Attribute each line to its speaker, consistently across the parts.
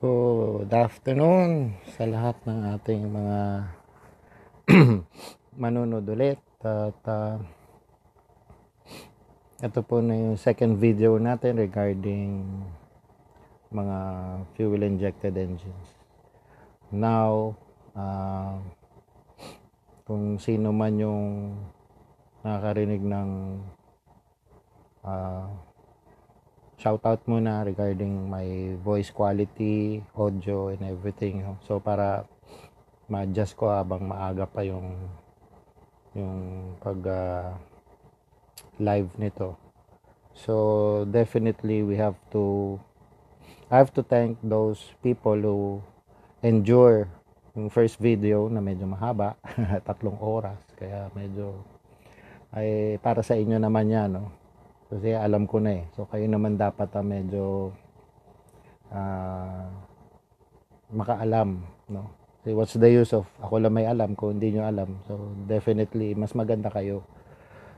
Speaker 1: Good afternoon sa lahat ng ating mga manonood ulit at uh, ito po na yung second video natin regarding mga fuel injected engines. Now, uh, kung sino man yung nakarinig ng uh, shoutout muna regarding my voice quality, audio, and everything. So, para ma-adjust ko habang maaga pa yung yung pag uh, live nito. So, definitely we have to I have to thank those people who endure yung first video na medyo mahaba, tatlong oras. Kaya medyo ay para sa inyo naman yan, no? Kasi alam ko na eh. So kayo naman dapat ah, medyo uh, makaalam. No? so, what's the use of ako lang may alam kung hindi nyo alam. So definitely mas maganda kayo.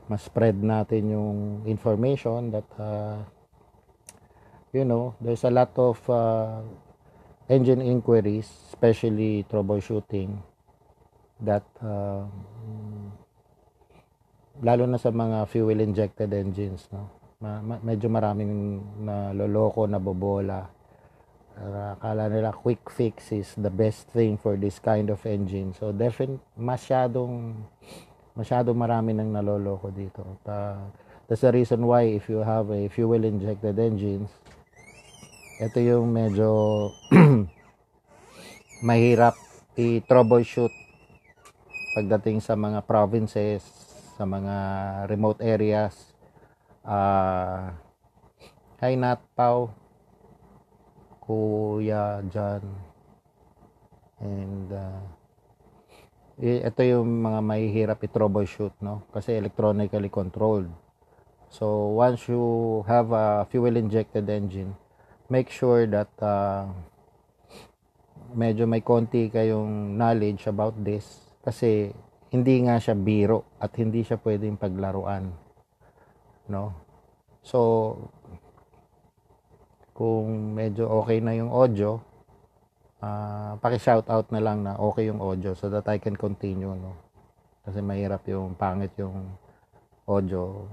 Speaker 1: Mas spread natin yung information that uh, you know, there's a lot of uh, engine inquiries, especially troubleshooting that uh, lalo na sa mga fuel injected engines no ma, ma, medyo maraming naloloko na bobola akala nila quick fix is the best thing for this kind of engine so definitely masyadong masyadong marami nang naloloko dito Ta, that's the reason why if you have a fuel injected engines ito yung medyo mahirap i-troubleshoot pagdating sa mga provinces sa mga remote areas. Uh, hi Nat Pau, Kuya John, and uh, ito yung mga mahihirap i-troubleshoot, no? Kasi electronically controlled. So, once you have a fuel-injected engine, make sure that uh, medyo may konti kayong knowledge about this kasi hindi nga siya biro at hindi siya pwedeng paglaruan. No? So, kung medyo okay na yung audio, uh, ah, paki-shout out na lang na okay yung audio so that I can continue. No? Kasi mahirap yung pangit yung audio.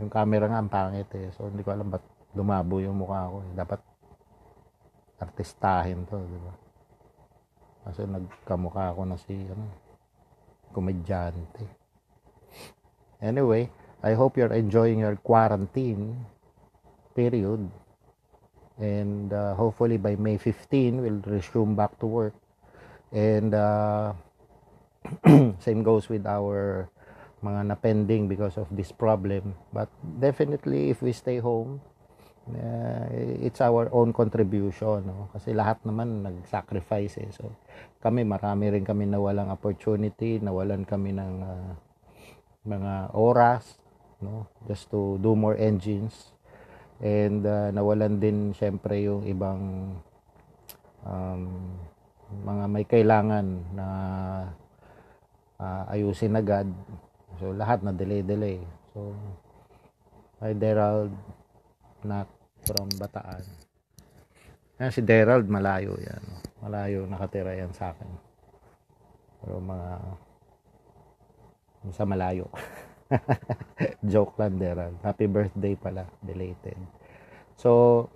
Speaker 1: Yung camera nga ang pangit eh. So, hindi ko alam ba't lumabo yung mukha ko. Eh. Dapat artistahin to, di ba? Kasi nagkamukha ako na si ano, komedyante. Anyway, I hope you're enjoying your quarantine period. And uh, hopefully by May 15, we'll resume back to work. And uh, same goes with our mga na-pending because of this problem. But definitely, if we stay home, uh, it's our own contribution. No? Kasi lahat naman nag-sacrifice eh. So, kami marami rin kami nawalang opportunity, nawalan kami ng uh, mga oras, no, just to do more engines. And uh, nawalan din syempre yung ibang um, mga may kailangan na uh, ayusin agad. So lahat na delay-delay. So I Derald Nak from Bataan. Yan, si Derald, malayo yan. Malayo nakatira yan sa akin. Pero mga... Sa malayo. Joke lang, Derald. Happy birthday pala. Belated. So,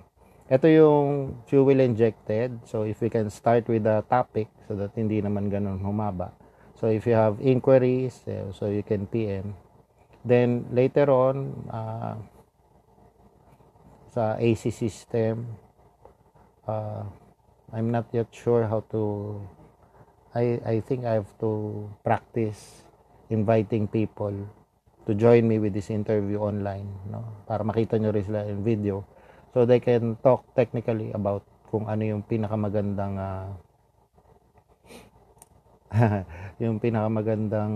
Speaker 1: ito yung fuel injected. So, if we can start with the topic so that hindi naman ganun humaba. So, if you have inquiries, eh, so you can PM. Then, later on, uh, sa AC system, uh, I'm not yet sure how to I I think I have to practice inviting people to join me with this interview online no para makita nyo rin sila in video so they can talk technically about kung ano yung pinakamagandang uh, yung pinakamagandang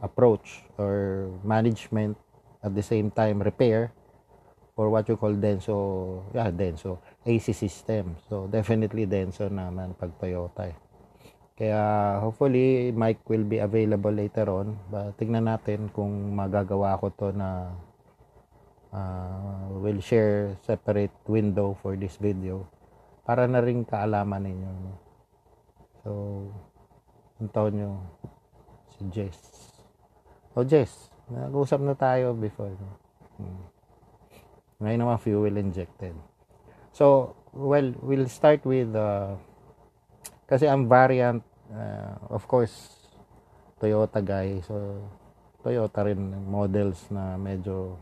Speaker 1: approach or management at the same time repair or what you call Denso, yeah, Denso, AC system. So, definitely Denso naman pag Toyota. Eh. Kaya, hopefully, mic will be available later on. But, tignan natin kung magagawa ko to na uh, will share separate window for this video para na rin kaalaman ninyo. No? So, Antonio, si Jess. Oh, Jess, nag-usap na tayo before. No? Hmm. Ngayon naman fuel injected. So, well, we'll start with uh, kasi ang variant uh, of course Toyota guy. So Toyota rin models na medyo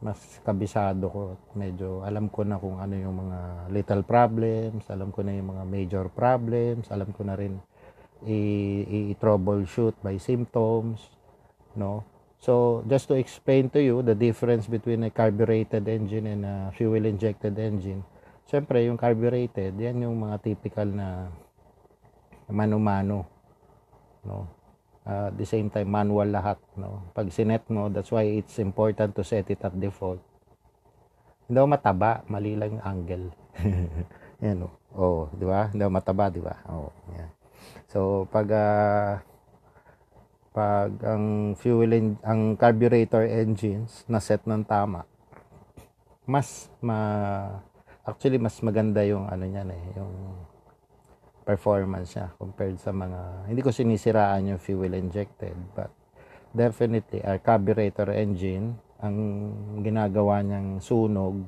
Speaker 1: mas kabisado ko medyo alam ko na kung ano yung mga little problems, alam ko na yung mga major problems, alam ko na rin i-troubleshoot by symptoms, no? So, just to explain to you the difference between a carbureted engine and a fuel-injected engine. Siyempre, yung carbureted, yan yung mga typical na mano-mano. No? Uh, at the same time, manual lahat. No? Pag sinet mo, that's why it's important to set it at default. Hindi mataba, mali lang yung angle. yan, oh. oh di ba? Hindi mataba, di ba? Oh, yeah. So, pag uh, pag ang fuel and, ang carburetor engines na set ng tama mas ma actually mas maganda yung ano niyan eh yung performance niya compared sa mga hindi ko sinisiraan yung fuel injected but definitely our carburetor engine ang ginagawa niyang sunog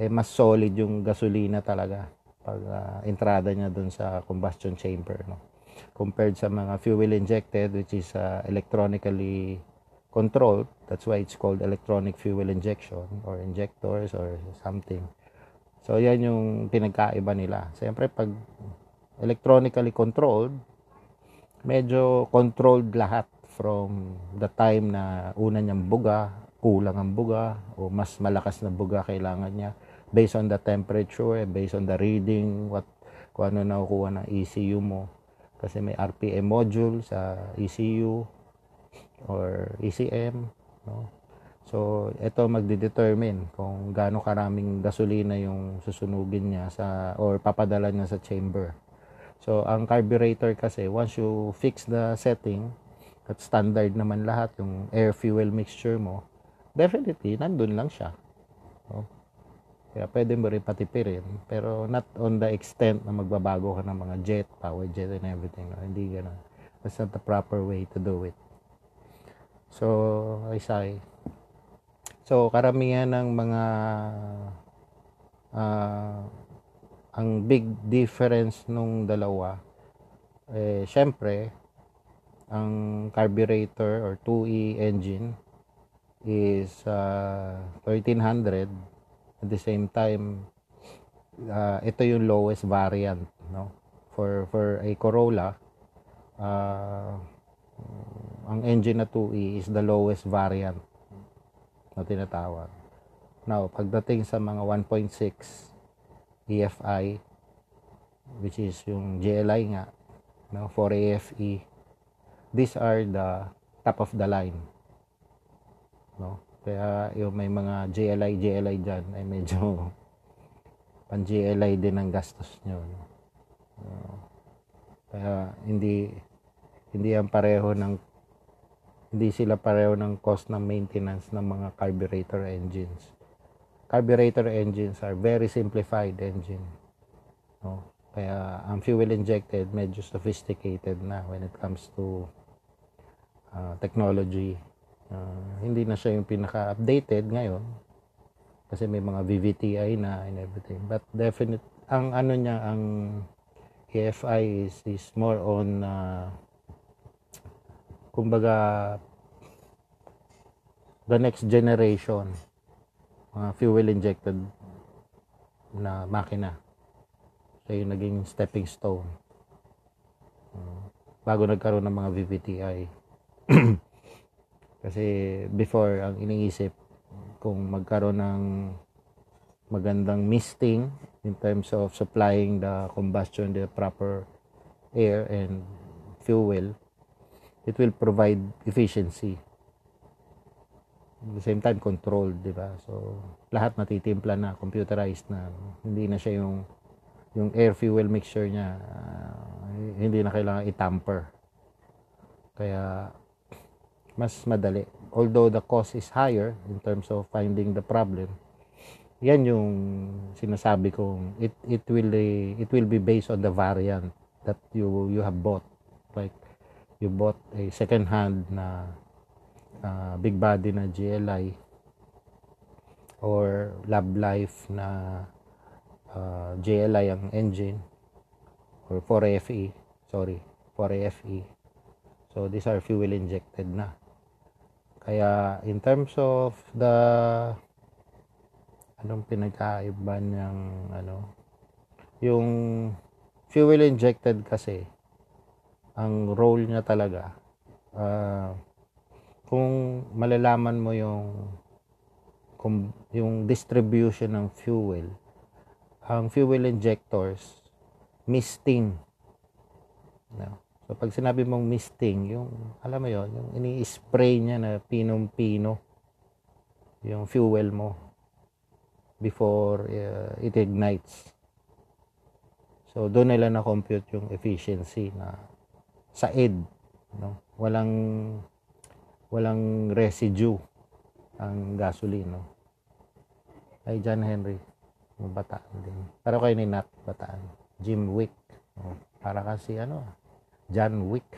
Speaker 1: eh mas solid yung gasolina talaga pag uh, entrada niya doon sa combustion chamber no compared sa mga fuel injected which is uh, electronically controlled. That's why it's called electronic fuel injection or injectors or something. So yan yung pinagkaiba nila. Siyempre pag electronically controlled, medyo controlled lahat from the time na una niyang buga, kulang ang buga o mas malakas na buga kailangan niya based on the temperature, based on the reading, what kung ano nakukuha ng ECU mo kasi may RPM module sa ECU or ECM no so ito magdedetermine kung gaano karaming gasolina yung susunugin niya sa or papadala niya sa chamber so ang carburetor kasi once you fix the setting at standard naman lahat yung air fuel mixture mo definitely nandun lang siya no? Kaya pwede mo rin patipirin. Pero not on the extent na magbabago ka ng mga jet, power jet and everything. No? Hindi ganun. That's not the proper way to do it. So, ay sorry. So, karamihan ng mga uh, ang big difference nung dalawa eh syempre ang carburetor or 2E engine is uh, ah, 1300 at the same time uh, ito yung lowest variant no for for a Corolla uh, ang engine na 2E is the lowest variant na tinatawag now pagdating sa mga 1.6 EFI which is yung GLI nga no for AFE these are the top of the line no kaya yung may mga JLI, JLI dyan ay medyo pan JLI din ang gastos nyo. No? Ah, kaya hindi hindi ang pareho ng hindi sila pareho ng cost ng maintenance ng mga carburetor engines. Carburetor engines are very simplified engine. No? Kaya ang fuel injected medyo sophisticated na when it comes to uh, technology Ah, hindi na siya yung pinaka-updated ngayon kasi may mga VVTI na and everything. But definite ang ano niya ang EFI is is more on uh, kumbaga the next generation mga uh, fuel injected na makina. So yung naging stepping stone. Uh, bago nagkaroon ng mga VVTI. Kasi before, ang iniisip kung magkaroon ng magandang misting in terms of supplying the combustion the proper air and fuel, it will provide efficiency. At the same time, controlled, di ba? So, lahat natitimpla na, computerized na. Hindi na siya yung yung air fuel mixture niya uh, hindi na kailangan i-tamper. Kaya mas madali. Although the cost is higher in terms of finding the problem, yan yung sinasabi kong it it will eh, it will be based on the variant that you you have bought like you bought a second hand na uh, big body na GLI or lab life na uh, ah, JLI ang engine or 4FE sorry 4FE so these are fuel injected na kaya in terms of the anong pinagkaiba ng ano yung fuel injected kasi ang role niya talaga uh, kung malalaman mo yung kung yung distribution ng fuel ang fuel injectors misting no? pag sinabi mong misting, yung, alam mo yon yung ini-spray niya na pinong-pino yung fuel mo before uh, it ignites. So, doon nila na-compute yung efficiency na sa ed. No? Walang walang residue ang gasoline. No? Ay, John Henry. Bataan din. Pero kay ni Nat Bataan. Jim Wick. No? Para kasi ano, John Wick.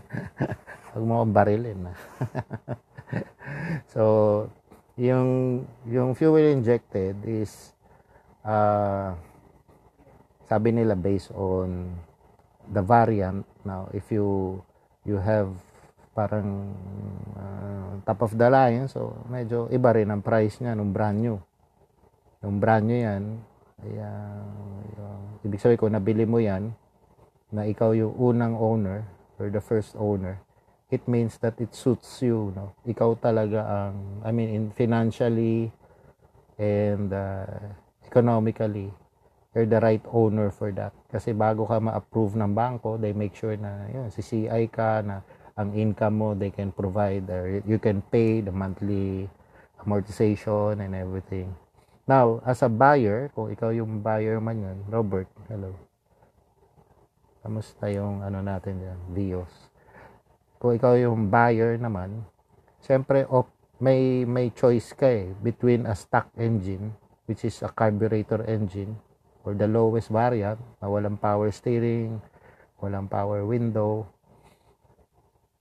Speaker 1: Huwag mo akong barilin. Ah. so, yung, yung fuel injected is, uh, sabi nila based on the variant. Now, if you, you have parang uh, top of the line, so medyo iba rin ang price niya nung brand new. Nung brand new yan, ay, uh, ibig sabihin ko, nabili mo yan, na ikaw yung unang owner or the first owner, it means that it suits you, no? Ikaw talaga ang, I mean, in financially and uh, economically, you're the right owner for that. Kasi bago ka ma-approve ng banko, they make sure na, yun, si CI ka, na ang income mo, they can provide, or uh, you can pay the monthly amortization and everything. Now, as a buyer, kung ikaw yung buyer man yun, Robert, hello Kamusta yung ano natin yan, Dios. Kung ikaw yung buyer naman, syempre op, may may choice ka eh between a stock engine which is a carburetor engine or the lowest variant na walang power steering, walang power window.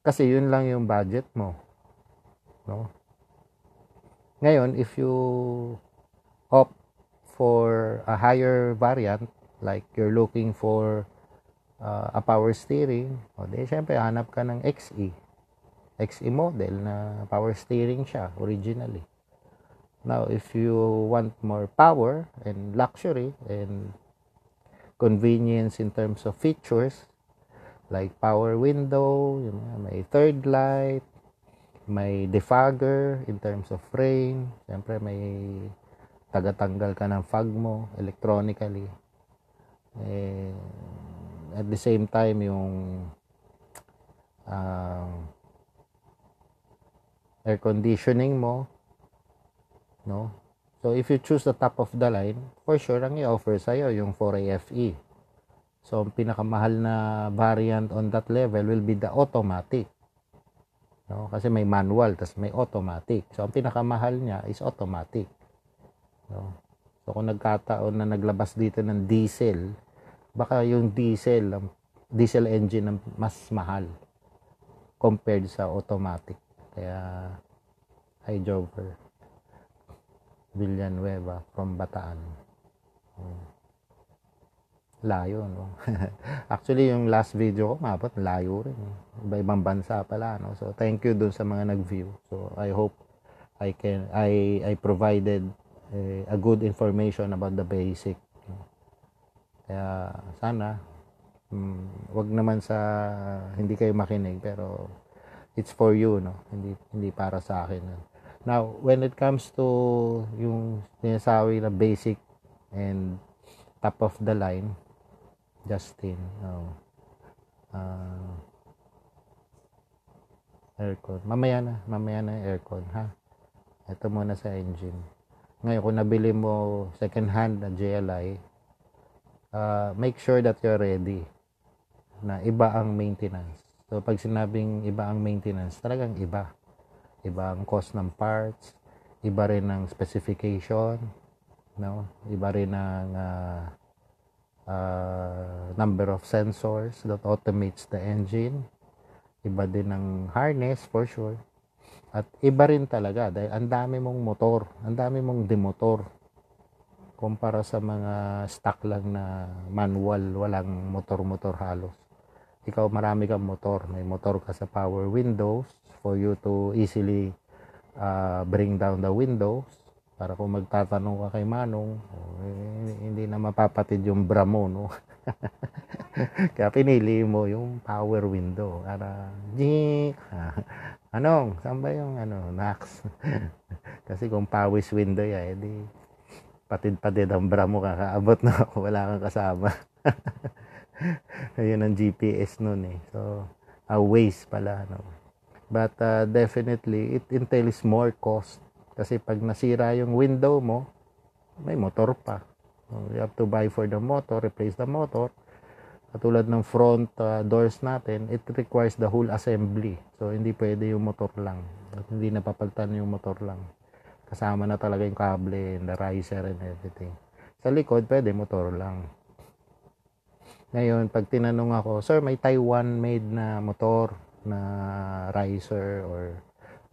Speaker 1: Kasi yun lang yung budget mo. No? Ngayon, if you opt for a higher variant, like you're looking for uh, a power steering, o di syempre hanap ka ng XE. XE model na power steering siya originally. Now, if you want more power and luxury and convenience in terms of features like power window, you know, may third light, may defogger in terms of rain, syempre may tagatanggal ka ng fog mo electronically. Eh, at the same time yung uh, air conditioning mo no so if you choose the top of the line for sure ang i-offer sa iyo yung 4AFE so ang pinakamahal na variant on that level will be the automatic no kasi may manual tas may automatic so ang pinakamahal niya is automatic no so kung nagkataon na naglabas dito ng diesel baka yung diesel, diesel engine ang mas mahal compared sa automatic. Kaya I Jover Villanueva from Bataan. Hmm. Layo, no? Actually, yung last video ko, mabot, layo rin. Iba-ibang bansa pala, no? So, thank you dun sa mga nag-view. So, I hope I can, I, I provided uh, a good information about the basic kaya sana, mm, wag naman sa hindi kayo makinig, pero it's for you, no? Hindi, hindi para sa akin. No? Now, when it comes to yung sinasabi na basic and top of the line, Justin, oh, Uh, aircon. Mamaya na, mamaya na aircon, ha? Ito muna sa engine. Ngayon, kung nabili mo second hand na JLI, uh, make sure that you're ready na iba ang maintenance. So pag sinabing iba ang maintenance, talagang iba. Iba ang cost ng parts, iba rin ang specification, no? Iba rin ang uh, uh, number of sensors that automates the engine. Iba din ang harness for sure. At iba rin talaga dahil ang dami mong motor, ang dami mong demotor kumpara sa mga stock lang na manual, walang motor-motor halos. Ikaw marami kang motor, may motor ka sa power windows for you to easily uh, bring down the windows para kung magtatanong ka kay Manong, oh, eh, hindi na mapapatid yung bramo, no? Kaya pinili mo yung power window. Para, jing! Ah, Anong? Saan ba yung ano, Nax? Kasi kung power window yan, edi eh, patid-patid ang bra mo kakaabot na ako wala kang kasama ayun ang GPS nun eh so a uh, pala no but uh, definitely it entails more cost kasi pag nasira yung window mo may motor pa you have to buy for the motor replace the motor katulad ng front uh, doors natin it requires the whole assembly so hindi pwede yung motor lang at hindi napapalitan yung motor lang kasama na talaga yung kable and the riser and everything sa likod pwede motor lang ngayon pag tinanong ako sir may Taiwan made na motor na riser or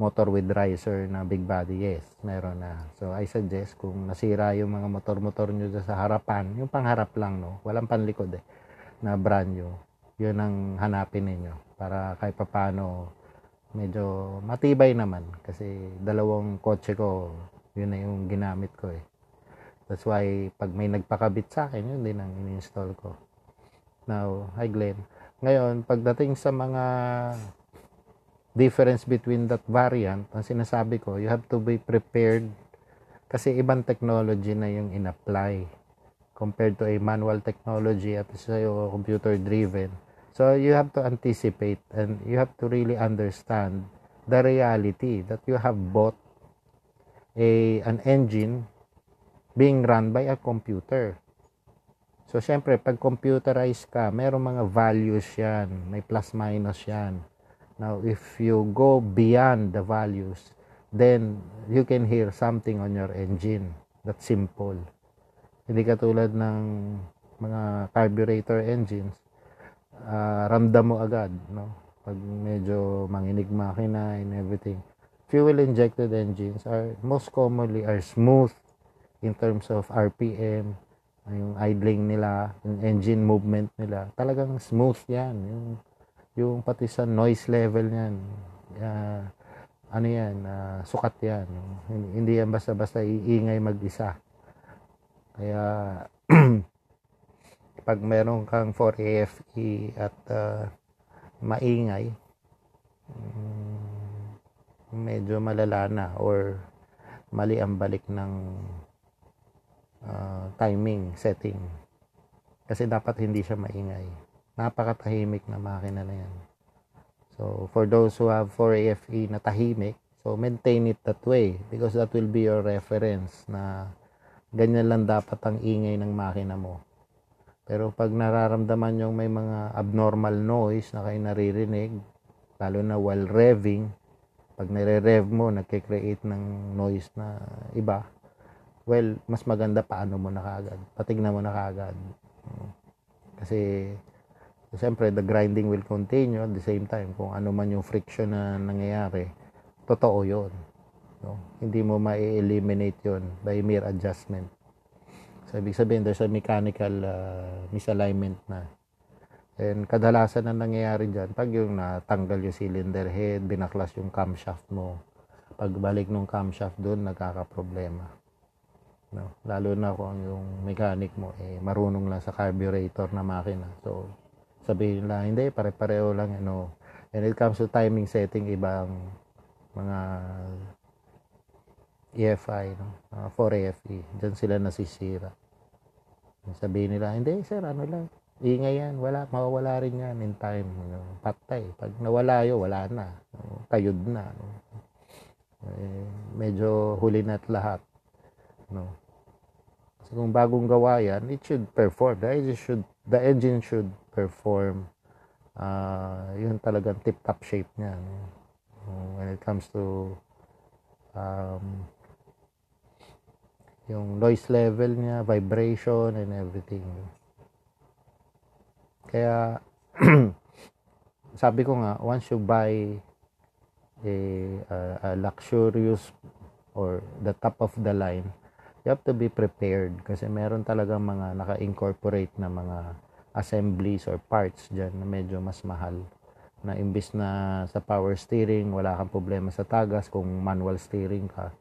Speaker 1: motor with riser na big body yes meron na so I suggest kung nasira yung mga motor-motor nyo sa harapan yung pangharap lang no walang panlikod eh na brand nyo yun ang hanapin ninyo para kahit papano medyo matibay naman kasi dalawang kotse ko yun na yung ginamit ko eh that's why pag may nagpakabit sa akin yun din ang ininstall ko now hi Glenn ngayon pagdating sa mga difference between that variant ang sinasabi ko you have to be prepared kasi ibang technology na yung in-apply compared to a manual technology at sa computer driven So you have to anticipate and you have to really understand the reality that you have bought a an engine being run by a computer. So syempre pag computerized ka, merong mga values 'yan, may plus minus 'yan. Now if you go beyond the values, then you can hear something on your engine. That simple. Hindi katulad ng mga carburetor engines uh, ramdam mo agad, no? Pag medyo manginig makina and everything. Fuel injected engines are most commonly are smooth in terms of RPM, yung idling nila, yung engine movement nila. Talagang smooth 'yan, yung yung pati sa noise level niyan. Uh, ano yan, uh, sukat yan. Hindi yan basta-basta iingay mag-isa. Kaya pag meron kang 4AFE at uh, maingay um, medyo malala na or mali ang balik ng uh, timing setting kasi dapat hindi siya maingay napakatahimik na makina na yan so for those who have 4AFE na tahimik so maintain it that way because that will be your reference na ganyan lang dapat ang ingay ng makina mo pero pag nararamdaman yung may mga abnormal noise na kayo naririnig, lalo na while revving, pag nire-rev mo, nagkikreate ng noise na iba, well, mas maganda paano mo na kaagad. Patignan mo na kaagad. Kasi, siyempre, the grinding will continue at the same time. Kung ano man yung friction na nangyayari, totoo yun. No? Hindi mo ma-eliminate yun by mere adjustment. So, ibig sabihin, there's a mechanical uh, misalignment na. And kadalasan na nangyayari dyan, pag yung natanggal yung cylinder head, binaklas yung camshaft mo, pagbalik ng camshaft doon, nagkakaproblema. No? Lalo na kung yung mechanic mo, eh, marunong lang sa carburetor na makina. So, sabihin lang, hindi, pare-pareho lang, ano. Eh, you know? And it comes to timing setting, ibang mga EFI, no? uh, ah, 4FE. E. Diyan sila nasisira. Sabi nila, hindi sir, ano lang. Ingay yan, wala, mawawala rin yan in time. No? Patay. Pag nawala yun, wala na. Tayod na. No? Eh, medyo huli na at lahat. No? Kasi kung bagong gawa yan, it should perform. The engine should, the engine should perform uh, yun talagang tip-top shape niya. No? When it comes to um, yung noise level niya, vibration and everything. Kaya sabi ko nga, once you buy a, a, a luxurious or the top of the line, you have to be prepared kasi meron talaga mga naka-incorporate na mga assemblies or parts diyan na medyo mas mahal na imbis na sa power steering wala kang problema sa tagas kung manual steering ka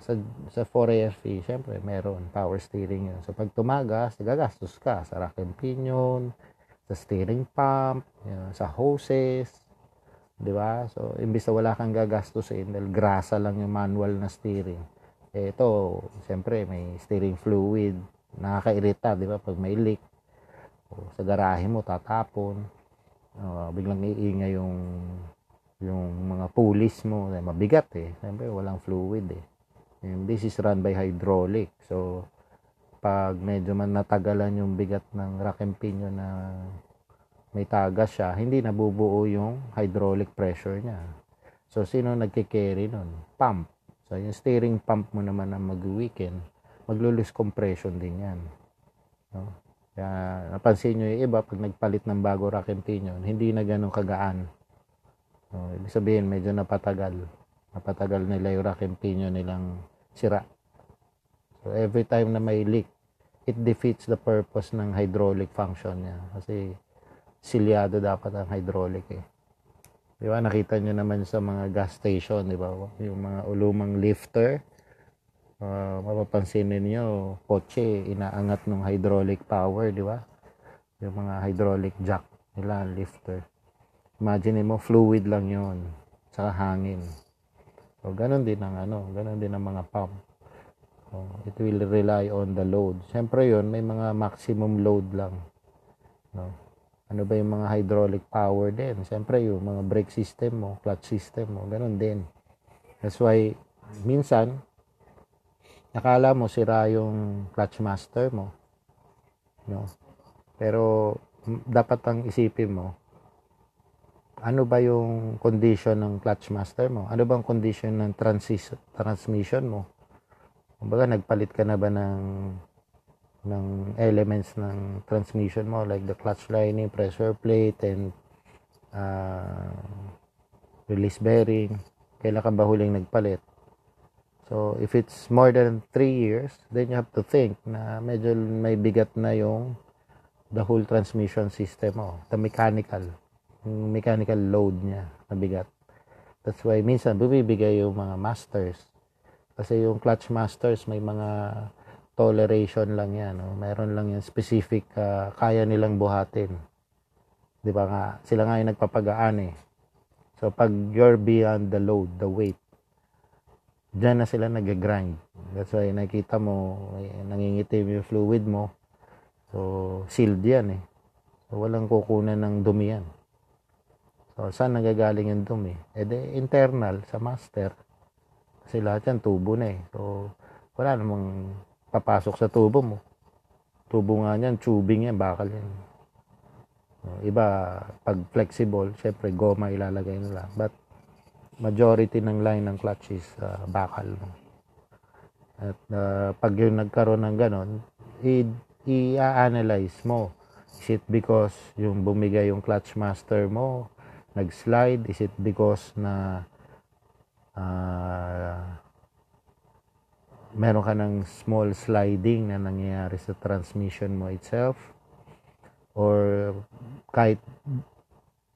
Speaker 1: sa, sa 4AFC, syempre meron power steering yun. So pag tumagas, gagastos ka sa rack and pinion, sa steering pump, yun, sa hoses, di ba? So imbis na wala kang gagastusin dahil grasa lang yung manual na steering. Eh, ito, syempre may steering fluid, nakakairita, di ba? Pag may leak, o, sa garahe mo tatapon, uh, biglang iingay yung yung mga pulis mo, eh, mabigat eh. Siyempre, walang fluid eh. And this is run by hydraulic. So, pag medyo man natagalan yung bigat ng rack and pinion na may tagas siya, hindi nabubuo yung hydraulic pressure niya. So, sino nagkikerry nun? Pump. So, yung steering pump mo naman ang mag-weaken, maglulus compression din yan. No? Kaya, napansin nyo yung iba, pag nagpalit ng bago rack and pinion, hindi na ganun kagaan. No? Ibig sabihin, medyo napatagal. Napatagal nila yung rack and pinion nilang sira. So every time na may leak, it defeats the purpose ng hydraulic function niya. Kasi silyado dapat ang hydraulic eh. Di ba? Nakita nyo naman sa mga gas station, di ba? Yung mga ulumang lifter, uh, mapapansin ninyo, kotse, inaangat ng hydraulic power, di ba? Yung mga hydraulic jack nila, lifter. Imagine mo, fluid lang yon sa hangin. So, ganun din ang ano, ganun din ang mga pump. So, it will rely on the load. Siyempre yon may mga maximum load lang. No? Ano ba yung mga hydraulic power din? Siyempre yung mga brake system mo, clutch system mo, ganun din. That's why, minsan, nakala mo sira yung clutch master mo. No? Pero, dapat ang isipin mo, ano ba yung condition ng clutch master mo? Ano bang condition ng transmission mo? Kumbaga, nagpalit ka na ba ng ng elements ng transmission mo like the clutch lining, pressure plate, and uh, release bearing. Kailan ka ba huling nagpalit? So, if it's more than 3 years, then you have to think na medyo may bigat na yung the whole transmission system mo, the mechanical yung mechanical load niya mabigat. That's why minsan bibigay yung mga masters. Kasi yung clutch masters may mga toleration lang yan. No? Meron lang yung specific uh, kaya nilang buhatin. Di ba nga? Sila nga yung nagpapagaan eh. So pag you're beyond the load, the weight, dyan na sila nag-grind. That's why nakita mo, nangingitim yung fluid mo. So sealed yan eh. So walang kukunan ng dumi yan. O, oh, saan nagagaling yung dumi? Eh, de, internal sa master. Kasi lahat yan tubo na eh. So, wala namang papasok sa tubo mo. Tubo nga yan, tubing yan, bakal yan. O, oh, iba, pag flexible, syempre goma ilalagay nila. But, majority ng line ng clutch is uh, bakal. At uh, pag yung nagkaroon ng ganon, i-analyze mo. Is it because yung bumigay yung clutch master mo, nag-slide? Is it because na uh, meron ka ng small sliding na nangyayari sa transmission mo itself? Or kahit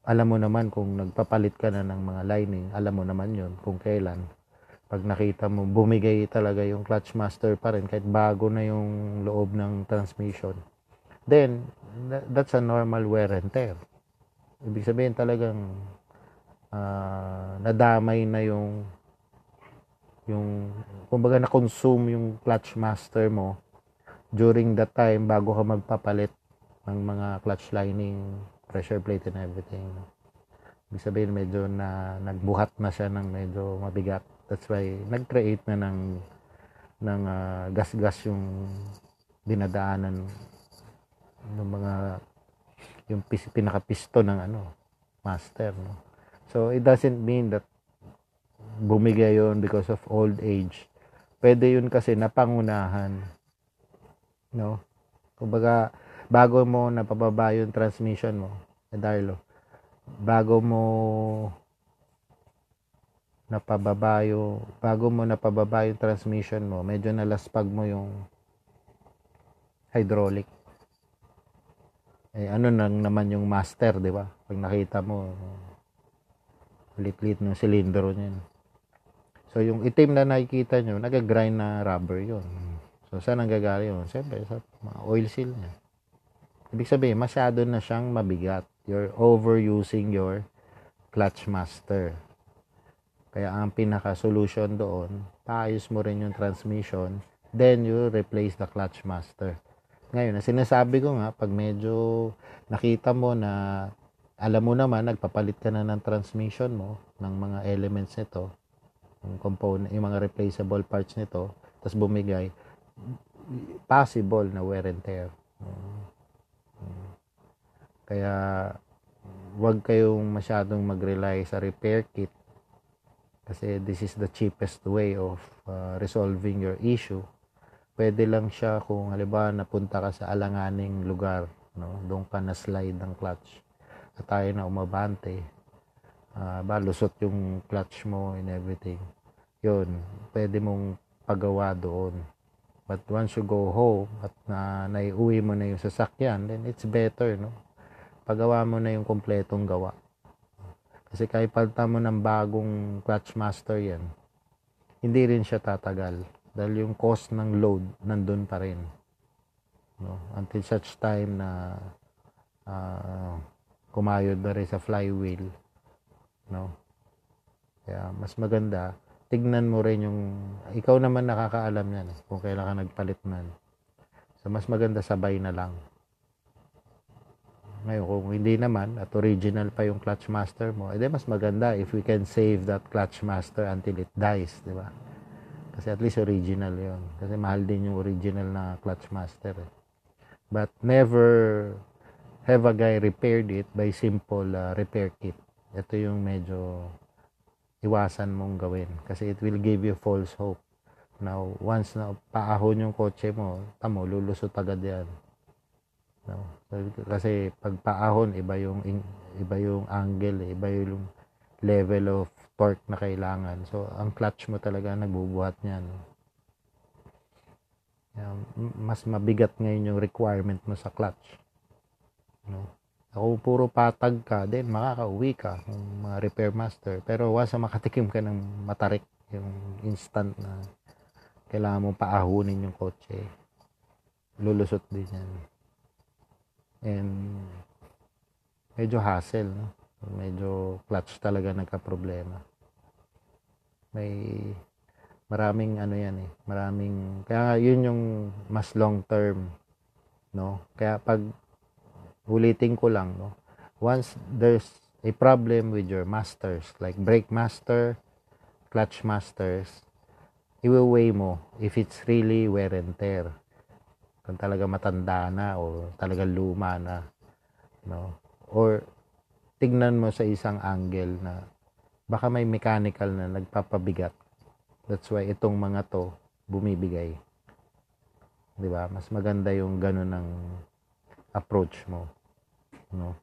Speaker 1: alam mo naman kung nagpapalit ka na ng mga lining, alam mo naman yon kung kailan. Pag nakita mo, bumigay talaga yung clutch master pa rin kahit bago na yung loob ng transmission. Then, that's a normal wear and tear Ibig sabihin talagang uh, nadamay na yung yung kumbaga na-consume yung clutch master mo during that time bago ka magpapalit ng mga clutch lining, pressure plate and everything. Ibig sabihin medyo na nagbuhat na siya ng medyo mabigat. That's why nagcreate na ng ng uh, gas-gas yung dinadaanan ng mga yung pinaka-pisto ng ano, master. No? So, it doesn't mean that bumigay yon because of old age. Pwede yun kasi napangunahan. No? Kumbaga, bago mo napababa yung transmission mo, eh, Darlo, bago mo napababa yung, bago mo napababa yung transmission mo, medyo nalaspag mo yung hydraulic eh ano nang naman yung master, di ba? Pag nakita mo, ulit-ulit ng silindro niyan. So, yung itim na nakikita nyo, nag-grind na rubber yon So, saan ang gagaling yun? Siyempre, sa mga oil seal niya. Ibig sabihin, masyado na siyang mabigat. You're overusing your clutch master. Kaya ang pinaka-solution doon, paayos mo rin yung transmission, then you replace the clutch master. Ngayon, na sinasabi ko nga, pag medyo nakita mo na alam mo naman, nagpapalit ka na ng transmission mo, ng mga elements nito, yung, component, yung mga replaceable parts nito, tapos bumigay, possible na wear and tear. Kaya, wag kayong masyadong mag-rely sa repair kit kasi this is the cheapest way of uh, resolving your issue pwede lang siya kung halimbawa napunta ka sa alanganing lugar, no? doon ka na slide ng clutch at tayo na umabante. Uh, ba, lusot yung clutch mo and everything. Yun, pwede mong pagawa doon. But once you go home at na naiuwi mo na yung sasakyan, then it's better, no? Pagawa mo na yung kompletong gawa. Kasi kahit palta mo ng bagong clutch master yan, hindi rin siya tatagal dahil yung cost ng load nandun pa rin. No? Until such time na uh, kumayod na rin sa flywheel. No? Kaya mas maganda, tignan mo rin yung, ikaw naman nakakaalam niyan eh, kung kailan ka nagpalit man. So mas maganda sabay na lang. Ngayon, kung hindi naman at original pa yung clutch master mo, edi eh, mas maganda if we can save that clutch master until it dies, di ba? Kasi at least original yon Kasi mahal din yung original na clutch master. Eh. But never have a guy repaired it by simple uh, repair kit. Ito yung medyo iwasan mong gawin. Kasi it will give you false hope. Now, once na paahon yung kotse mo, tamo, lulusot agad yan. No? Kasi pag paahon, iba yung, iba yung angle, eh. iba yung level of spark na kailangan. So, ang clutch mo talaga nagbubuhat niyan. Mas mabigat ngayon yung requirement mo sa clutch. No? Ako puro patag ka, then makakauwi ka ng mga repair master. Pero wasa makatikim ka ng matarik yung instant na kailangan mo paahunin yung kotse. Lulusot din yan. And medyo hassle, no? medyo clutch talaga nagka-problema. May maraming ano yan eh, maraming kaya yun yung mas long term, no? Kaya pag ulitin ko lang, no? Once there's a problem with your masters, like brake master, clutch masters, iwi-weigh mo if it's really wear and tear. Kung talaga matanda na o talaga luma na, no? Or tignan mo sa isang angle na baka may mechanical na nagpapabigat. That's why itong mga to bumibigay. 'Di ba? Mas maganda yung ganun ng approach mo. No?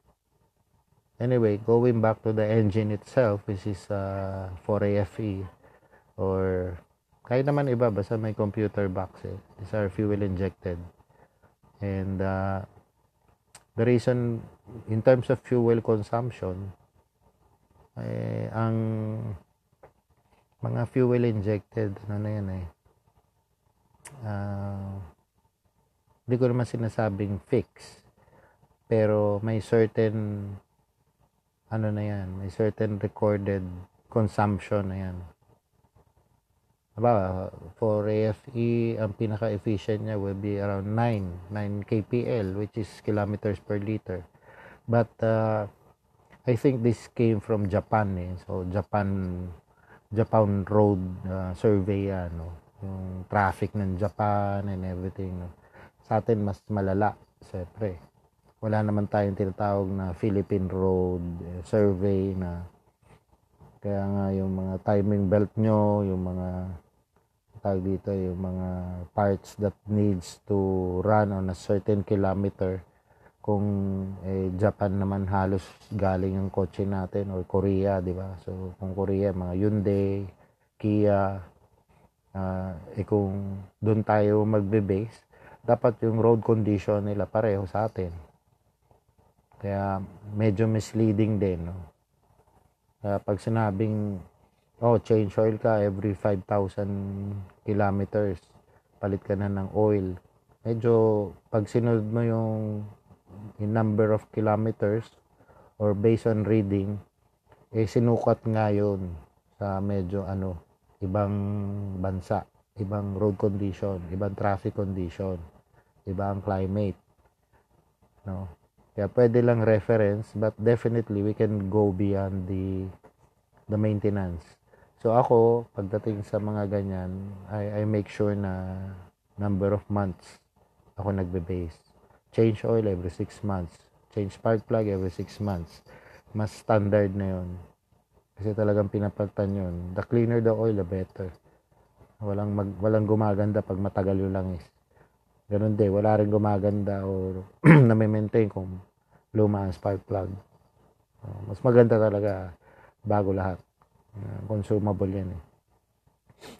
Speaker 1: Anyway, going back to the engine itself, which is uh, 4AFE or kahit naman iba, basta may computer box eh. These are fuel injected. And uh, the reason in terms of fuel consumption, eh, ang mga fuel injected, ano na yan eh, uh, hindi ko naman sinasabing fix, pero may certain, ano na yan, may certain recorded consumption na yan. Aba, for AFE, ang pinaka-efficient niya will be around 9, 9 kpl, which is kilometers per liter but uh, I think this came from Japan eh. so Japan Japan road uh, survey ano yung traffic ng Japan and everything sa atin mas malala syempre wala naman tayong tinatawag na Philippine road eh, survey na kaya nga yung mga timing belt nyo yung mga tawag dito yung mga parts that needs to run on a certain kilometer kung eh, Japan naman halos galing ang kotse natin or Korea, di ba? So kung Korea, mga Hyundai, Kia, uh, eh kung doon tayo magbe-base, dapat yung road condition nila pareho sa atin. Kaya medyo misleading din, no? Kaya pag sinabing, oh, change oil ka every 5,000 kilometers, palit ka na ng oil, medyo pag sinunod mo yung in number of kilometers or based on reading, eh sinukat ngayon sa medyo ano, ibang bansa, ibang road condition, ibang traffic condition, ibang climate. No? Kaya pwede lang reference but definitely we can go beyond the the maintenance. So ako, pagdating sa mga ganyan, I, I make sure na number of months ako nagbe-base. Change oil every 6 months. Change spark plug every 6 months. Mas standard na yon. Kasi talagang pinapalitan yon. The cleaner the oil, the better. Walang, mag, walang gumaganda pag matagal yung langis. Ganun din, wala rin gumaganda o na maintain kung luma ang spark plug. Oh, mas maganda talaga bago lahat. Uh, consumable yan eh.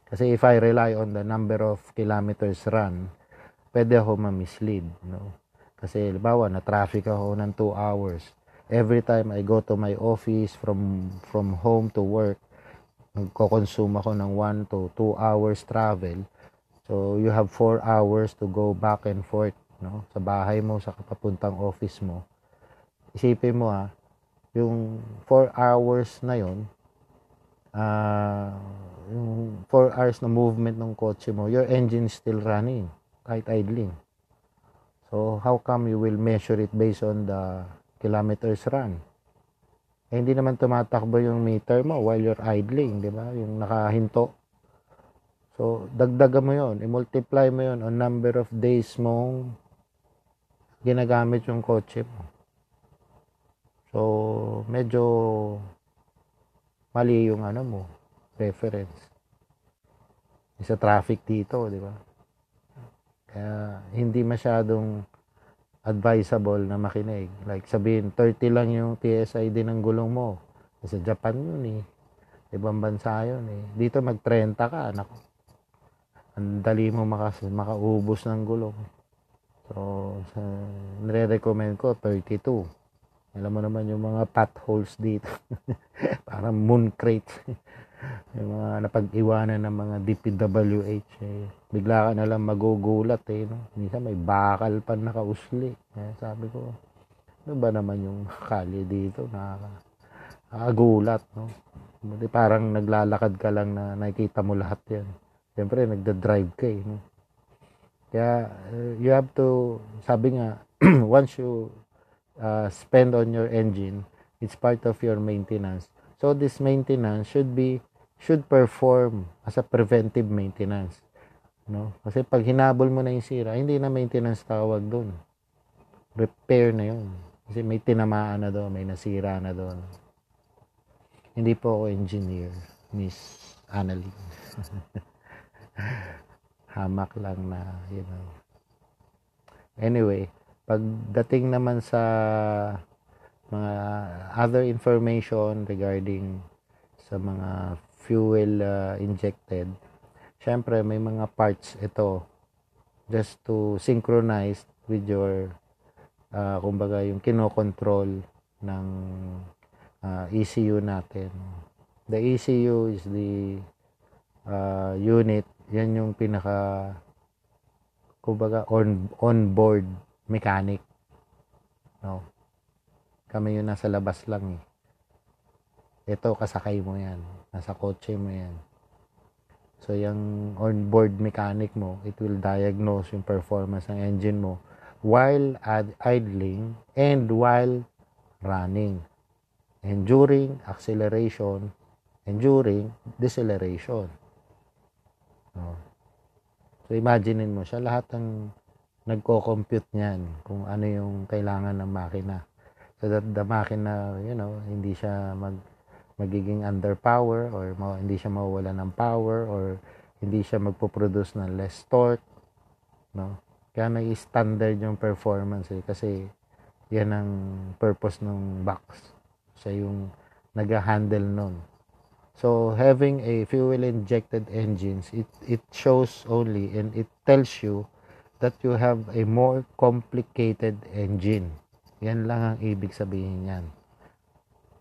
Speaker 1: Kasi if I rely on the number of kilometers run, pwede ako ma-mislead. No? Kasi, halimbawa, na-traffic ako ng 2 hours. Every time I go to my office from, from home to work, nagko-consume ako ng 1 to 2 hours travel. So, you have 4 hours to go back and forth no? sa bahay mo, sa kapapuntang office mo. Isipin mo ha, ah, yung 4 hours na yon uh, ah, yung 4 hours na movement ng kotse mo, your engine still running kahit idling. So, how come you will measure it based on the kilometers run? Eh, hindi naman tumatakbo yung meter mo while you're idling, di ba? Yung nakahinto. So, dagdagan mo yon i-multiply mo yon on number of days mong ginagamit yung kotse mo. So, medyo mali yung ano mo, reference. Sa traffic dito, di ba? uh, hindi masyadong advisable na makinig. Like sabihin, 30 lang yung TSID ng gulong mo. Sa Japan yun eh. Ibang bansa yun eh. Dito mag 30 ka, anak. Ang dali mo makas makaubos ng gulong. So, sa, nire-recommend ko 32. Alam mo naman yung mga potholes dito. Parang moon crate yung mga napag-iwanan ng mga DPWH eh, bigla ka na lang magugulat eh no? minsan may bakal pa nakausli eh, sabi ko ano ba naman yung kali dito nakakagulat no Buti parang naglalakad ka lang na nakikita mo lahat yan siyempre nagda-drive ka eh no? kaya eh, you have to sabi nga once you uh, spend on your engine it's part of your maintenance So this maintenance should be should perform as a preventive maintenance. No? Kasi pag hinabol mo na yung sira, hindi na maintenance tawag doon. Repair na yun. Kasi may tinamaan na doon, may nasira na doon. Hindi po ako engineer, Miss Annalyn. Hamak lang na, you know. Anyway, pagdating naman sa mga other information regarding sa mga fuel uh, injected syempre may mga parts ito just to synchronize with your uh, kumbaga yung kinokontrol ng uh, ECU natin the ECU is the uh, unit yan yung pinaka kumbaga on on board mechanic no kami yung nasa labas lang eh ito kasakay mo yan Nasa kotse mo yan. So, yung onboard mechanic mo, it will diagnose yung performance ng engine mo while ad- idling and while running. And during acceleration and during deceleration. No. So, imaginein mo siya lahat ng nagko-compute niyan kung ano yung kailangan ng makina. So that the makina, you know, hindi siya mag magiging under power or ma- hindi siya mawawala ng power or hindi siya magpo-produce ng less torque no kaya may standard yung performance eh, kasi yan ang purpose ng box sa yung nag-handle nun so having a fuel injected engines it it shows only and it tells you that you have a more complicated engine yan lang ang ibig sabihin niyan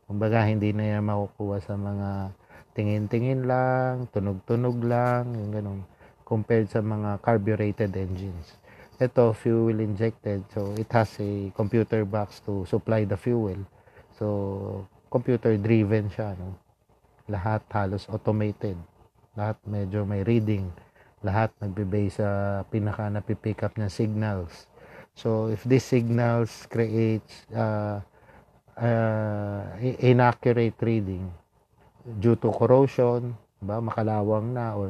Speaker 1: Kumbaga, hindi na yan makukuha sa mga tingin-tingin lang, tunog-tunog lang, yung ganun. Compared sa mga carbureted engines. Ito, fuel injected. So, it has a computer box to supply the fuel. So, computer-driven siya, no? Lahat halos automated. Lahat medyo may reading. Lahat nagbe-base sa pinaka napipick up ng signals. So, if these signals creates uh, uh, inaccurate reading due to corrosion, ba makalawang na or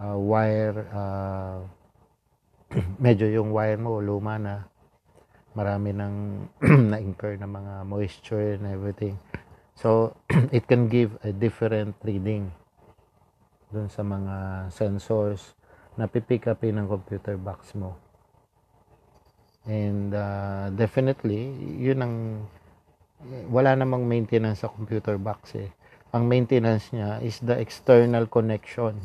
Speaker 1: uh, wire uh, medyo yung wire mo luma na marami nang na-incur ng mga moisture and everything. So, it can give a different reading dun sa mga sensors na pipick up ng computer box mo. And uh, definitely, yun ang wala namang maintenance sa computer box eh. Ang maintenance niya is the external connection.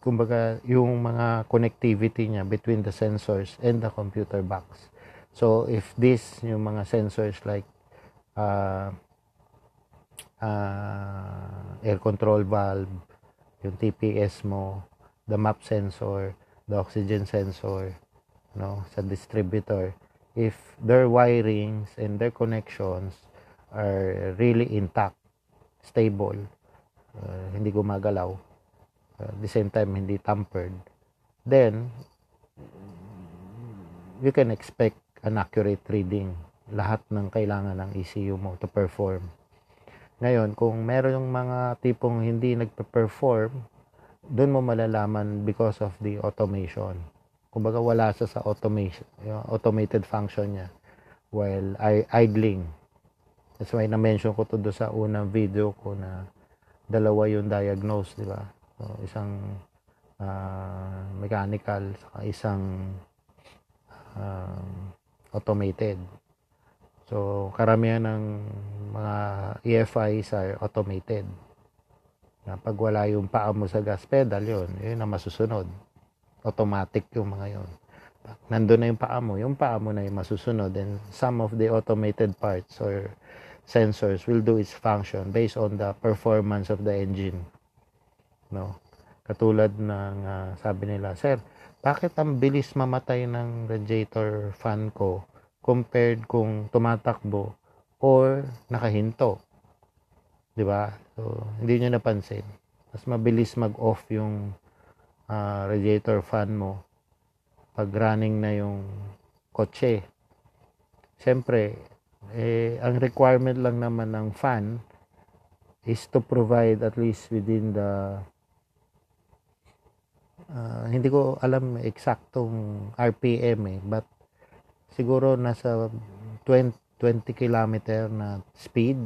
Speaker 1: Kumbaga, yung mga connectivity niya between the sensors and the computer box. So, if this, yung mga sensors like uh, uh, air control valve, yung TPS mo, the map sensor, the oxygen sensor, no, sa distributor, if their wirings and their connections are really intact, stable, uh, hindi gumagalaw, uh, at the same time hindi tampered, then you can expect an accurate reading lahat ng kailangan ng ECU mo to perform. Ngayon, kung meron yung mga tipong hindi nagpe-perform, doon mo malalaman because of the automation kumbaga wala sa sa automation, yung automated function niya while I, idling. That's why na-mention ko to do sa unang video ko na dalawa yung diagnose, di ba? So, isang uh, mechanical, saka isang uh, automated. So, karamihan ng mga EFI ay automated. Na pag wala yung paa mo sa gas pedal, yun, yun ang masusunod automatic yung mga yon nandun na yung paa mo, yung paa mo na yung masusunod and some of the automated parts or sensors will do its function based on the performance of the engine. No? Katulad ng uh, sabi nila, Sir, bakit ang bilis mamatay ng radiator fan ko compared kung tumatakbo or nakahinto? Di ba? So, hindi nyo napansin. Mas mabilis mag-off yung uh, radiator fan mo pag running na yung kotse. Siyempre, eh, ang requirement lang naman ng fan is to provide at least within the uh, hindi ko alam eksaktong RPM eh but siguro nasa 20, 20 kilometer na speed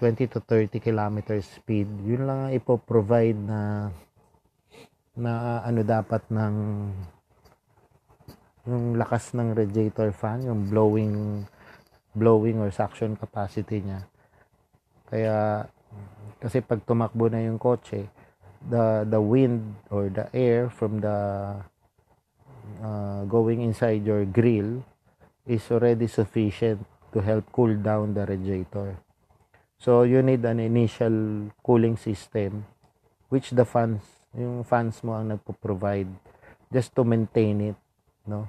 Speaker 1: 20 to 30 kilometer speed yun lang ang ipoprovide na na ano dapat ng yung lakas ng radiator fan, yung blowing blowing or suction capacity niya. Kaya kasi pag tumakbo na yung kotse, the the wind or the air from the uh, going inside your grill is already sufficient to help cool down the radiator. So you need an initial cooling system which the fans yung fans mo ang nagpo-provide just to maintain it, no?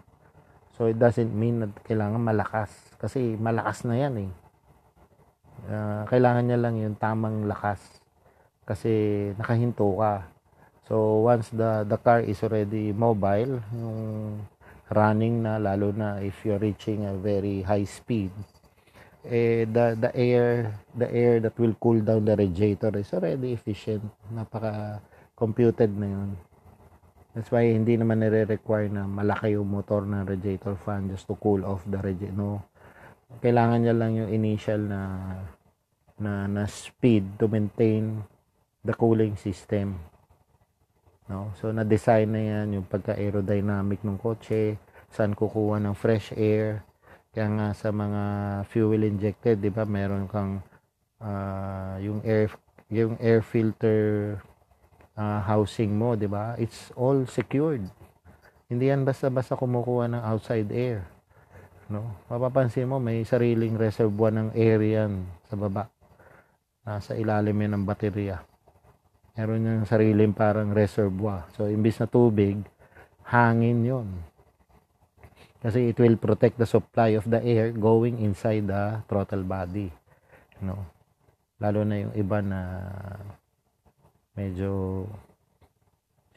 Speaker 1: So it doesn't mean na kailangan malakas kasi malakas na 'yan eh. Uh, kailangan niya lang yung tamang lakas kasi nakahinto ka. So once the the car is already mobile, yung running na lalo na if you're reaching a very high speed, eh, the the air the air that will cool down the radiator is already efficient napaka computed na yun. That's why hindi naman nire-require na malaki yung motor ng radiator fan just to cool off the radiator. No. Kailangan niya lang yung initial na na, na speed to maintain the cooling system. No? So, na-design na yan yung pagka-aerodynamic ng kotse, saan kukuha ng fresh air. Kaya nga sa mga fuel injected, di ba, meron kang uh, yung air yung air filter uh, housing mo, 'di ba? It's all secured. Hindi yan basta-basta kumukuha ng outside air. No? Mapapansin mo may sariling reservoir ng air yan sa baba. Nasa ilalim yan ng baterya. Meron yung sariling parang reservoir. So imbis na tubig, hangin 'yon. Kasi it will protect the supply of the air going inside the throttle body. No? Lalo na yung iba na medyo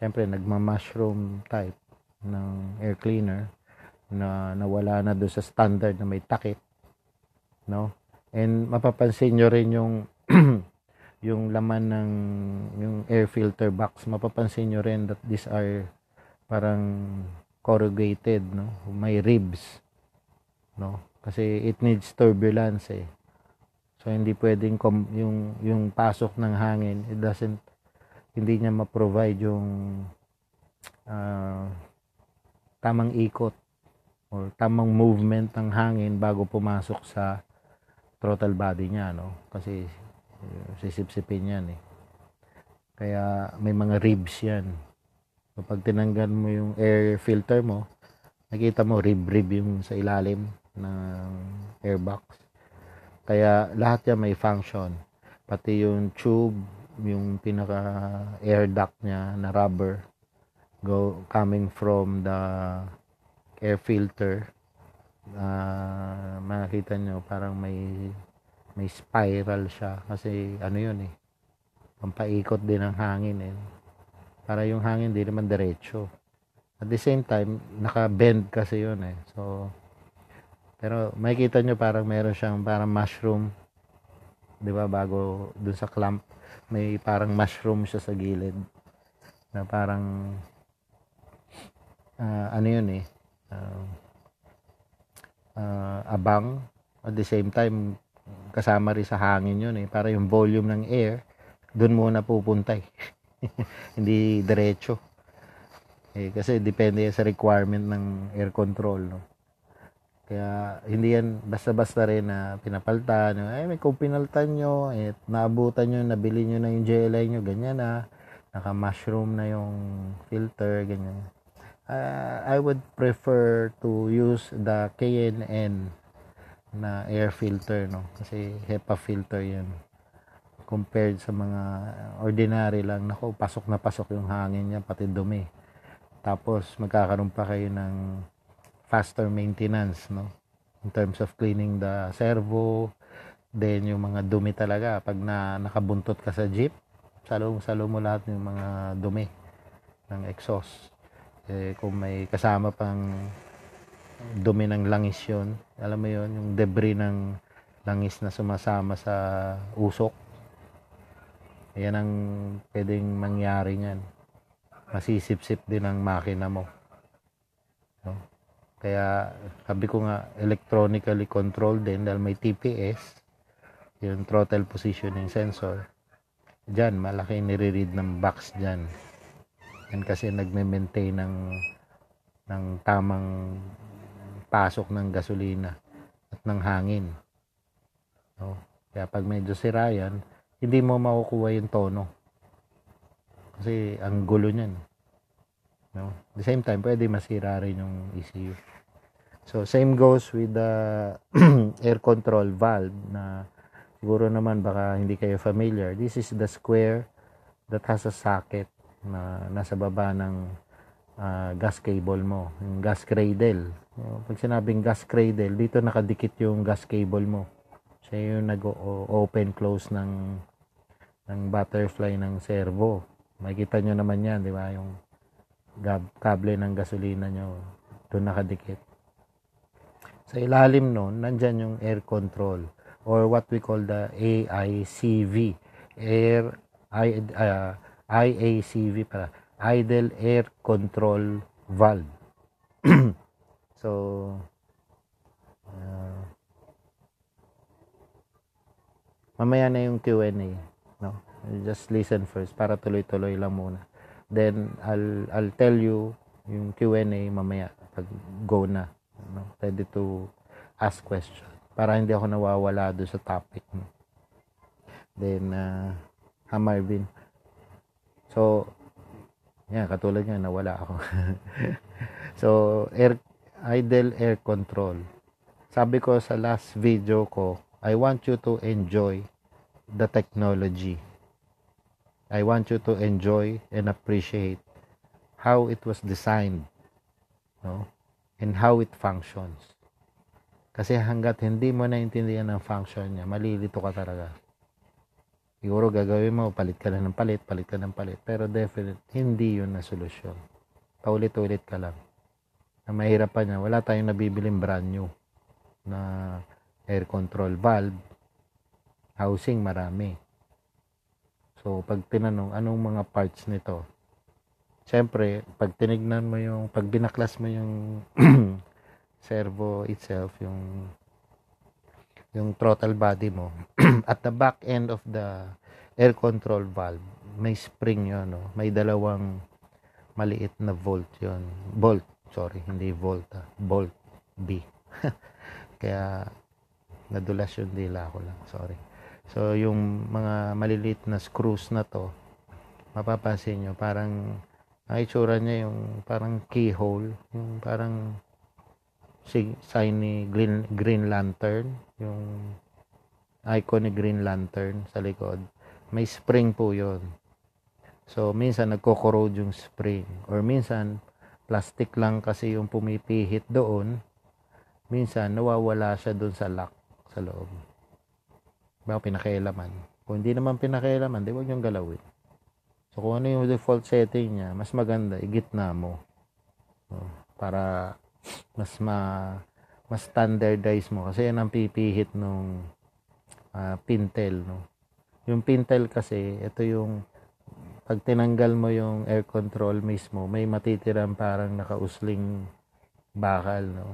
Speaker 1: syempre nagma-mushroom type ng air cleaner na nawala na doon sa standard na may takip no and mapapansin niyo rin yung yung laman ng yung air filter box mapapansin niyo rin that these are parang corrugated no may ribs no kasi it needs turbulence eh so hindi pwedeng yung yung pasok ng hangin it doesn't hindi niya ma-provide yung uh, tamang ikot or tamang movement ng hangin bago pumasok sa throttle body niya no kasi eh, sisipsipin yan eh kaya may mga ribs yan kapag tinanggan mo yung air filter mo nakita mo rib rib yung sa ilalim ng airbox kaya lahat yan may function pati yung tube yung pinaka air duct niya na rubber go coming from the air filter uh, makita nyo parang may may spiral siya kasi ano yun eh pampaikot din ng hangin eh para yung hangin hindi naman diretso at the same time naka-bend kasi yun eh so pero makikita nyo parang meron siyang parang mushroom di ba bago dun sa clamp may parang mushroom siya sa gilid na parang uh, ano yun eh uh, uh, abang at the same time kasama rin sa hangin yun eh para yung volume ng air doon muna pupunta eh. hindi diretso eh, kasi depende sa requirement ng air control no kaya hindi yan basta-basta rin na pinapalta. No? Eh, may kung pinaltan nyo, eh, naabutan nyo, nabili nyo na yung JLI nyo, ganyan na. Naka-mushroom na yung filter, ganyan. Uh, I would prefer to use the KNN na air filter, no? Kasi HEPA filter yun. Compared sa mga ordinary lang, nako, pasok na pasok yung hangin niya, pati dumi. Tapos, magkakaroon pa kayo ng faster maintenance, no? In terms of cleaning the servo, then yung mga dumi talaga. Pag na, nakabuntot ka sa jeep, salong-salo mo lahat yung mga dumi ng exhaust. Eh, kung may kasama pang dumi ng langis yon alam mo yon yung debris ng langis na sumasama sa usok, yan ang pwedeng mangyari niyan. Masisipsip din ang makina mo. No? Kaya sabi ko nga electronically controlled din dahil may TPS, yung throttle positioning sensor. Diyan, malaki nire-read ng box diyan. Yan kasi nagme-maintain ng ng tamang pasok ng gasolina at ng hangin. No? Kaya pag medyo sira yan, hindi mo makukuha yung tono. Kasi ang gulo niyan. No? At the same time, pwede masira rin yung ECU. So same goes with the air control valve na siguro naman baka hindi kayo familiar. This is the square that has a socket na nasa baba ng uh, gas cable mo, yung gas cradle. pag sinabing gas cradle, dito nakadikit yung gas cable mo. Siya yung nag-open close ng ng butterfly ng servo. Makikita nyo naman yan, di ba? Yung kable ng gasolina nyo, doon nakadikit. Sa ilalim nun, nandyan yung air control or what we call the AICV, air I, uh, IACV para idle air control valve. so uh, mamaya na yung Q&A, no? You Just listen first para tuloy-tuloy lang muna. Then I'll I'll tell you yung Q&A mamaya pag go na no? ready to ask question para hindi ako nawawala do sa topic no? then uh, ah, ha ah, Marvin so yeah katulad niya nawala ako so air idle air control sabi ko sa last video ko I want you to enjoy the technology I want you to enjoy and appreciate how it was designed no and how it functions. Kasi hanggat hindi mo naintindihan ang function niya, malilito ka talaga. Siguro gagawin mo, palit ka lang ng palit, palit ka ng palit. Pero definite, hindi yun na solusyon. Paulit-ulit ka lang. Na mahirap pa niya, wala tayong nabibiling brand new na air control valve. Housing, marami. So, pag tinanong, anong mga parts nito? Siyempre, pag tinignan mo yung, pag binaklas mo yung servo itself, yung yung throttle body mo, at the back end of the air control valve, may spring yun, no? may dalawang maliit na volt yon Bolt, sorry, hindi volt, ah. bolt, B. Kaya, nadulas yung dila ko lang, sorry. So, yung mga maliliit na screws na to, mapapansin nyo, parang ang itsura niya yung parang keyhole, yung parang sign ni Green, Green Lantern, yung icon ni Green Lantern sa likod. May spring po yon. So, minsan nagkokorrode yung spring. Or minsan, plastic lang kasi yung pumipihit doon. Minsan, nawawala siya doon sa lock, sa loob. Baka pinakailaman. Kung hindi naman pinakailaman, di wag niyong galawin. So, kung ano yung default setting niya, mas maganda, igitna mo. No? Para mas ma mas standardize mo kasi yan ang pipihit nung uh, pintel no yung pintel kasi ito yung pag tinanggal mo yung air control mismo may matitirang parang nakausling bakal no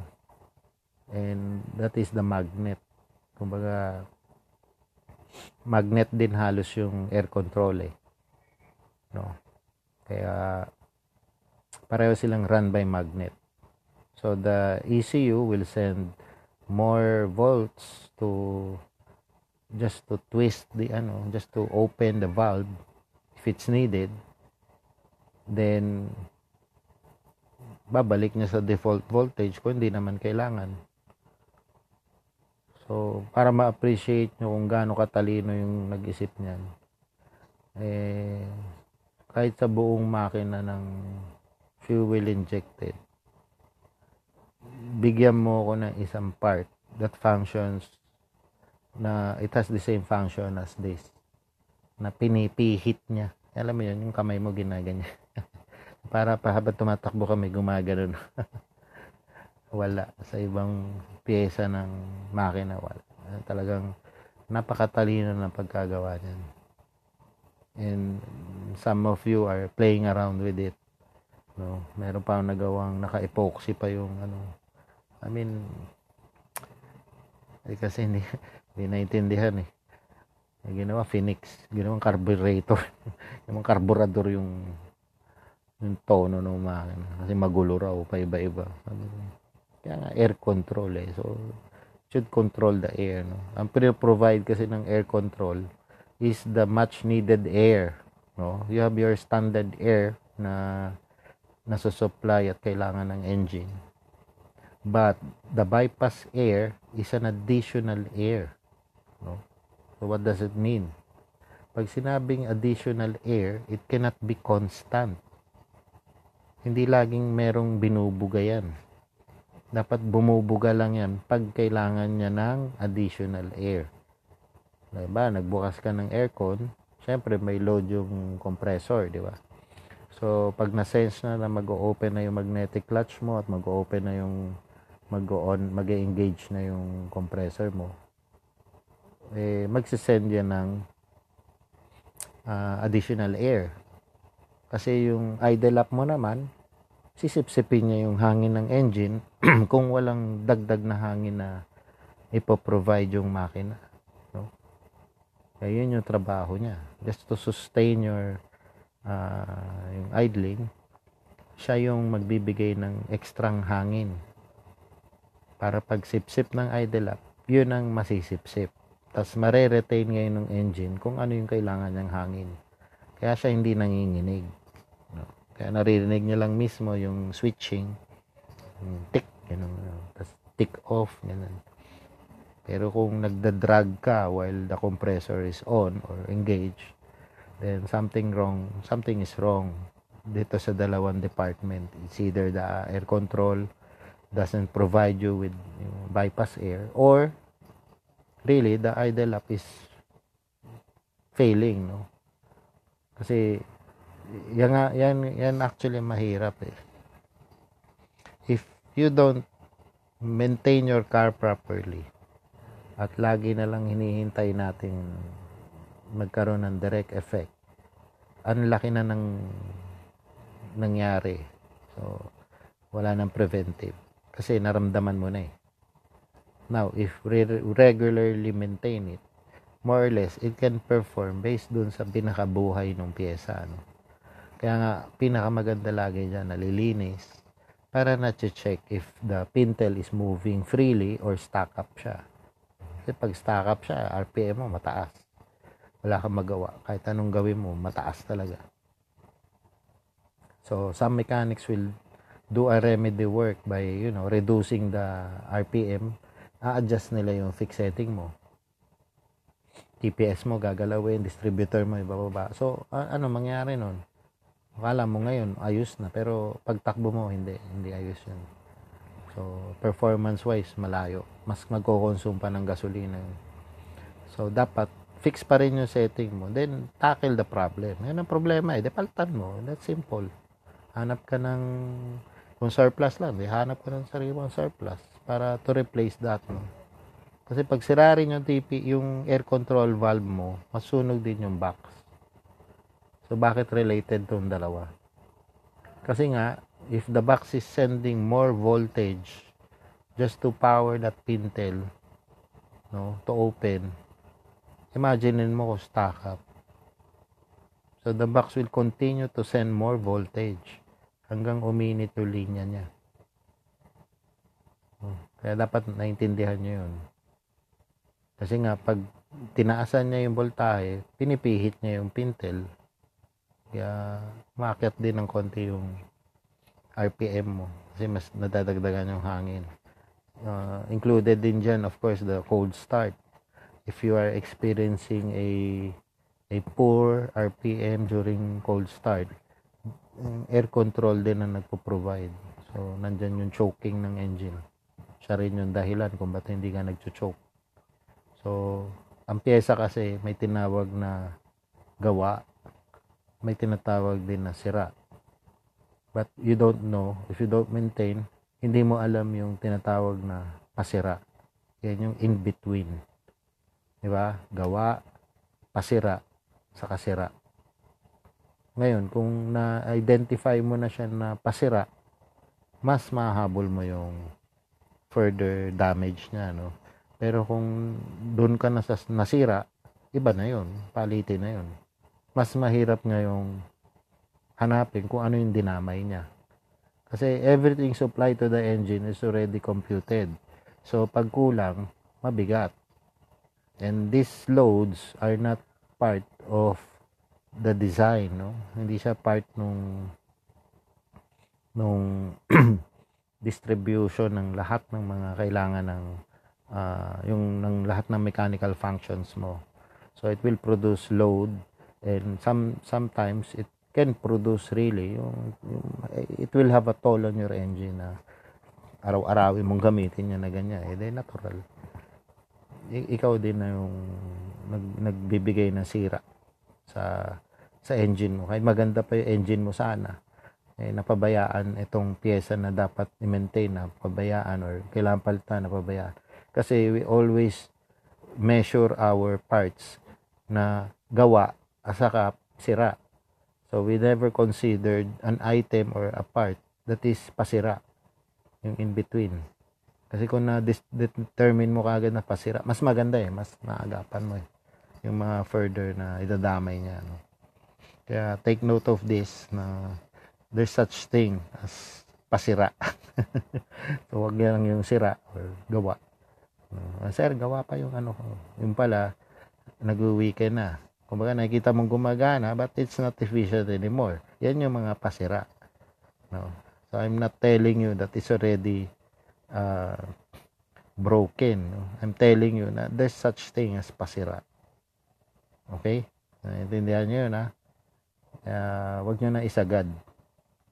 Speaker 1: and that is the magnet kumbaga magnet din halos yung air control eh no kaya pareho silang run by magnet so the ECU will send more volts to just to twist the ano just to open the valve if it's needed then babalik niya sa default voltage kung hindi naman kailangan so para ma-appreciate nyo kung gaano katalino yung nag-isip niyan eh kahit sa buong makina ng fuel injected bigyan mo ako ng isang part that functions na it has the same function as this na pinipihit niya alam mo yun yung kamay mo ginaganyan para pa habang tumatakbo kami gumagano wala sa ibang pyesa ng makina wala talagang napakatalino ng pagkagawa niyan and some of you are playing around with it no meron pa nagawang naka-epoxy pa yung ano I mean eh, kasi hindi hindi naintindihan eh ginawa Phoenix ginawang carburetor yung carburetor yung yung tono ng makina kasi magulo raw pa iba-iba kaya nga air control eh so should control the air no ang pre-provide kasi ng air control is the much needed air no you have your standard air na nasusupply at kailangan ng engine but the bypass air is an additional air no so what does it mean pag sinabing additional air it cannot be constant hindi laging merong binubuga yan dapat bumubuga lang yan pag kailangan niya ng additional air Diba? Nagbukas ka ng aircon, syempre may load yung compressor, di ba? So, pag na-sense na na mag-open na yung magnetic clutch mo at mag-open na yung mag-on, mag-engage na yung compressor mo, eh, magsisend yan ng uh, additional air. Kasi yung idle up mo naman, sisipsipin niya yung hangin ng engine kung walang dagdag na hangin na ipoprovide yung makina. Kaya yun yung trabaho niya. Just to sustain your uh, yung idling, siya yung magbibigay ng ekstrang hangin. Para pag sipsip ng idle up, yun ang masisipsip. Tapos mare-retain ngayon ng engine kung ano yung kailangan niyang hangin. Kaya siya hindi nanginginig. Kaya naririnig niya lang mismo yung switching, yung tick, ganun, tapos tick off, ganun. Pero kung nagda-drag ka while the compressor is on or engaged, then something wrong, something is wrong dito sa dalawang department. It's either the air control doesn't provide you with bypass air or really the idle up is failing, no? Kasi yan yan yan actually mahirap eh. If you don't maintain your car properly, at lagi na lang hinihintay nating magkaroon ng direct effect. Ang laki na ng nangyari. So, wala nang preventive. Kasi naramdaman mo na eh. Now, if we regularly maintain it, more or less, it can perform based dun sa pinakabuhay ng pyesa. Ano? Kaya nga, pinakamaganda lagi diyan nalilinis, para na-check if the pintel is moving freely or stuck up siya. Kasi pag stack up siya, RPM mo mataas. Wala kang magawa. Kahit anong gawin mo, mataas talaga. So some mechanics will do a remedy work by, you know, reducing the RPM. A-adjust nila yung fix setting mo. TPS mo gagalawin, distributor mo ibababa. So, ano mangyari nun? Akala mo ngayon, ayos na. Pero pagtakbo mo, hindi. Hindi ayos yun. So, performance-wise, malayo mas magko-consume pa ng gasolina. So, dapat fix pa rin yung setting mo. Then, tackle the problem. Yan ang problema eh. Depaltan mo. That's simple. Hanap ka ng, kung surplus lang, di hanap ka ng sarili mong surplus para to replace that, no? Kasi pag sira rin yung, TP, yung air control valve mo, masunog din yung box. So, bakit related tong dalawa? Kasi nga, if the box is sending more voltage just to power that pintel no to open imagine mo kung stack up so the box will continue to send more voltage hanggang uminit yung linya niya hmm. kaya dapat naintindihan niyo yun kasi nga pag tinaasan niya yung voltahe pinipihit niya yung pintel kaya maakyat din ng konti yung RPM mo kasi mas nadadagdagan yung hangin uh, included din dyan of course the cold start if you are experiencing a a poor RPM during cold start mm, air control din ang nagpo-provide so nandyan yung choking ng engine siya rin yung dahilan kung ba't hindi ka nagcho-choke so ang pyesa kasi may tinawag na gawa may tinatawag din na sira but you don't know if you don't maintain hindi mo alam yung tinatawag na pasira. Yan yung in-between. Di ba? Gawa, pasira, sa kasira. Ngayon, kung na-identify mo na siya na pasira, mas mahabol mo yung further damage niya, no? Pero kung doon ka na nasira, iba na yon, palitin na yon. Mas mahirap ngayong hanapin kung ano yung dinamay niya. Kasi everything supply to the engine is already computed. So pag kulang, mabigat. And these loads are not part of the design, no? Hindi siya part nung nung distribution ng lahat ng mga kailangan ng uh, yung ng lahat ng mechanical functions mo. So it will produce load and some sometimes it can produce really yung, yung eh, it will have a toll on your engine na araw araw mong gamitin niya na ganyan eh then natural I- ikaw din na yung nag, nagbibigay ng sira sa sa engine mo kahit maganda pa yung engine mo sana eh, napabayaan itong piyesa na dapat i-maintain na pabayaan or kailangan palitan na pabayaan kasi we always measure our parts na gawa at saka sira So we never considered an item or a part that is pasira. Yung in between. Kasi kung na-determine mo kagad na pasira, mas maganda eh, mas maagapan mo eh. Yung mga further na idadamay niya. No? Kaya take note of this na there's such thing as pasira. so wag lang yung sira or gawa. Uh, sir, gawa pa yung ano. Yung pala, nag-weekend na kumbaga nakikita mong gumagana but it's not efficient anymore. Yan yung mga pasira. No? So I'm not telling you that it's already uh, broken. No? I'm telling you na there's such thing as pasira. Okay? Naintindihan nyo yun ha? Uh, wag nyo na isagad.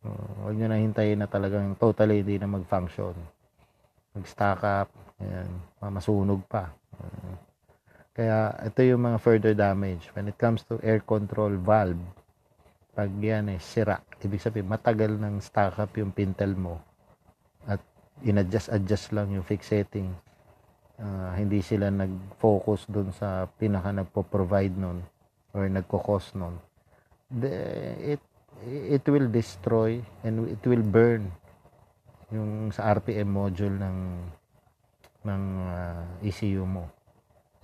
Speaker 1: Uh, wag nyo na hintayin na talagang totally hindi na mag-function. Mag-stack up. Ayan, mamasunog pa. Uh, kaya ito yung mga further damage. When it comes to air control valve, pag yan eh, sira, ibig sabihin matagal nang stack up yung pintel mo at inadjust-adjust lang yung fix setting. Uh, hindi sila nag-focus dun sa pinaka nagpo-provide nun or nagko-cause nun. The, it, it will destroy and it will burn yung sa RPM module ng ng uh, ah, ECU mo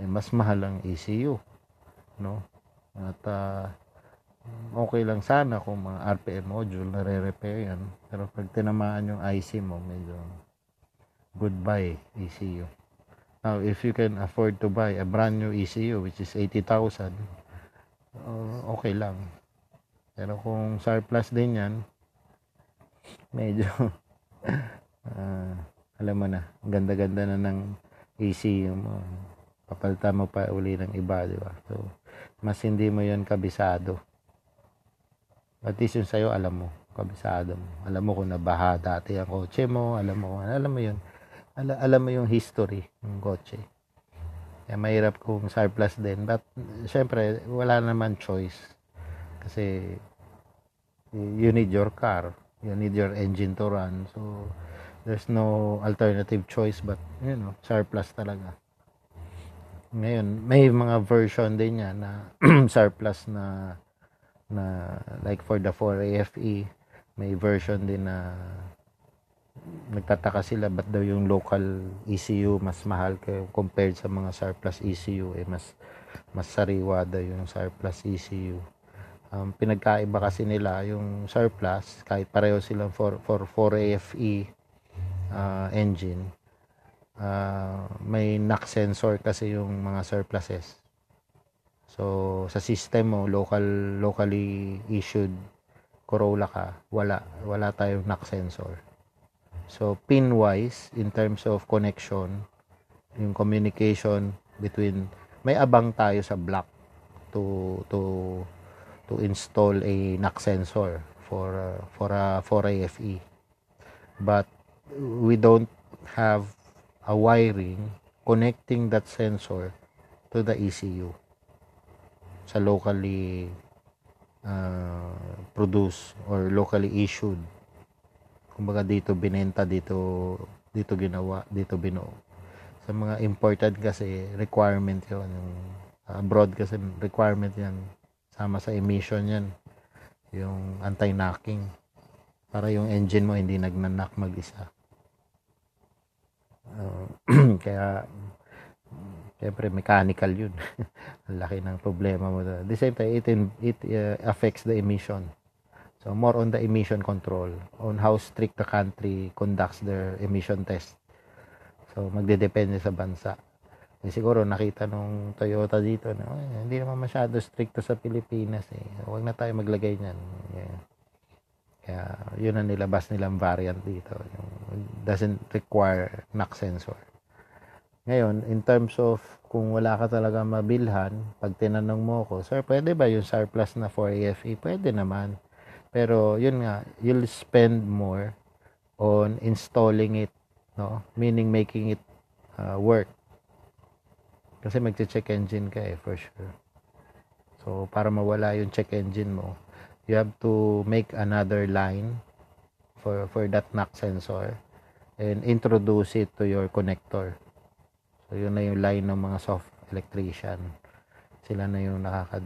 Speaker 1: eh, mas mahal ang ECU no at uh, okay lang sana kung mga RPM module na re-repair yan pero pag tinamaan yung IC mo medyo goodbye ECU now if you can afford to buy a brand new ECU which is 80,000 uh, okay lang pero kung surplus din yan medyo uh, alam mo na ganda-ganda na ng ECU mo papalitan mo pa uli ng iba, di ba? So, mas hindi mo yon kabisado. At least yun sa'yo, alam mo, kabisado mo. Alam mo kung nabaha dati ang kotse mo, alam mo, alam mo yun. Ala, alam mo yung history ng kotse. Kaya mahirap kung surplus din. But, syempre, wala naman choice. Kasi, you need your car. You need your engine to run. So, there's no alternative choice but, you know, surplus talaga. Ngayon, may mga version din niya na surplus na na like for the 4AFE, may version din na nagtataka sila but daw yung local ECU mas mahal kayo compared sa mga surplus ECU eh mas mas sariwa daw yung surplus ECU um, pinagkaiba kasi nila yung surplus kahit pareho silang for, for 4AFE uh, engine uh, may knock sensor kasi yung mga surpluses. So sa system mo local locally issued Corolla ka, wala wala tayong knock sensor. So pin wise in terms of connection, yung communication between may abang tayo sa block to to to install a knock sensor for uh, for a for a FE. But we don't have a wiring connecting that sensor to the ECU sa locally uh, produced or locally issued kumbaga dito binenta dito dito ginawa dito binuo sa mga imported kasi requirement yon yung uh, abroad kasi requirement yan sama sa emission yan yung anti-knocking para yung engine mo hindi nagnanak mag-isa Uh, kaya Siyempre, mechanical yun. Ang laki ng problema mo. At the same time, it, in, it uh, affects the emission. So, more on the emission control, on how strict the country conducts their emission test. So, magdedepende sa bansa. Eh, siguro, nakita nung Toyota dito, na, hindi naman masyado strict sa Pilipinas. Eh. Huwag na tayo maglagay niyan. Yeah. Kaya yun ang nilabas nilang variant dito. Yung doesn't require knock sensor. Ngayon, in terms of kung wala ka talaga mabilhan, pag tinanong mo ako, Sir, pwede ba yung surplus na 4AFE? Pwede naman. Pero yun nga, you'll spend more on installing it, no? Meaning making it uh, work. Kasi magche-check engine ka eh, for sure. So, para mawala yung check engine mo, you have to make another line for for that knock sensor and introduce it to your connector so yun na yung line ng mga soft electrician sila na yung nakaka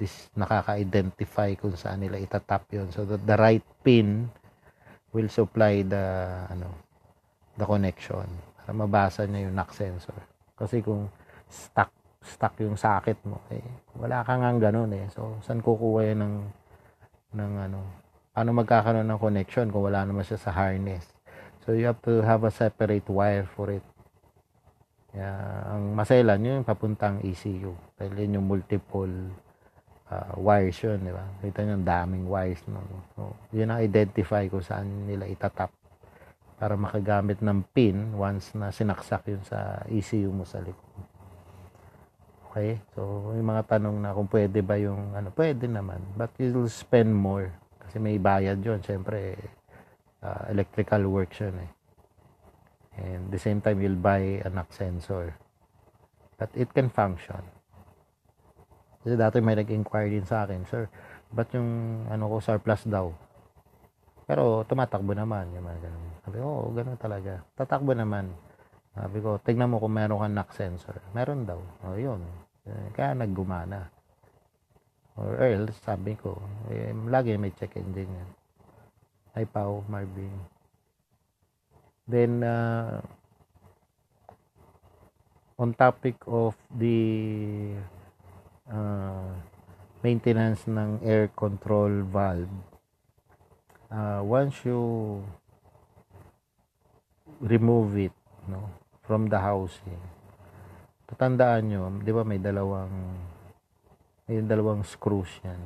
Speaker 1: this, nakaka-identify kung saan nila itatap yon so that the right pin will supply the ano the connection para mabasa niya yung knock sensor kasi kung stuck stuck yung socket mo eh wala ka ang ganun eh so saan kukuha yan ng ng ano paano magkakaroon ng connection kung wala naman siya sa harness so you have to have a separate wire for it Kaya, ang maselan yun yung papuntang ECU dahil yun yung multiple uh, wires yun di ba kita nyo daming wires no? so yun ang identify kung saan nila itatap para makagamit ng pin once na sinaksak yun sa ECU mo sa likod Okay? So, yung mga tanong na kung pwede ba yung ano, pwede naman. But you'll spend more. Kasi may bayad yon Siyempre, uh, ah, electrical works yun eh. And the same time, you'll buy a knock sensor. But it can function. Kasi dati may nag-inquire din sa akin, Sir, ba't yung ano ko, surplus daw? Pero tumatakbo naman. Yung mga ganun. Sabi ko, oo, ganun talaga. Tatakbo naman. Sabi ko, tignan mo kung meron kang knock sensor. Meron daw. O, oh, yun. Eh, kaya naggumana. Or else, sabi ko, eh, lagi may check engine yan. Ay, Pao, Marvin. Then, uh, on topic of the uh, maintenance ng air control valve, uh, once you remove it no, from the housing, tatandaan nyo, di ba may dalawang, may dalawang screws yan.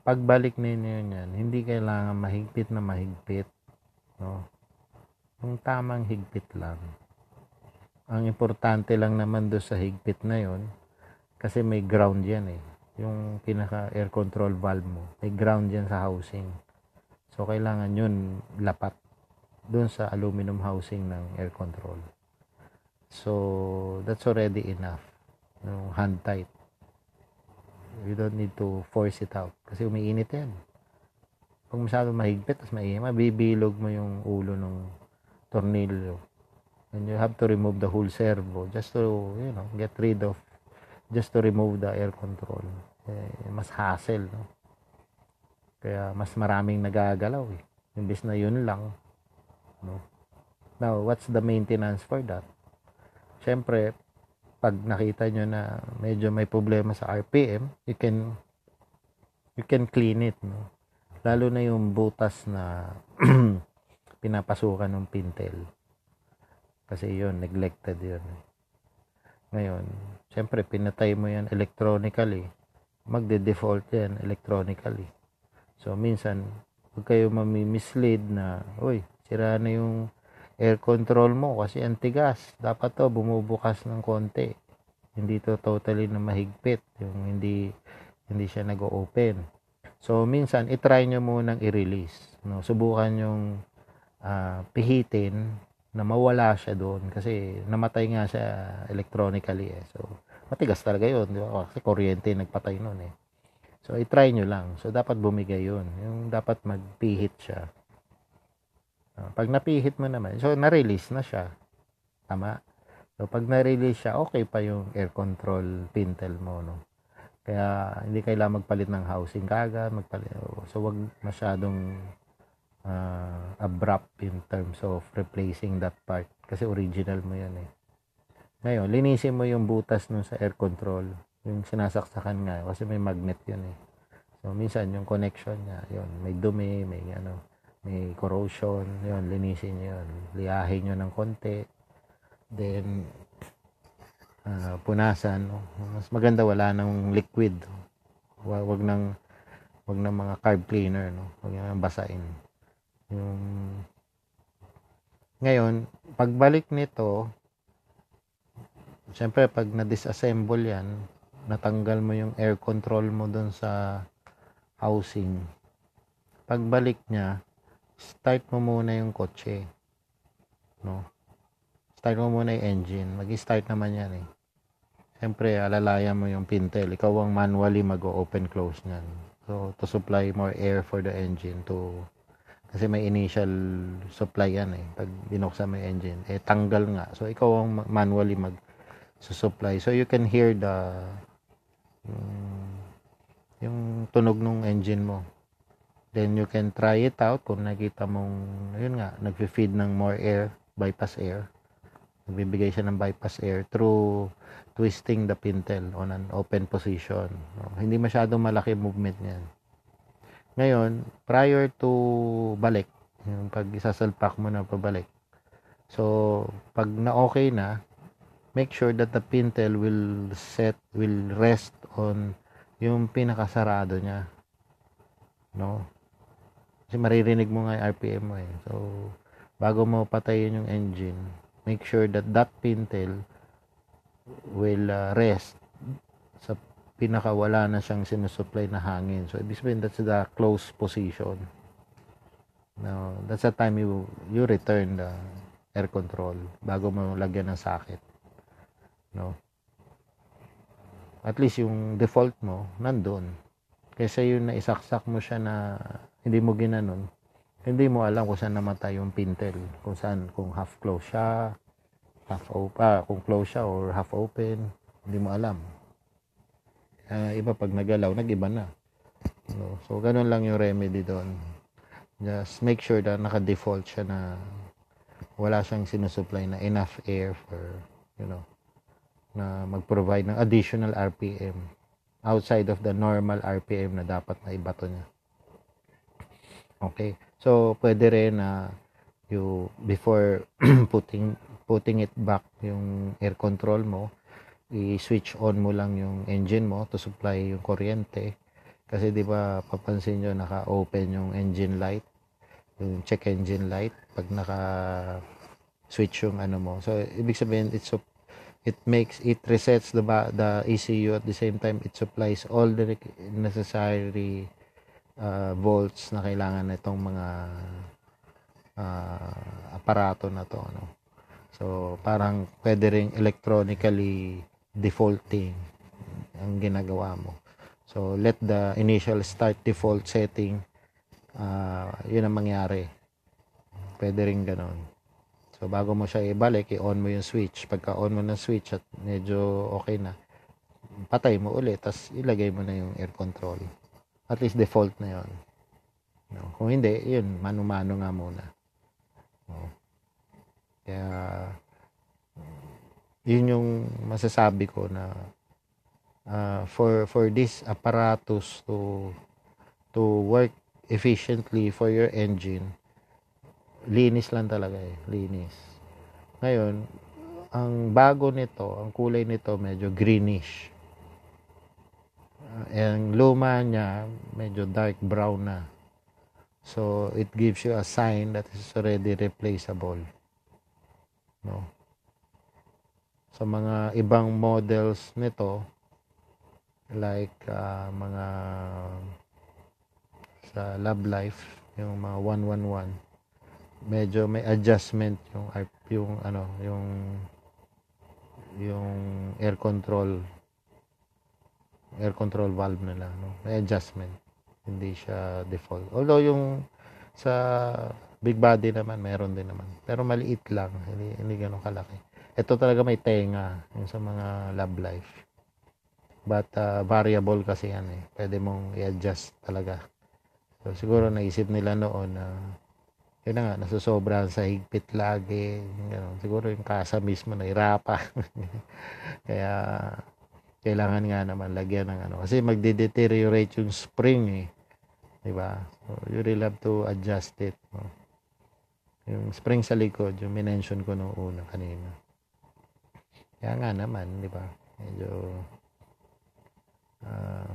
Speaker 1: Pagbalik ninyo yan, hindi kailangan mahigpit na mahigpit. No? Yung tamang higpit lang. Ang importante lang naman do sa higpit na yon kasi may ground yan eh. Yung pinaka air control valve mo, may ground yan sa housing. So, kailangan yun lapat doon sa aluminum housing ng air control. So, that's already enough. Yung hand tight. You don't need to force it out. Kasi umiinit yan. Pag masyado mahigpit, tapos maihim, mabibilog mo yung ulo ng tornilyo. And you have to remove the whole servo just to, you know, get rid of, just to remove the air control. Eh, mas hassle, no? Kaya mas maraming nagagalaw eh. Imbis na yun lang. No? Now, what's the maintenance for that? syempre, pag nakita nyo na medyo may problema sa RPM, you can you can clean it. No? Lalo na yung butas na pinapasukan ng pintel. Kasi yun, neglected yun. Ngayon, syempre, pinatay mo yan electronically. Magde-default yan electronically. So, minsan, huwag kayo mamimislead na, uy, sira na yung air control mo kasi ang tigas. Dapat to bumubukas ng konti. Hindi to totally na mahigpit, yung hindi hindi siya nag-open. So minsan i-try niyo muna ng i-release, no. Subukan yung uh, ah, pihitin na mawala siya doon kasi namatay nga siya electronically eh. So matigas talaga 'yon, di ba? Kasi kuryente nagpatay noon eh. So i-try niyo lang. So dapat bumigay 'yon. Yung dapat magpihit siya. Ah, pag napihit mo naman, so na-release na siya. Tama. So pag na-release siya, okay pa yung air control pintel mo, no? Kaya hindi kailangan magpalit ng housing kaga, magpalit. So wag masyadong uh, abrupt in terms of replacing that part kasi original mo 'yan eh. Ngayon, linisin mo yung butas nun sa air control. Yung sinasaksakan nga. Kasi may magnet yun eh. So, minsan yung connection niya, yun, may dumi, may ano may corrosion, yun, linisin nyo yun. Liyahin nyo ng konti. Then, uh, punasan. Mas maganda wala ng liquid. Wag, wag ng wag ng mga carb cleaner, no. Wag nang basain. Yung Ngayon, pagbalik nito, siyempre, pag na-disassemble 'yan, natanggal mo yung air control mo doon sa housing. Pagbalik niya, start mo muna yung kotse. No? Start mo muna yung engine. Mag-start naman yan eh. Siyempre, alalayan mo yung pintel. Ikaw ang manually mag-open close niyan. So, to supply more air for the engine to kasi may initial supply yan eh pag binuksan mo yung engine eh tanggal nga so ikaw ang manually mag supply so you can hear the um, yung tunog ng engine mo Then you can try it out kung nakita mong, yun nga, nagfe-feed ng more air, bypass air. Nagbibigay siya ng bypass air through twisting the pintle on an open position. No? Hindi masyadong malaki movement niyan. Ngayon, prior to balik, yung pag isasalpak mo na pabalik. So, pag na-okay na, make sure that the pintle will set, will rest on yung pinakasarado niya. No? Kasi maririnig mo nga yung RPM mo eh. So, bago mo patayin yung engine, make sure that that pintail will uh, rest sa pinakawala na siyang sinusupply na hangin. So, ibig sabihin, that's the close position. Now, that's the time you, you return the air control bago mo lagyan ng socket. No? At least yung default mo, nandun. Kaysa yun na isaksak mo siya na hindi mo ginanon. Hindi mo alam kung saan namatay yung pintel. Kung saan, kung half close siya, half open, ah, kung close siya or half open. Hindi mo alam. Uh, iba pag nagalaw, nagiba na. No? So, ganun lang yung remedy doon. Just make sure na naka-default siya na wala siyang sinusupply na enough air for, you know, na mag-provide ng additional RPM outside of the normal RPM na dapat na ibato niya. Okay. So, pwede rin na uh, you before putting putting it back yung air control mo, i-switch on mo lang yung engine mo to supply yung kuryente. Kasi 'di ba papansin niyo naka-open yung engine light, yung check engine light pag naka switch yung ano mo. So ibig sabihin it's so it makes it resets the the ECU at the same time it supplies all the necessary uh, volts na kailangan nitong mga uh, aparato na to ano. So parang pwede ring electronically defaulting ang ginagawa mo. So let the initial start default setting uh, yun ang mangyari. Pwede ring ganun. So bago mo siya ibalik, i-on mo yung switch. Pagka on mo ng switch at medyo okay na, patay mo ulit tapos ilagay mo na yung air control at least default na yon. No? Kung hindi, yun, mano-mano nga muna. No? Kaya, mm, yun yung masasabi ko na uh, for for this apparatus to to work efficiently for your engine linis lang talaga eh linis ngayon ang bago nito ang kulay nito medyo greenish Ah, ang luma niya medyo dark brown na. So it gives you a sign that is already replaceable. No. Sa mga ibang models nito like uh, mga sa love life yung mga 111 medyo may adjustment yung yung ano yung yung air control air control valve nila, no? may adjustment. Hindi siya default. Although yung sa big body naman, meron din naman. Pero maliit lang, hindi, hindi ganun kalaki. Ito talaga may tenga, yung sa mga lab life. But uh, variable kasi yan eh. Pwede mong i-adjust talaga. So, siguro naisip nila noon na uh, yun na nga, nasusobrahan sa higpit lagi. Ganun. Siguro yung kasa mismo nahirapa. Kaya kailangan nga naman lagyan ng ano kasi magde-deteriorate yung spring eh. 'Di ba? So you really have to adjust it. No? Yung spring sa likod, yung minention ko nung una kanina. Kaya nga naman, 'di ba? Medyo uh,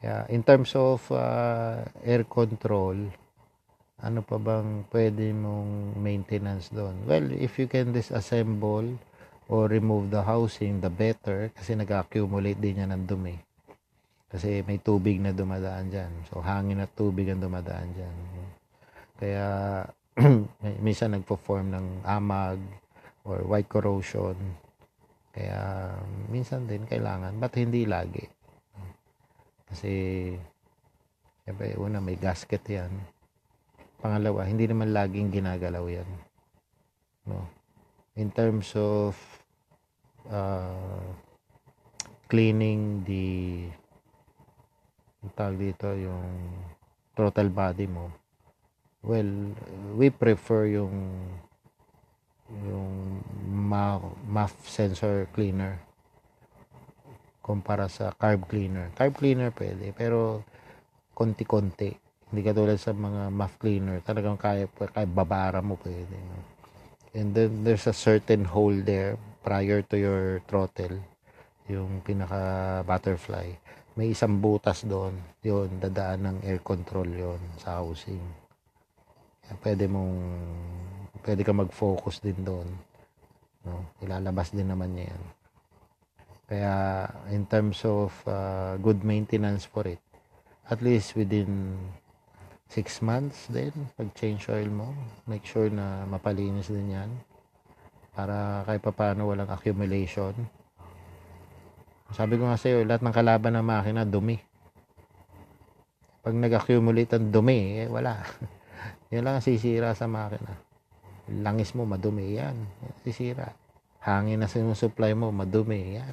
Speaker 1: kaya in terms of uh, air control, ano pa bang pwede mong maintenance doon? Well, if you can disassemble or remove the housing, the better kasi nag-accumulate din niya ng dumi. Kasi may tubig na dumadaan dyan. So, hangin at tubig ang dumadaan dyan. Kaya, minsan nagpo-form ng amag or white corrosion. Kaya, minsan din kailangan. But hindi lagi. Kasi, syempre, una may gasket yan. Pangalawa, hindi naman laging ginagalaw yan. No? In terms of uh, cleaning the yung dito yung total body mo well we prefer yung yung MAF sensor cleaner kumpara sa carb cleaner carb cleaner pwede pero konti-konti hindi katulad sa mga MAF cleaner talagang kaya, kaya babara mo pwede and then there's a certain hole there prior to your throttle yung pinaka butterfly may isang butas doon yun dadaan ng air control yon sa housing pwede mong pwede ka mag focus din doon no ilalabas din naman niya yan kaya in terms of uh, good maintenance for it at least within 6 months din pag change oil mo make sure na mapalinis din yan para kahit papano walang accumulation. Sabi ko nga sa iyo, lahat ng kalaban ng makina, dumi. Pag nag-accumulate ang dumi, eh, wala. Yan lang ang sisira sa makina. Langis mo, madumi yan. Sisira. Hangin na sa supply mo, madumi yan.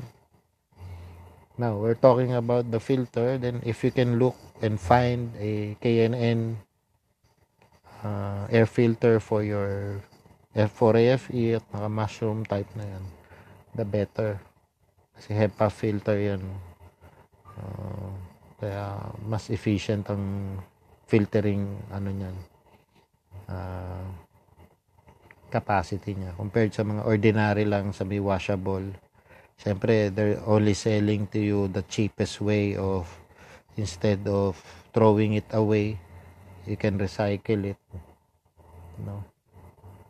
Speaker 1: Now, we're talking about the filter. Then, if you can look and find a KNN uh, air filter for your F4A, FE at mga mushroom type na yan, the better. Kasi HEPA filter yan. Uh, kaya mas efficient ang filtering ano niyan. Uh, capacity niya compared sa mga ordinary lang sa may washable. Siyempre, they're only selling to you the cheapest way of instead of throwing it away, you can recycle it. No?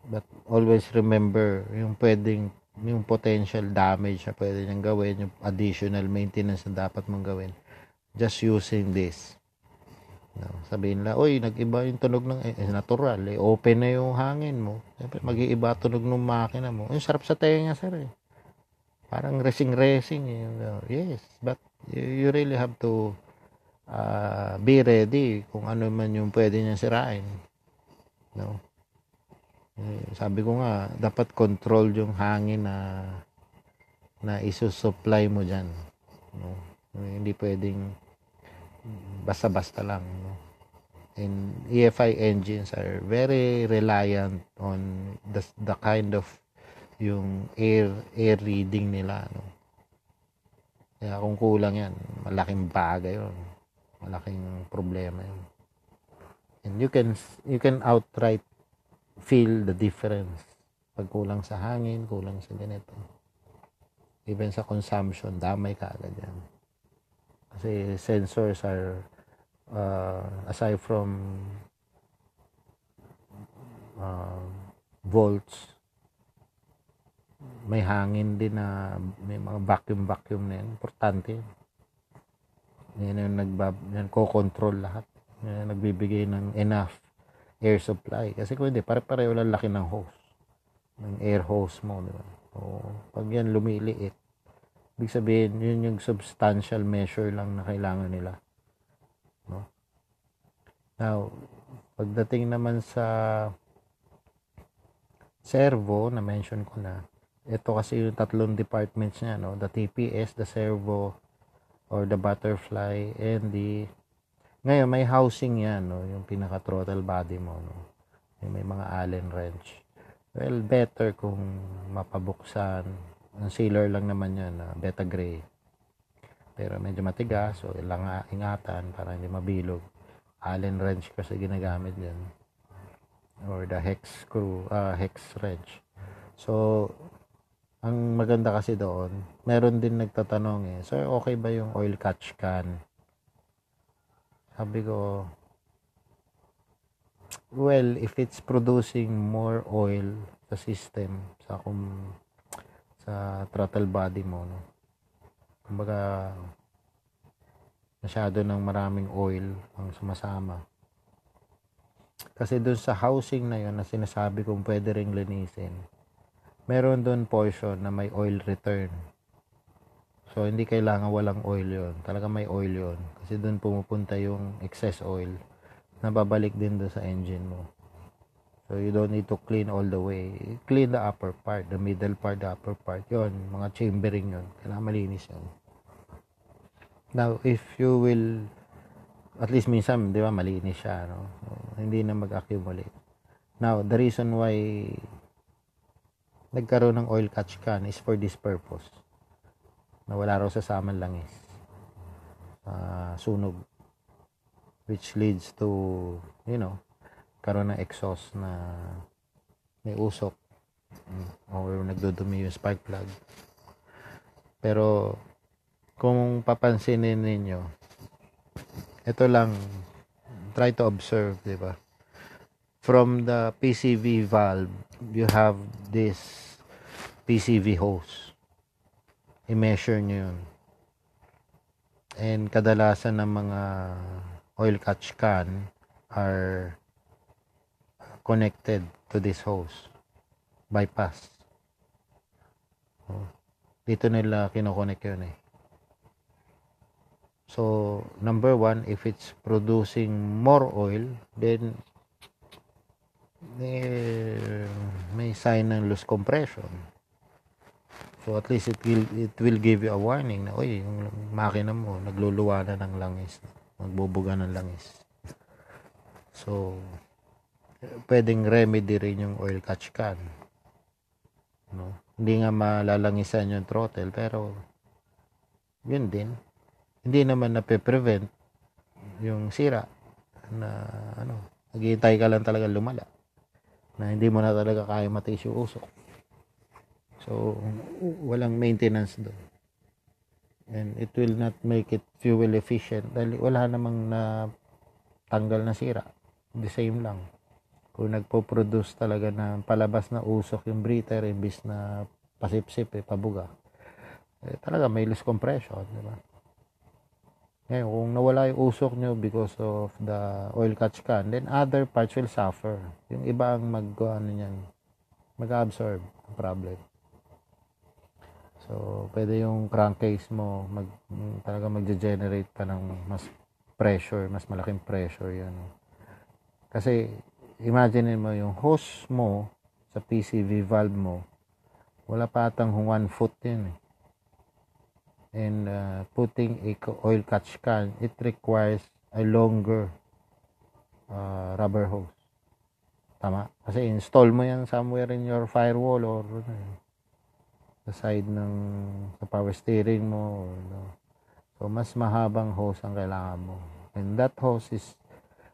Speaker 1: But always remember yung pwedeng yung potential damage na pwede niyang gawin, yung additional maintenance na dapat mong gawin just using this. No, sabihin lang, oy, nag-iba yung tunog ng eh, eh, natural, eh, open na yung hangin mo. Siyempre, mag-iiba tunog ng makina mo. Yung sarap sa tenga, sir. Eh. Parang racing-racing. Eh. Yes, but you, you really have to uh, be ready kung ano man yung pwede niyang sirain. No? Eh, sabi ko nga, dapat control yung hangin na na isusupply mo diyan No? Hindi pwedeng basta-basta lang. No? And EFI engines are very reliant on the, the kind of yung air air reading nila no. Kaya kung kulang 'yan, malaking bagay yun Malaking problema yun And you can you can outright feel the difference. Pag kulang sa hangin, kulang sa ganito. Even sa consumption, damay ka agad yan. Kasi sensors are, uh, aside from uh, volts, may hangin din na may mga vacuum vacuum na yan. Importante yan. yung, nagbab, yan ko-control lahat. Yan yung nagbibigay ng enough air supply. Kasi kung hindi, pare-pareho lang laki ng hose. Ng air hose mo, di ba? O, pag yan lumiliit, ibig sabihin, yun yung substantial measure lang na kailangan nila. No? Now, pagdating naman sa servo, na-mention ko na, ito kasi yung tatlong departments niya, no? The TPS, the servo, or the butterfly, and the ngayon, may housing yan, no? yung pinaka-throttle body mo. No? May mga allen wrench. Well, better kung mapabuksan. Ang sealer lang naman yan, na ah, beta gray. Pero medyo matigas, so ilang ingatan para hindi mabilog. Allen wrench kasi ginagamit yan. Or the hex screw, uh, hex wrench. So, ang maganda kasi doon, meron din nagtatanong eh, sir, okay ba yung oil catch can? Sabi ko, well, if it's producing more oil sa system, sa kung sa throttle body mo, no? kumbaga, masyado ng maraming oil ang sumasama. Kasi doon sa housing na yon na sinasabi kong pwede ring linisin, meron doon portion na may oil return So, hindi kailangan walang oil yon. Talaga may oil yon. Kasi doon pumupunta yung excess oil na babalik din doon sa engine mo. So, you don't need to clean all the way. Clean the upper part, the middle part, the upper part. Yon, mga chambering yon. Kailangan malinis yon. Now, if you will, at least minsan, di ba, malinis siya, no? So, hindi na mag-accumulate. Now, the reason why nagkaroon ng oil catch can is for this purpose wala raw sa saman langis uh, eh. ah, sunog which leads to you know karon ng exhaust na may usok mm, or nagdudumi yung spark plug pero kung papansinin ninyo ito lang try to observe di ba from the PCV valve you have this PCV hose i-measure nyo yun. And kadalasan ng mga oil catch can are connected to this hose bypass. Dito nila kinoconnect yun eh. So, number one, if it's producing more oil, then eh, may sign ng loose compression So at least it will, it will give you a warning na, uy, yung makina mo, nagluluwa na ng langis. Magbubuga ng langis. So, pwedeng remedy rin yung oil catch can. No? Hindi nga malalangisan yung throttle, pero yun din. Hindi naman nape-prevent yung sira na ano, naghihintay ka lang talaga lumala na hindi mo na talaga kaya matiis yung usok. So, walang maintenance doon. And it will not make it fuel efficient dahil wala namang na tanggal na sira. The same lang. Kung nagpo-produce talaga ng palabas na usok yung breather imbis na pasipsip eh, pabuga. Eh, talaga may loose compression, di ba? Ngayon, kung nawala yung usok nyo because of the oil catch can, then other parts will suffer. Yung iba ang mag, ano niyan, mag-absorb problem. So, pwede yung crankcase mo mag, talaga mag generate pa ng mas pressure, mas malaking pressure yan. Kasi, imagine mo yung hose mo sa PCV valve mo, wala pa atang 1 foot yun eh. And uh, putting a oil catch can, it requires a longer uh, rubber hose. Tama? Kasi install mo yan somewhere in your firewall or uh, sa side ng sa power steering mo. No? So, mas mahabang hose ang kailangan mo. And that hose is,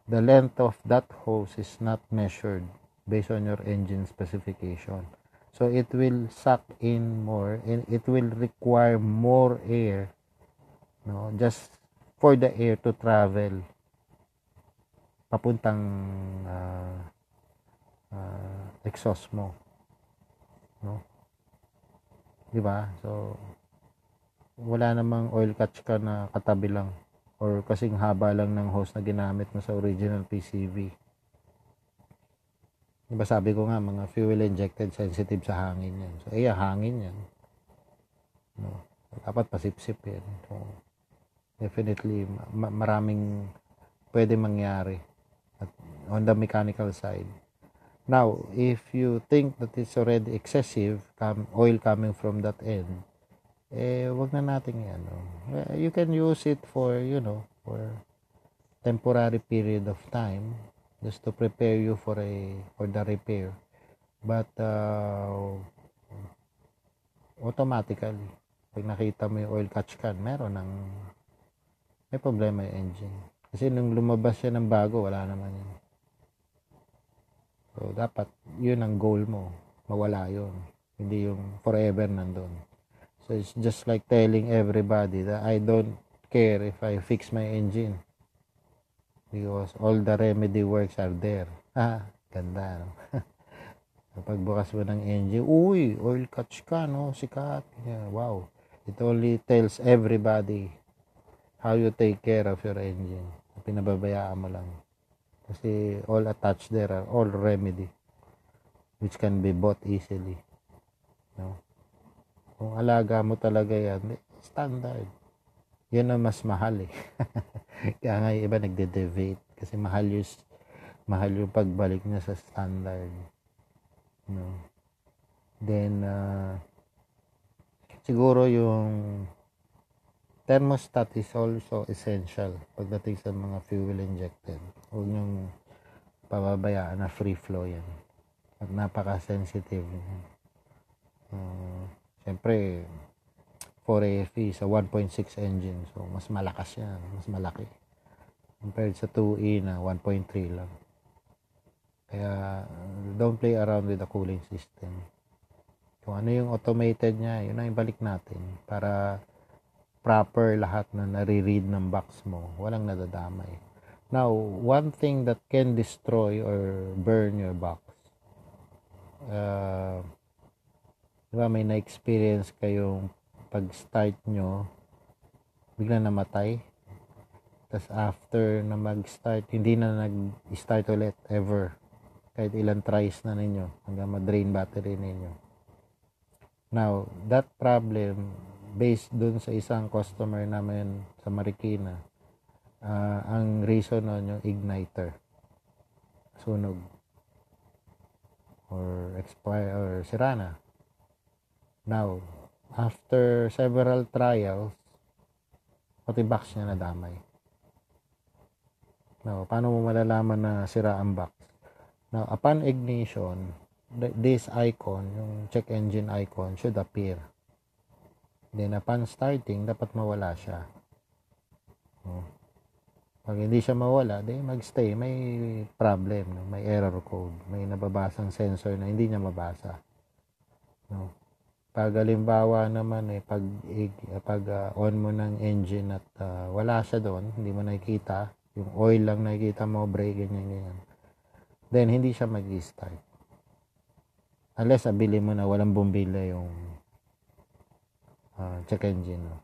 Speaker 1: the length of that hose is not measured based on your engine specification. So, it will suck in more and it will require more air no? just for the air to travel papuntang uh, uh, exhaust mo. No? 'Di ba? So wala namang oil catch ka na katabi lang or kasing haba lang ng hose na ginamit mo sa original PCV. Diba sabi ko nga, mga fuel injected sensitive sa hangin yan. So, iya, eh, hangin yan. No. Dapat pasipsip yan. So, definitely, ma- maraming pwede mangyari at on the mechanical side. Now, if you think that it's already excessive, come, oil coming from that end, eh, wag na natin yan. No? Eh, you can use it for, you know, for temporary period of time just to prepare you for a for the repair but uh, automatically pag nakita mo yung oil catch can meron ng may problema yung engine kasi nung lumabas siya ng bago wala naman yun So, dapat yun ang goal mo. Mawala yun. Hindi yung forever nandun. So, it's just like telling everybody that I don't care if I fix my engine. Because all the remedy works are there. Ah, ganda. No? Kapag mo ng engine, uy, oil catch ka, no? Sikat. Yeah, wow. It only tells everybody how you take care of your engine. Pinababayaan mo lang. Kasi all attached there are all remedy which can be bought easily. No? Kung alaga mo talaga yan, standard. Yan ang mas mahal eh. Kaya nga iba nagde-debate kasi mahal yung, mahal yung pagbalik niya sa standard. No? Then, uh, siguro yung thermostat is also essential pagdating sa mga fuel injected. Huwag niyong pababayaan na free flow yan. At napaka-sensitive. Uh, mm, Siyempre, 4AFE sa 1.6 engine. So, mas malakas yan. Mas malaki. Compared sa 2E na 1.3 lang. Kaya, don't play around with the cooling system. Kung ano yung automated niya, yun ang ibalik natin. Para proper lahat na nare-read ng box mo, walang nadadamay. Now, one thing that can destroy or burn your box, uh, di may na-experience kayong pag-start nyo, bigla namatay, tapos after na mag-start, hindi na nag-start ulit ever. Kahit ilang tries na ninyo hanggang ma-drain battery ninyo. Now, that problem based dun sa isang customer namin sa Marikina, uh, ang reason nun yung igniter. Sunog. Or expire or sira na. Now, after several trials, pati box niya nadamay. Now, paano mo malalaman na sira ang box? Now, upon ignition, this icon, yung check engine icon, should appear. Then upon starting, dapat mawala siya. Oh. Pag hindi siya mawala, di magstay, may problem, may error code, may nababasang sensor na hindi niya mabasa. No? Pag halimbawa naman eh pag eh, pag uh, on mo ng engine at uh, wala siya doon, hindi mo nakikita, yung oil lang nakikita mo, brake ganyan ganyan. Then hindi siya mag start Unless abili ah, mo na walang bumbilya yung uh, check engine. Oh.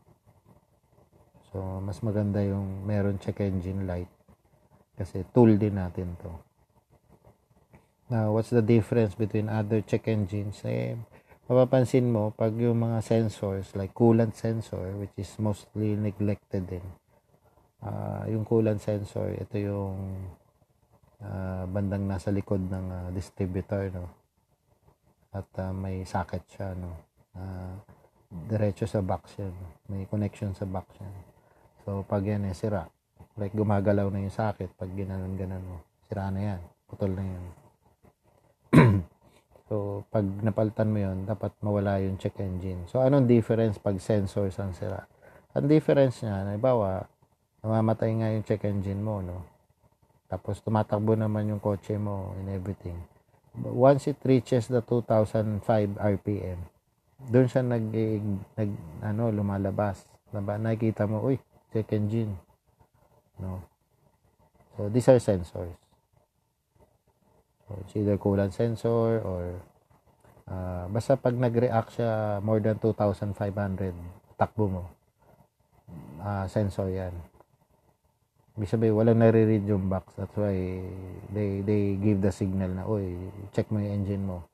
Speaker 1: So, mas maganda yung meron check engine light kasi tool din natin to. Now, what's the difference between other check engines? Eh, mapapansin mo pag yung mga sensors like coolant sensor which is mostly neglected din uh, yung coolant sensor ito yung uh, bandang nasa likod ng uh, distributor no at uh, may socket siya no uh, diretso sa box yan. May connection sa box yan. So, pag yan eh, sira. Like, gumagalaw na yung socket. Pag ginanon ganan mo, sira na yan. Putol na yan. so, pag napalitan mo yun, dapat mawala yung check engine. So, anong difference pag sensors ang sira? Ang difference niya, na ibawa, namamatay nga yung check engine mo, no? Tapos, tumatakbo naman yung kotse mo and everything. once it reaches the 2005 RPM, doon siya nag, nag ano, lumalabas. Diba? Nakikita mo, uy, check engine. No? So, these are sensors. So, it's either coolant sensor or uh, basta pag nag-react siya more than 2,500, takbo mo. Uh, sensor yan. Ibig sabihin, walang nare-read yung box. That's why they, they give the signal na, oy, check mo yung engine mo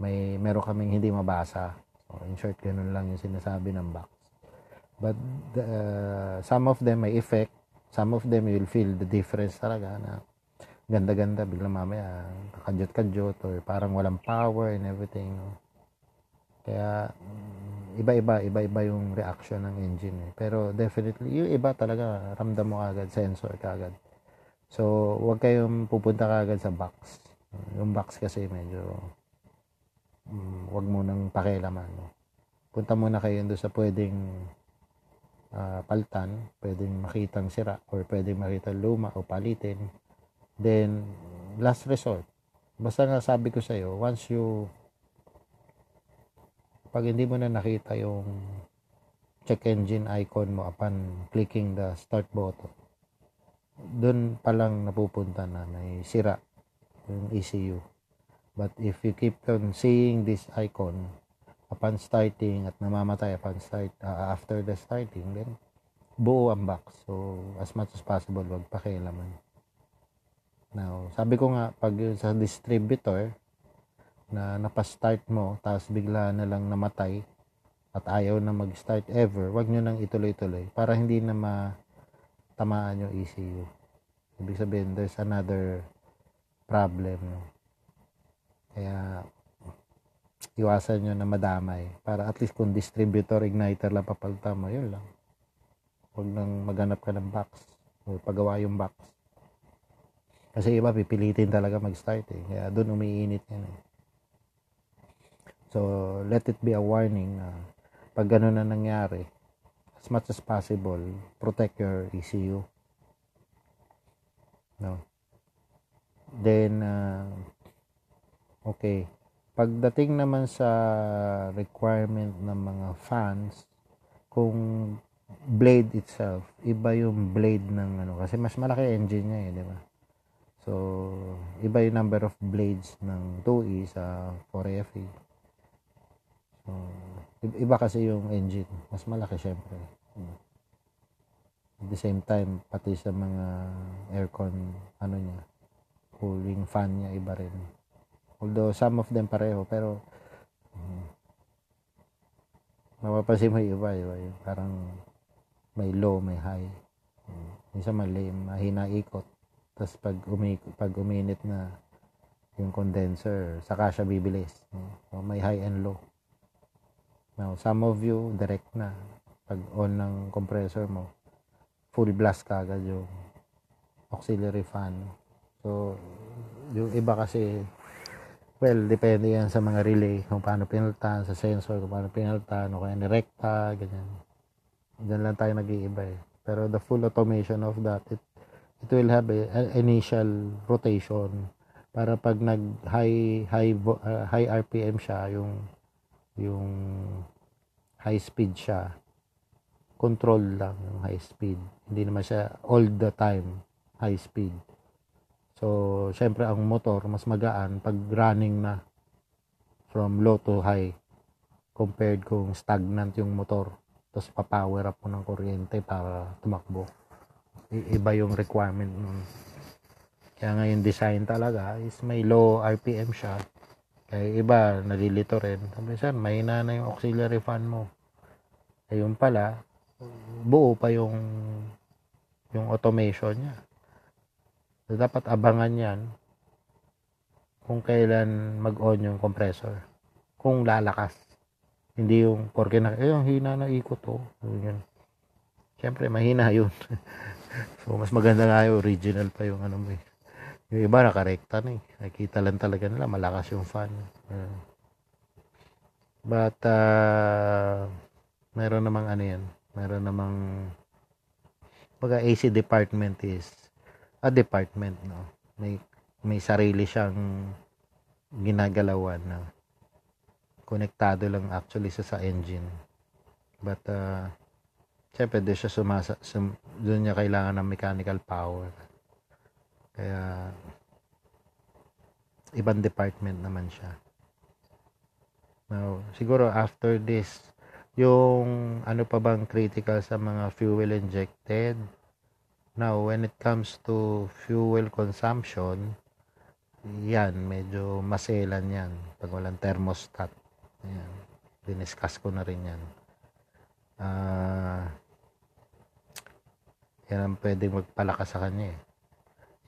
Speaker 1: may meron kaming hindi mabasa. So, in short, ganun lang yung sinasabi ng box. But uh, some of them may effect. Some of them you'll feel the difference talaga na ganda-ganda bigla mamaya kakadyot-kadyot or parang walang power and everything. No? Kaya mm, iba-iba, iba-iba yung reaction ng engine. Eh. Pero definitely, yung iba talaga, ramdam mo agad, sensor ka agad. So, huwag kayong pupunta ka agad sa box. Yung box kasi medyo mm, wag mo nang pakialaman. Punta muna kayo doon sa pwedeng uh, ah, paltan, pwedeng makitang sira or pwedeng makita luma o palitin. Then, last resort. Basta nga sabi ko sa iyo, once you pag hindi mo na nakita yung check engine icon mo upon clicking the start button, doon palang napupunta na may sira yung ECU. But if you keep on seeing this icon upon starting at namamatay upon start uh, after the starting, then buo ang box. So, as much as possible, wag pakialaman. Now, sabi ko nga, pag sa distributor, na napastart mo, tapos bigla na lang namatay, at ayaw na mag-start ever, wag nyo nang ituloy-tuloy para hindi na matamaan yung ECU. Ibig sabihin, there's another problem. Kaya iwasan nyo na madamay para at least kung distributor igniter lang papalta mo yun lang huwag nang maghanap ka ng box o pagawa yung box kasi iba pipilitin talaga mag start eh kaya doon umiinit yan eh so let it be a warning na pag ganun na nangyari as much as possible protect your ECU no then uh, Okay. Pagdating naman sa requirement ng mga fans, kung blade itself, iba yung blade ng ano, kasi mas malaki engine niya eh, di ba? So, iba yung number of blades ng 2E sa 4FE. So, iba kasi yung engine. Mas malaki syempre. At the same time, pati sa mga aircon, ano niya, cooling fan niya, iba rin. Although some of them pareho, pero um, mm, mapapansin mo yung iba, iba, yung parang may low, may high. Um, minsan mali, mahina ikot. Tapos pag, umi, pag uminit na yung condenser, saka siya bibilis. Um, may high and low. Now, some of you, direct na. Pag on ng compressor mo, full blast ka agad yung auxiliary fan. So, yung iba kasi Well, depende yan sa mga relay, kung paano pinaltan, sa sensor, kung paano pinaltan, o kaya nirekta, ganyan. Diyan lang tayo nag-iiba eh. Pero the full automation of that, it, it will have a initial rotation para pag nag high high uh, high RPM siya yung yung high speed siya control lang yung high speed hindi naman siya all the time high speed So, syempre ang motor mas magaan pag running na from low to high compared kung stagnant yung motor tapos pa-power up mo ng kuryente para tumakbo. Iba yung requirement nun. Kaya ngayon design talaga is may low RPM siya. Kaya iba, nalilito rin. Sabi saan, mahina na yung auxiliary fan mo. Ayun pala, buo pa yung yung automation niya. So, dapat abangan yan kung kailan mag-on yung compressor. Kung lalakas. Hindi yung porke na, eh, ang hina na ikot to. Oh. Yun. Siyempre, mahina yun. so, mas maganda nga yung original pa yung ano mo eh. Yung iba nakarekta na eh. Nakita lang talaga nila, malakas yung fan. Uh, but, uh, meron namang ano yan. Meron namang, baga AC department is a department no may may sarili siyang ginagalawan na konektado lang actually sa sa engine but uh, syempre doon siya sumasa sum, doon niya kailangan ng mechanical power kaya ibang department naman siya now siguro after this yung ano pa bang critical sa mga fuel injected Now, when it comes to fuel consumption, yan, medyo maselan yan pag walang thermostat. Yan, diniscuss ko na rin yan. Uh, yan ang pwedeng magpalakas sa kanya eh.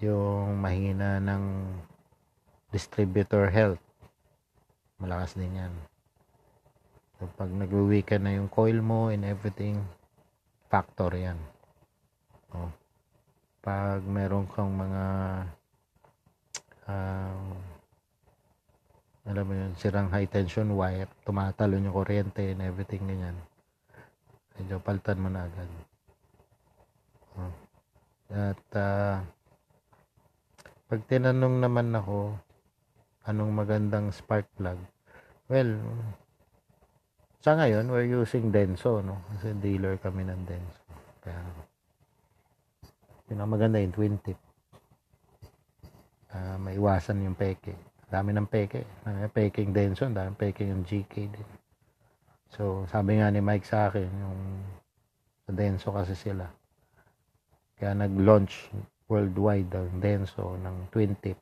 Speaker 1: Yung mahina ng distributor health, malakas din yan. So, pag nagwi-weekend na yung coil mo and everything, factor yan. Oh pag meron kang mga um, alam mo yun, sirang high tension wire, tumatalon yung kuryente and everything ganyan. Medyo paltan mo na agad. Uh, at uh, pag tinanong naman ako, anong magandang spark plug? Well, sa ngayon, we're using Denso, no? Kasi dealer kami ng Denso. Kaya, yun ang maganda yung twin tip. Uh, maiwasan yung peke. Dami ng peke. Ah, dami ng peke yung Denson, dami ng peke yung GK din. So, sabi nga ni Mike sa akin, yung sa Denso kasi sila. Kaya nag-launch worldwide ang Denso ng twin tip.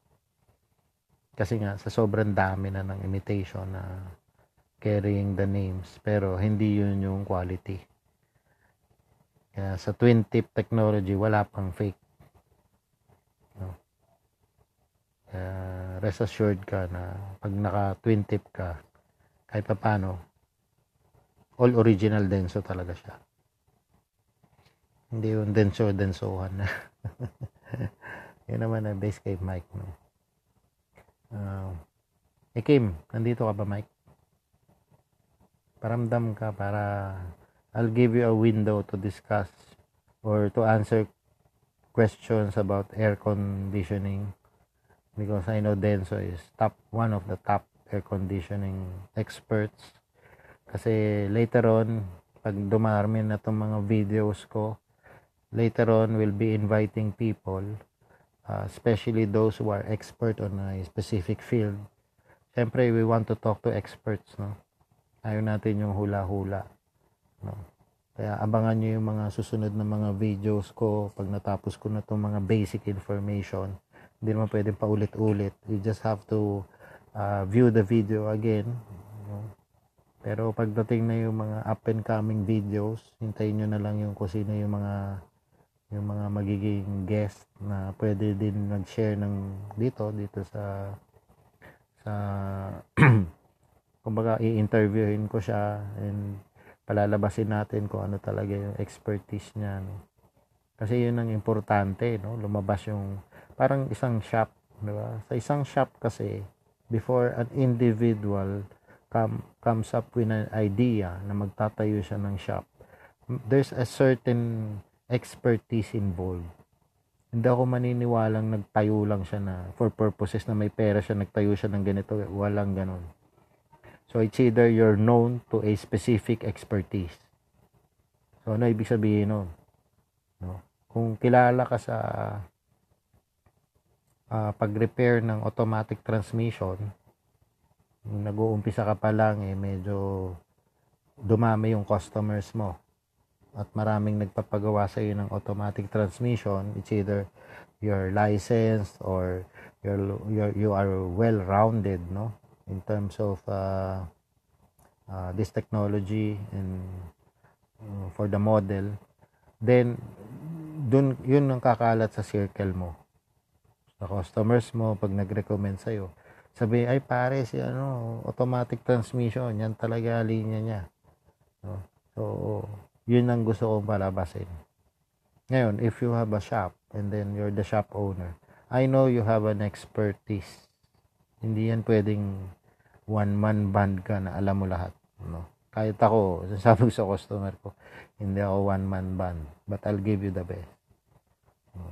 Speaker 1: Kasi nga, sa sobrang dami na ng imitation na carrying the names. Pero, hindi yun yung quality kaya sa twin tip technology, wala pang fake. No? Kaya rest assured ka na pag naka twin tip ka, kahit pa paano, all original denso talaga siya. Hindi yung denso, densohan na. Yun naman na base kay Mike. No? Uh, eh Kim, nandito ka ba Mike? Paramdam ka para I'll give you a window to discuss or to answer questions about air conditioning because I know Denso is top one of the top air conditioning experts kasi later on pag dumarami na tong mga videos ko later on we'll be inviting people uh, especially those who are expert on a specific field syempre we want to talk to experts no ayaw natin yung hula-hula No? Kaya abangan nyo yung mga susunod na mga videos ko pag natapos ko na itong mga basic information. Hindi naman pwedeng paulit-ulit. You just have to uh, view the video again. Pero pagdating na yung mga up and coming videos, hintayin nyo na lang yung kung sino yung mga yung mga magiging guest na pwede din mag-share ng dito dito sa sa kumbaga i-interviewin ko siya and palalabasin natin kung ano talaga yung expertise niya no? kasi yun ang importante no lumabas yung parang isang shop di ba sa isang shop kasi before an individual come, comes up with an idea na magtatayo siya ng shop there's a certain expertise involved hindi ako maniniwalang nagtayo lang siya na for purposes na may pera siya nagtayo siya ng ganito walang ganon So, it's either you're known to a specific expertise. So, ano ibig sabihin nun? No? Kung kilala ka sa uh, pag-repair ng automatic transmission, nag-uumpisa ka pa lang, eh, medyo dumami yung customers mo at maraming nagpapagawa sa iyo ng automatic transmission it's either your license or your you are well rounded no in terms of uh, uh, this technology and uh, for the model then dun yun ang kakalat sa circle mo sa customers mo pag nag-recommend sa iyo sabi ay pare si ano automatic transmission yan talaga linya niya no? so yun ang gusto kong palabasin ngayon if you have a shop and then you're the shop owner I know you have an expertise hindi yan pwedeng one man band ka na alam mo lahat no kahit ako sabi ko sa customer ko hindi ako one man band but I'll give you the best no?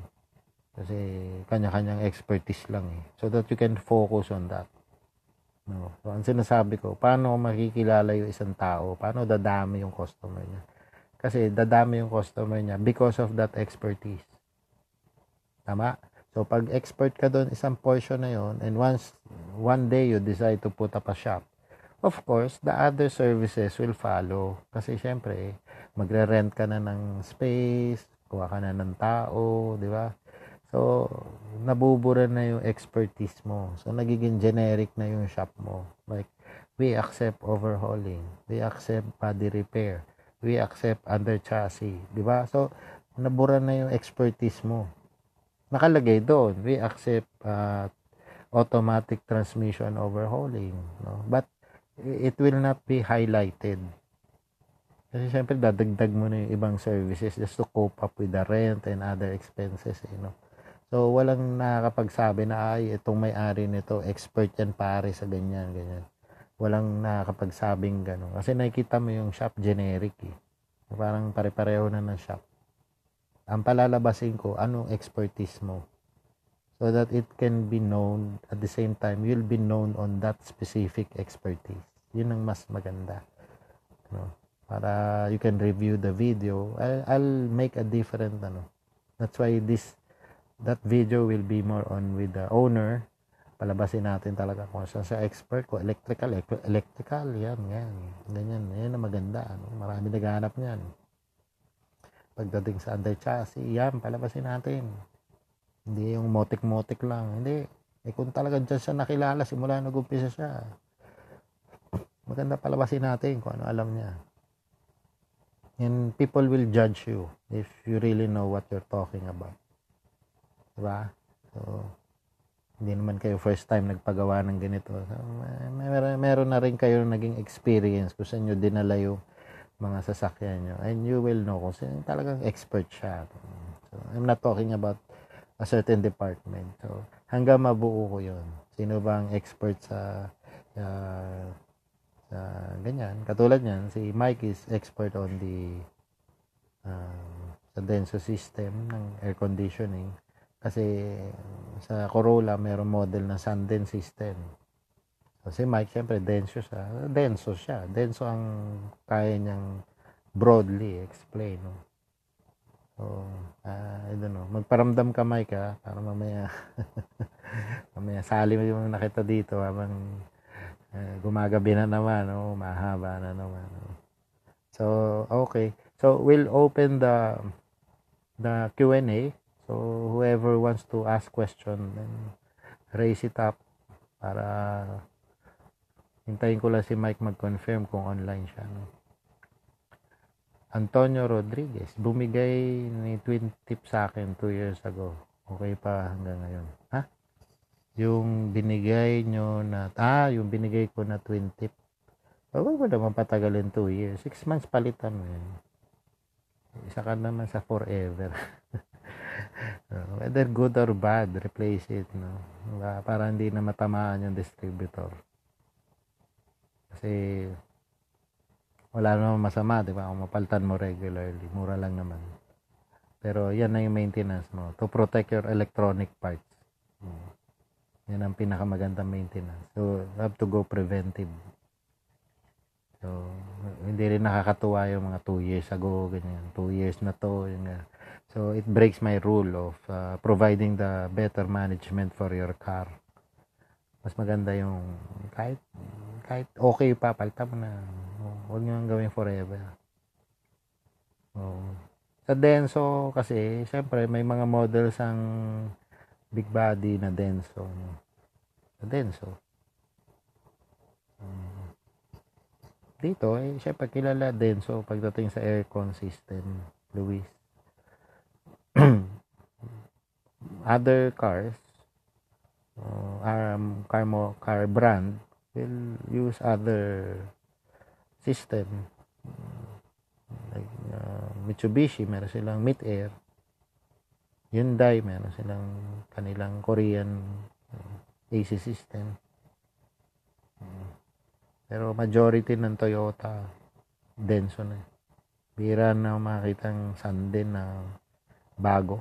Speaker 1: kasi kanya-kanyang expertise lang eh so that you can focus on that no so ang sinasabi ko paano makikilala yung isang tao paano dadami yung customer niya kasi dadami yung customer niya because of that expertise tama So pag export ka doon, isang portion na yon and once one day you decide to put up a shop, of course, the other services will follow. Kasi syempre, magre-rent ka na ng space, kuha ka na ng tao, di ba? So, nabubura na yung expertise mo. So, nagiging generic na yung shop mo. Like, we accept overhauling. We accept body repair. We accept under chassis. Di ba? So, nabura na yung expertise mo nakalagay doon, we accept uh, automatic transmission overhauling. No? But it will not be highlighted. Kasi syempre dadagdag mo na yung ibang services just to cope up with the rent and other expenses. Eh, no? So walang nakakapagsabi na ay itong may-ari nito expert yan pare sa ganyan ganyan. Walang nakakapagsabing ganun. Kasi nakikita mo yung shop generic eh. Parang pare-pareho na ng shop ang palalabasin ko, anong expertise mo. So that it can be known, at the same time, you'll be known on that specific expertise. Yun ang mas maganda. No? Para you can review the video. I'll, I'll make a different, ano. That's why this, that video will be more on with the owner. Palabasin natin talaga kung saan siya expert ko. Electrical, electrical, yan, yan. Ganyan, yan ang maganda. Ano? Marami naghahanap niyan pagdating sa under chassis, yan, palabasin natin. Hindi yung motik-motik lang. Hindi. Eh kung talaga dyan siya nakilala, simula nag-umpisa siya. Maganda palabasin natin kung ano alam niya. And people will judge you if you really know what you're talking about. Diba? So, hindi naman kayo first time nagpagawa ng ganito. So, mer- meron na rin kayo naging experience kung saan nyo dinala yung mga sasakyan nyo. And you will know kasi sino talagang expert siya. So, I'm not talking about a certain department. So, hanggang mabuo ko yun. Sino bang expert sa, uh, sa ganyan. Katulad niyan, si Mike is expert on the uh, sa denso system ng air conditioning. Kasi sa Corolla, mayroong model na sun system Si Mike, syempre, denso siya. Denso siya. Denso ang kaya niyang broadly explain. No? So, uh, I don't know. Magparamdam ka, Mike, ha? Para mamaya, mamaya sali mo yung nakita dito habang uh, gumagabi na naman, no? mahaba na naman. No? So, okay. So, we'll open the the Q&A. So, whoever wants to ask question, then raise it up para Hintayin ko lang si Mike mag-confirm kung online siya. No? Antonio Rodriguez, bumigay ni twin tip sa akin 2 years ago. Okay pa hanggang ngayon. Ha? Yung binigay nyo na, ah, yung binigay ko na twin tip. Huwag mo naman patagalin 2 years. 6 months palitan mo yun. Isa ka naman sa forever. Whether good or bad, replace it. No? Para hindi na matamaan yung distributor. Kasi wala naman masama, di ba? Kung mapaltan mo regularly, mura lang naman. Pero yan na yung maintenance mo. To protect your electronic parts. Yan ang pinakamagandang maintenance. So, you have to go preventive. So, hindi rin nakakatuwa yung mga 2 years ago, ganyan. 2 years na to. Ganyan. So, it breaks my rule of uh, providing the better management for your car. Mas maganda yung kahit kahit okay pa, palta mo na. Huwag nyo nang gawin forever. Oo. Sa Denso kasi, syempre may mga models ang big body na Denso. Sa Denso. Mm. Dito, eh, syempre kilala Denso pagdating sa aircon system, Luis. Other cars, uh, um, car, mo, car brand, will use other system like uh, Mitsubishi meron silang mid-air Hyundai meron silang kanilang Korean uh, AC system pero majority ng Toyota denso na eh. bira na makita ng sanden na bago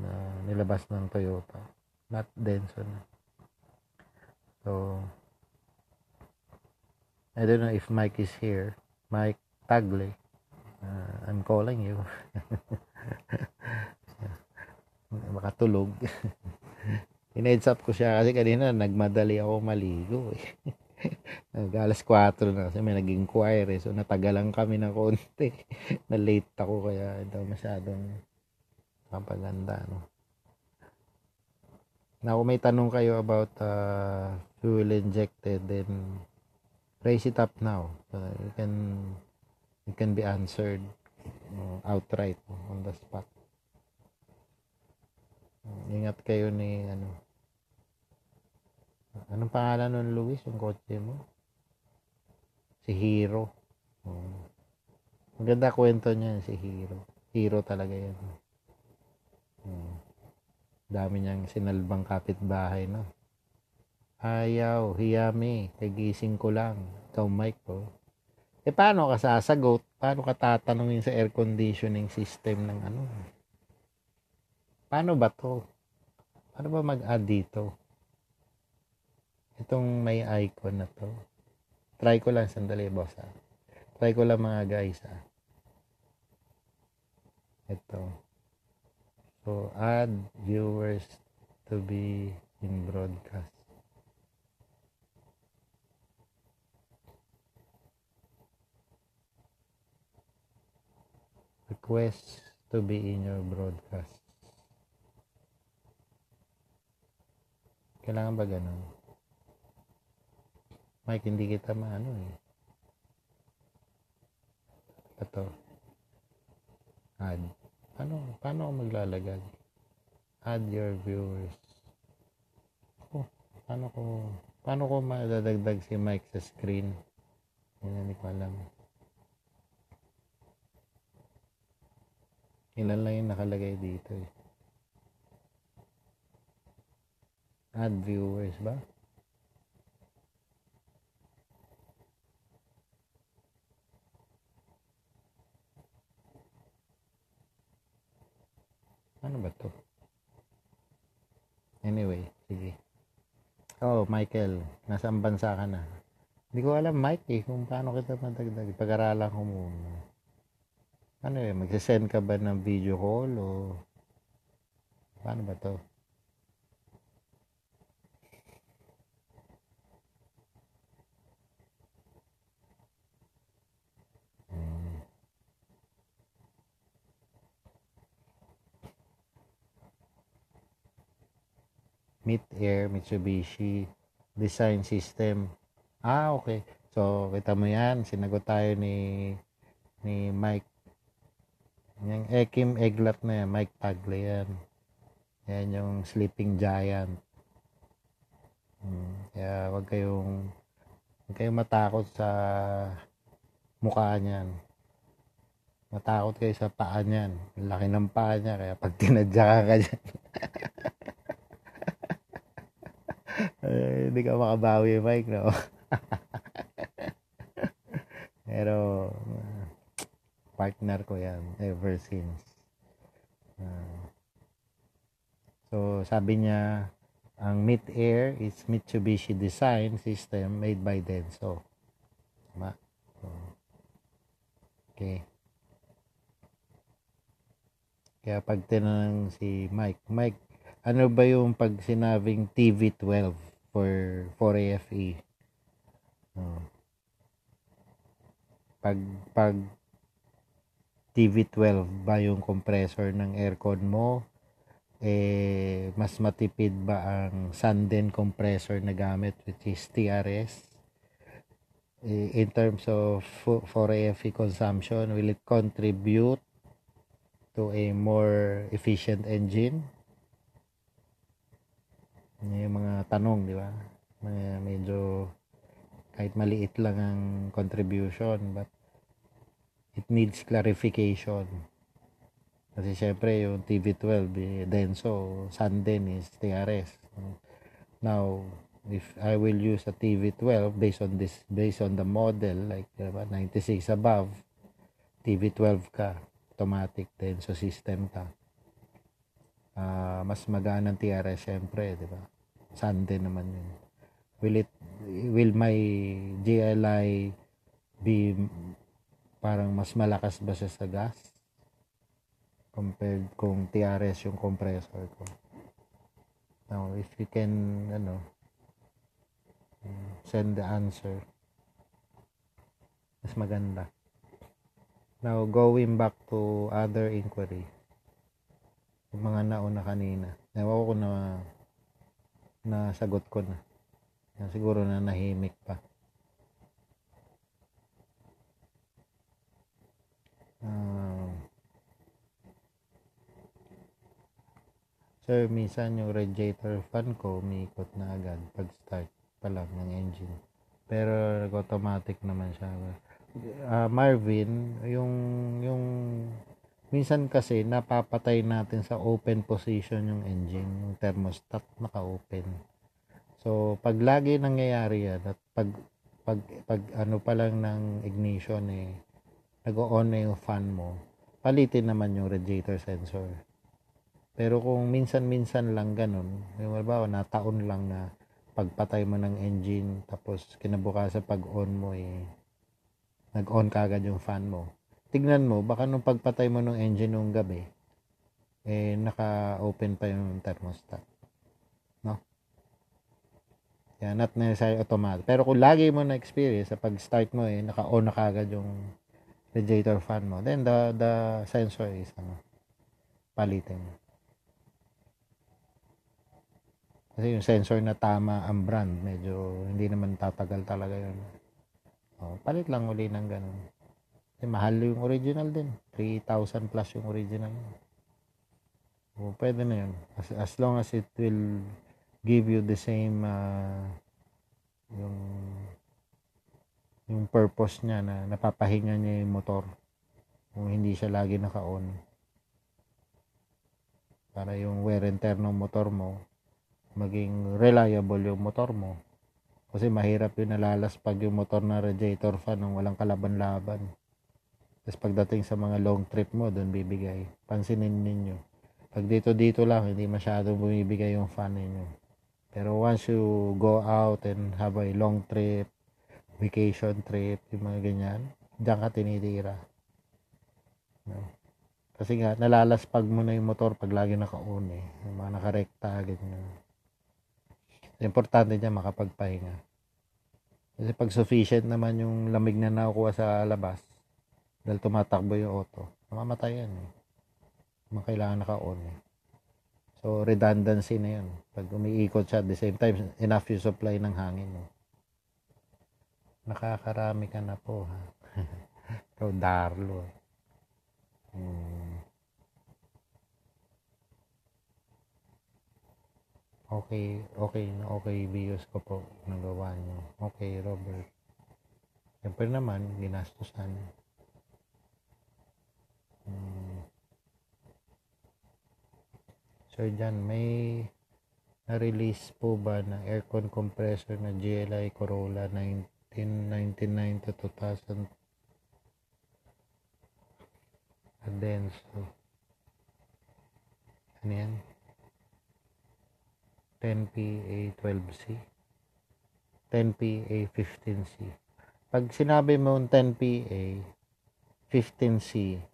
Speaker 1: na nilabas ng Toyota not denso na so I don't know if Mike is here. Mike Tagli, Uh, I'm calling you. Makatulog. In-heads up ko siya kasi kanina nagmadali ako maligo eh. alas 4 na kasi may naging inquiry so natagalan kami na konti. na late ako kaya daw masyadong kapaganda no. Now, may tanong kayo about uh, fuel injected, then raise it up now. Uh, you can it can be answered uh, outright on the spot. Uh, ingat kayo ni ano. Anong pangalan nun, Luis, yung kotse mo? Si Hero. Uh, maganda kwento niya si Hero. Hero talaga yan. Uh, dami niyang sinalbang kapitbahay, no? Ayaw, hiyami, kagising ko lang. Ikaw, Mike, oh. E paano ka sasagot? Paano ka tatanungin sa air conditioning system ng ano? Paano ba to? Paano ba mag-add dito? Itong may icon na to. Try ko lang sandali, boss. Ha? Ah. Try ko lang mga guys. Ha? Ah. Ito. So, add viewers to be in broadcast. request to be in your broadcast. Kailangan ba ganun? Mike, hindi kita maano eh. Ito. Add. Ano? paano ako maglalagay? Add your viewers. Oh, paano ko, paano ko madadagdag si Mike sa screen? Hindi na ko alam. Ilan lang yung nakalagay dito eh. Add viewers ba? Ano ba to? Anyway, sige. Oh, Michael, nasa bansa ka na? Hindi ko alam, Mike, eh, kung paano kita madagdag. Pag-aralan ko muna ano eh, magsisend ka ba ng video call o paano ba to? Hmm. Mid Air Mitsubishi Design System. Ah, okay. So, kita mo yan. Sinagot tayo ni ni Mike yung Ekim eh, Eglat na yan, Mike Tagle yan. Yan yung Sleeping Giant. Hmm. Kaya wag kayong wag kayong matakot sa mukha niyan. Matakot kayo sa paa niyan. Laki ng paa niya kaya pag tinadya ka ka dyan. Eh, hindi ka makabawi, Mike, no? Pero, partner ko yan ever since. Uh, so, sabi niya, ang mid-air is Mitsubishi design system made by Denso. Tama? So, okay. Kaya pag tinanong si Mike, Mike, ano ba yung pag sinabing TV12 for, for AFE? Uh, ah. pag, pag TV12 ba yung compressor ng aircon mo eh mas matipid ba ang Sanden compressor na gamit which is TRS eh, in terms of 4AFE consumption will it contribute to a more efficient engine yung mga tanong di ba medyo kahit maliit lang ang contribution but it needs clarification. Kasi syempre yung TV12, eh, then so, Sanden is TRS. Now, if I will use a TV12 based on this, based on the model, like diba, 96 above, TV12 ka, automatic then system ka. Uh, mas magaan ang TRS syempre, di ba? Sanden naman yun. Will it, will my GLI be parang mas malakas ba siya sa gas compared kung TRS yung compressor ko. Now, if you can, ano, send the answer. Mas maganda. Now, going back to other inquiry. Yung mga nauna kanina. Ewan ko na nasagot ko na. Siguro na nahimik pa. uh, sir minsan yung radiator fan ko umiikot na agad pag start pa lang ng engine pero automatic naman siya uh, Marvin yung yung minsan kasi napapatay natin sa open position yung engine yung thermostat naka-open so pag lagi nangyayari yan at pag pag pag ano pa lang ng ignition eh nag-on na yung fan mo, palitin naman yung radiator sensor. Pero kung minsan-minsan lang ganun, yung halimbawa na taon lang na pagpatay mo ng engine, tapos kinabukasan pag-on mo eh, nag-on ka agad yung fan mo. Tignan mo, baka nung pagpatay mo ng engine nung gabi, eh, naka-open pa yung thermostat. No? Yan, yeah, not necessarily automatic. Pero kung lagi mo na-experience, sa pag-start mo eh, naka-on na kagad yung radiator fan mo. Then the the sensor is ano, palitan Kasi yung sensor na tama ang brand, medyo hindi naman tatagal talaga yun. O, oh, palit lang uli ng ganun. Kasi mahal yung original din. 3,000 plus yung original. O, oh, pwede na yun. As, as long as it will give you the same uh, yung yung purpose niya na napapahinga niya yung motor kung hindi siya lagi naka-on para yung wear and tear ng motor mo maging reliable yung motor mo kasi mahirap yung nalalas pag yung motor na radiator fan ng walang kalaban-laban tapos pagdating sa mga long trip mo doon bibigay pansinin ninyo pag dito dito lang hindi masyadong bumibigay yung fan ninyo pero once you go out and have a long trip vacation trip, yung mga ganyan, diyan ka tinitira. No? Kasi nga, nalalaspag mo na yung motor pag lagi naka-on eh. Yung mga nakarekta, ganyan. Importante niya makapagpahinga. Kasi pag sufficient naman yung lamig na nakukuha sa labas, dahil tumatakbo yung auto, namamatay yan eh. Mga kailangan naka-on eh. So, redundancy na yun. Pag umiikot siya, at the same time, enough yung supply ng hangin. Eh. Nakakarami ka na po, ha? Ikaw, Darlo. Hmm. Okay, okay na okay videos ko po nagawa niyo. Okay, Robert. Siyempre naman, ginastusan. Hmm. Sir John, may na-release po ba na aircon compressor na GLI Corolla 90 1999 to 2000 and then so ano yan 10PA 12C 10PA 15C pag sinabi mo 10PA 15C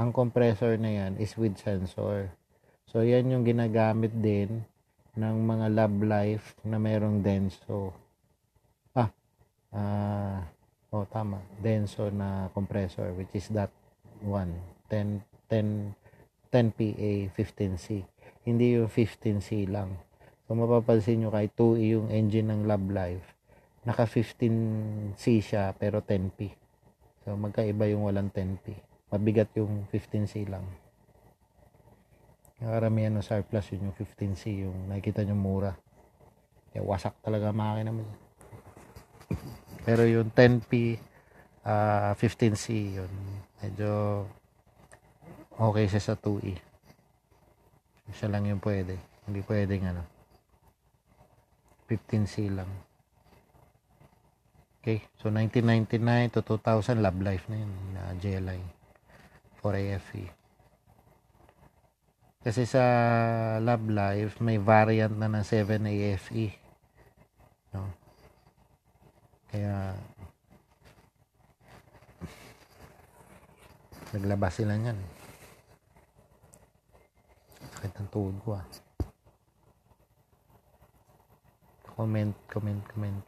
Speaker 1: ang compressor na yan is with sensor so yan yung ginagamit din ng mga lab life na merong denso uh, oh tama denso na compressor which is that one 10 10 10 PA 15C hindi yung 15C lang so mapapansin nyo kahit 2 e yung engine ng Love Life naka 15C siya pero 10P so magkaiba yung walang 10P mabigat yung 15C lang karamihan ng surplus yun yung 15C yung nakikita nyo mura kaya wasak talaga makina mo pero yung 10P, uh, 15C, yun, medyo okay siya sa 2E. Siya lang yung pwede. Hindi pwedeng ano. 15C lang. Okay, so 1999 to 2000, love life na yun, na JLI 4 AFE. Kasi sa love life, may variant na ng 7 AFE. No? Kaya naglabas sila niyan. Sakit ng tuhod ko ah. Comment, comment, comment.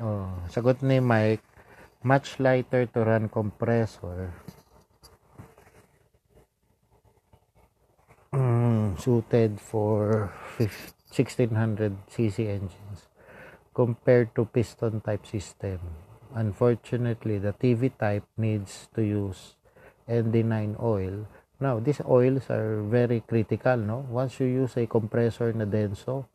Speaker 1: Oh, sagot ni Mike, much lighter to run compressor suited for 1600cc engines compared to piston type system. Unfortunately, the TV type needs to use ND9 oil. Now, these oils are very critical, no? Once you use a compressor na denso,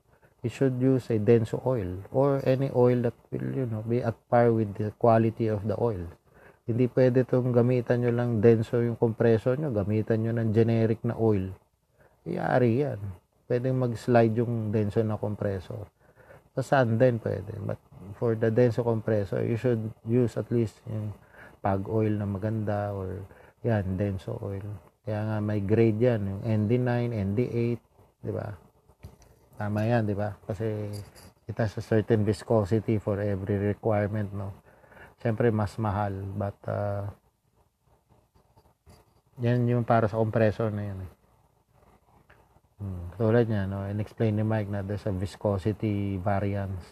Speaker 1: you should use a denso oil or any oil that will, you know, be at par with the quality of the oil. Hindi pwede itong gamitan nyo lang denso yung compressor nyo, gamitan nyo ng generic na oil Iyari yan. Pwedeng mag-slide yung denso na compressor. Sa sand din pwede. But for the denso compressor, you should use at least yung pag oil na maganda or yan, denso oil. Kaya nga may grade yan, yung ND9, ND8, di ba? Tama yan, di ba? Kasi it has a certain viscosity for every requirement, no? Siyempre, mas mahal. But, uh, yan yung para sa compressor na yun. Eh. Hmm. Tulad niya, no, in-explain ni Mike na there's a viscosity variance.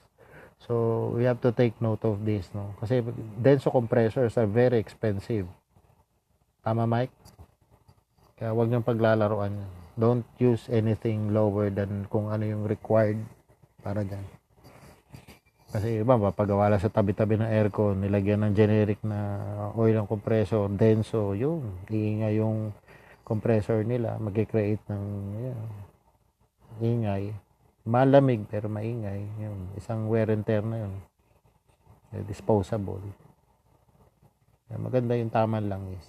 Speaker 1: So, we have to take note of this, no? Kasi denso compressors are very expensive. Tama, Mike? Kaya wag niyong paglalaroan Don't use anything lower than kung ano yung required para dyan. Kasi iba, papagawa sa tabi-tabi ng aircon, nilagyan ng generic na oil ng compressor, denso, yun. Iingay yung compressor nila, magkikreate ng yun, ingay. Malamig pero maingay. Yun, isang wear and tear na yun. Eh, disposable. Eh, maganda yung tama lang is.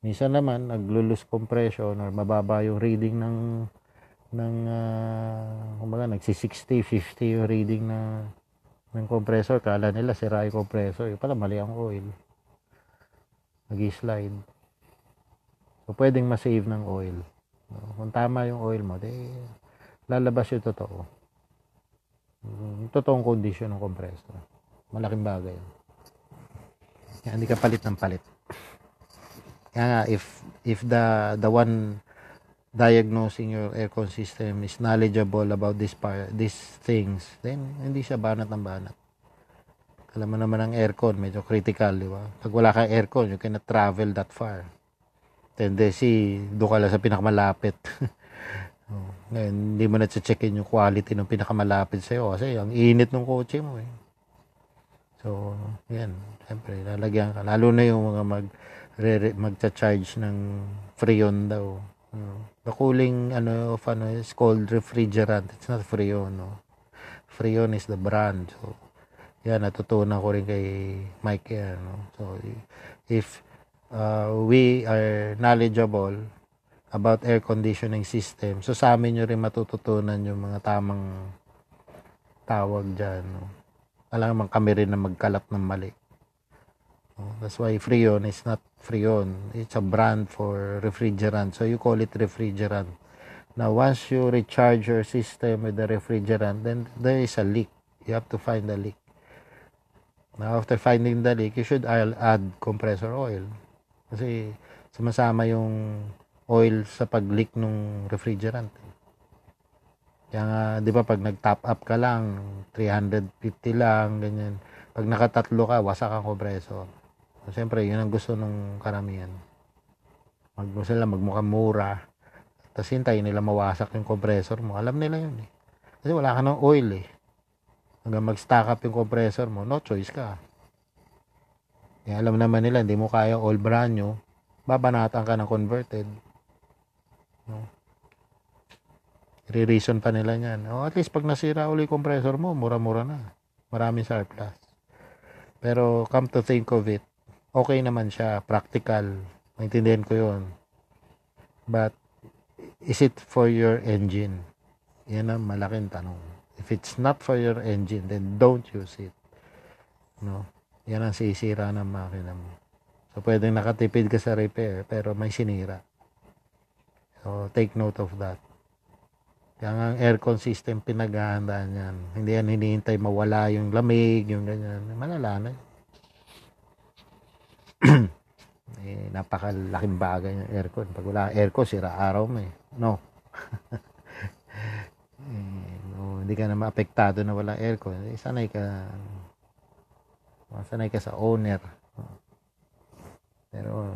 Speaker 1: Minsan naman, naglulus compression or mababa yung reading ng ng uh, kumbaga nagsi 60 50 yung reading na ng compressor kala nila sira yung compressor yung pala mali ang oil nag-slide So, pwedeng masave ng oil. Kung tama yung oil mo, di lalabas yung totoo. Mm, yung totoong condition ng compressor. Malaking bagay yun. Kaya hindi ka palit ng palit. Kaya nga, if, if the, the one diagnosing your aircon system is knowledgeable about this part, these things, then hindi siya banat ng banat. Alam mo naman ang aircon, medyo critical, di ba? Pag wala kang aircon, you cannot travel that far tendency doon ka lang sa pinakamalapit. Oh, ngayon, hindi mo na check in yung quality ng pinakamalapit sa'yo kasi ang init ng kotse mo eh. So, yan. Siyempre, lalagyan ka. Lalo na yung mga mag re, magcha-charge ng Freon daw. Oh, the cooling ano of ano is called refrigerant. It's not Freon, no. Freon is the brand. So, yan natutunan ko rin kay Mike yan, eh, no? So, if uh, we are knowledgeable about air conditioning system. So sa amin nyo rin matututunan yung mga tamang tawag dyan. No? Alam naman kami rin na magkalap ng mali. No? That's why Freon is not Freon. It's a brand for refrigerant. So you call it refrigerant. Now once you recharge your system with the refrigerant, then there is a leak. You have to find the leak. Now after finding the leak, you should add compressor oil. Kasi sumasama yung oil sa pag-leak ng refrigerant. Eh. Kaya nga, di ba, pag nag-top up ka lang, 350 lang, ganyan. Pag nakatatlo ka, wasak ang compressor. So, siyempre, yun ang gusto ng karamihan. Magmusa lang, magmukhang mura. Tapos hintayin nila mawasak yung compressor mo. Alam nila yun eh. Kasi wala ka ng oil eh. Hanggang mag-stack up yung compressor mo, no choice ka. Eh, alam naman nila, hindi mo kaya all brand nyo, babanatan ka ng converted. No? Re-reason pa nila yan. O, at least pag nasira uli compressor mo, mura-mura na. Maraming surplus. Pero come to think of it, okay naman siya, practical. Maintindihan ko yon But, is it for your engine? Yan ang malaking tanong. If it's not for your engine, then don't use it. No? Yan ang sisira ng makina mo. So, pwedeng nakatipid ka sa repair, pero may sinira. So, take note of that. Kaya nga ang aircon system, pinaghahandaan yan. Hindi yan hinihintay mawala yung lamig, yung ganyan. Malala na eh, napakalaking bagay ng aircon. Pag wala aircon, sira araw mo eh. No. eh, no, hindi ka na maapektado na wala aircon. Eh, sanay ka Masanay ka sa owner. Pero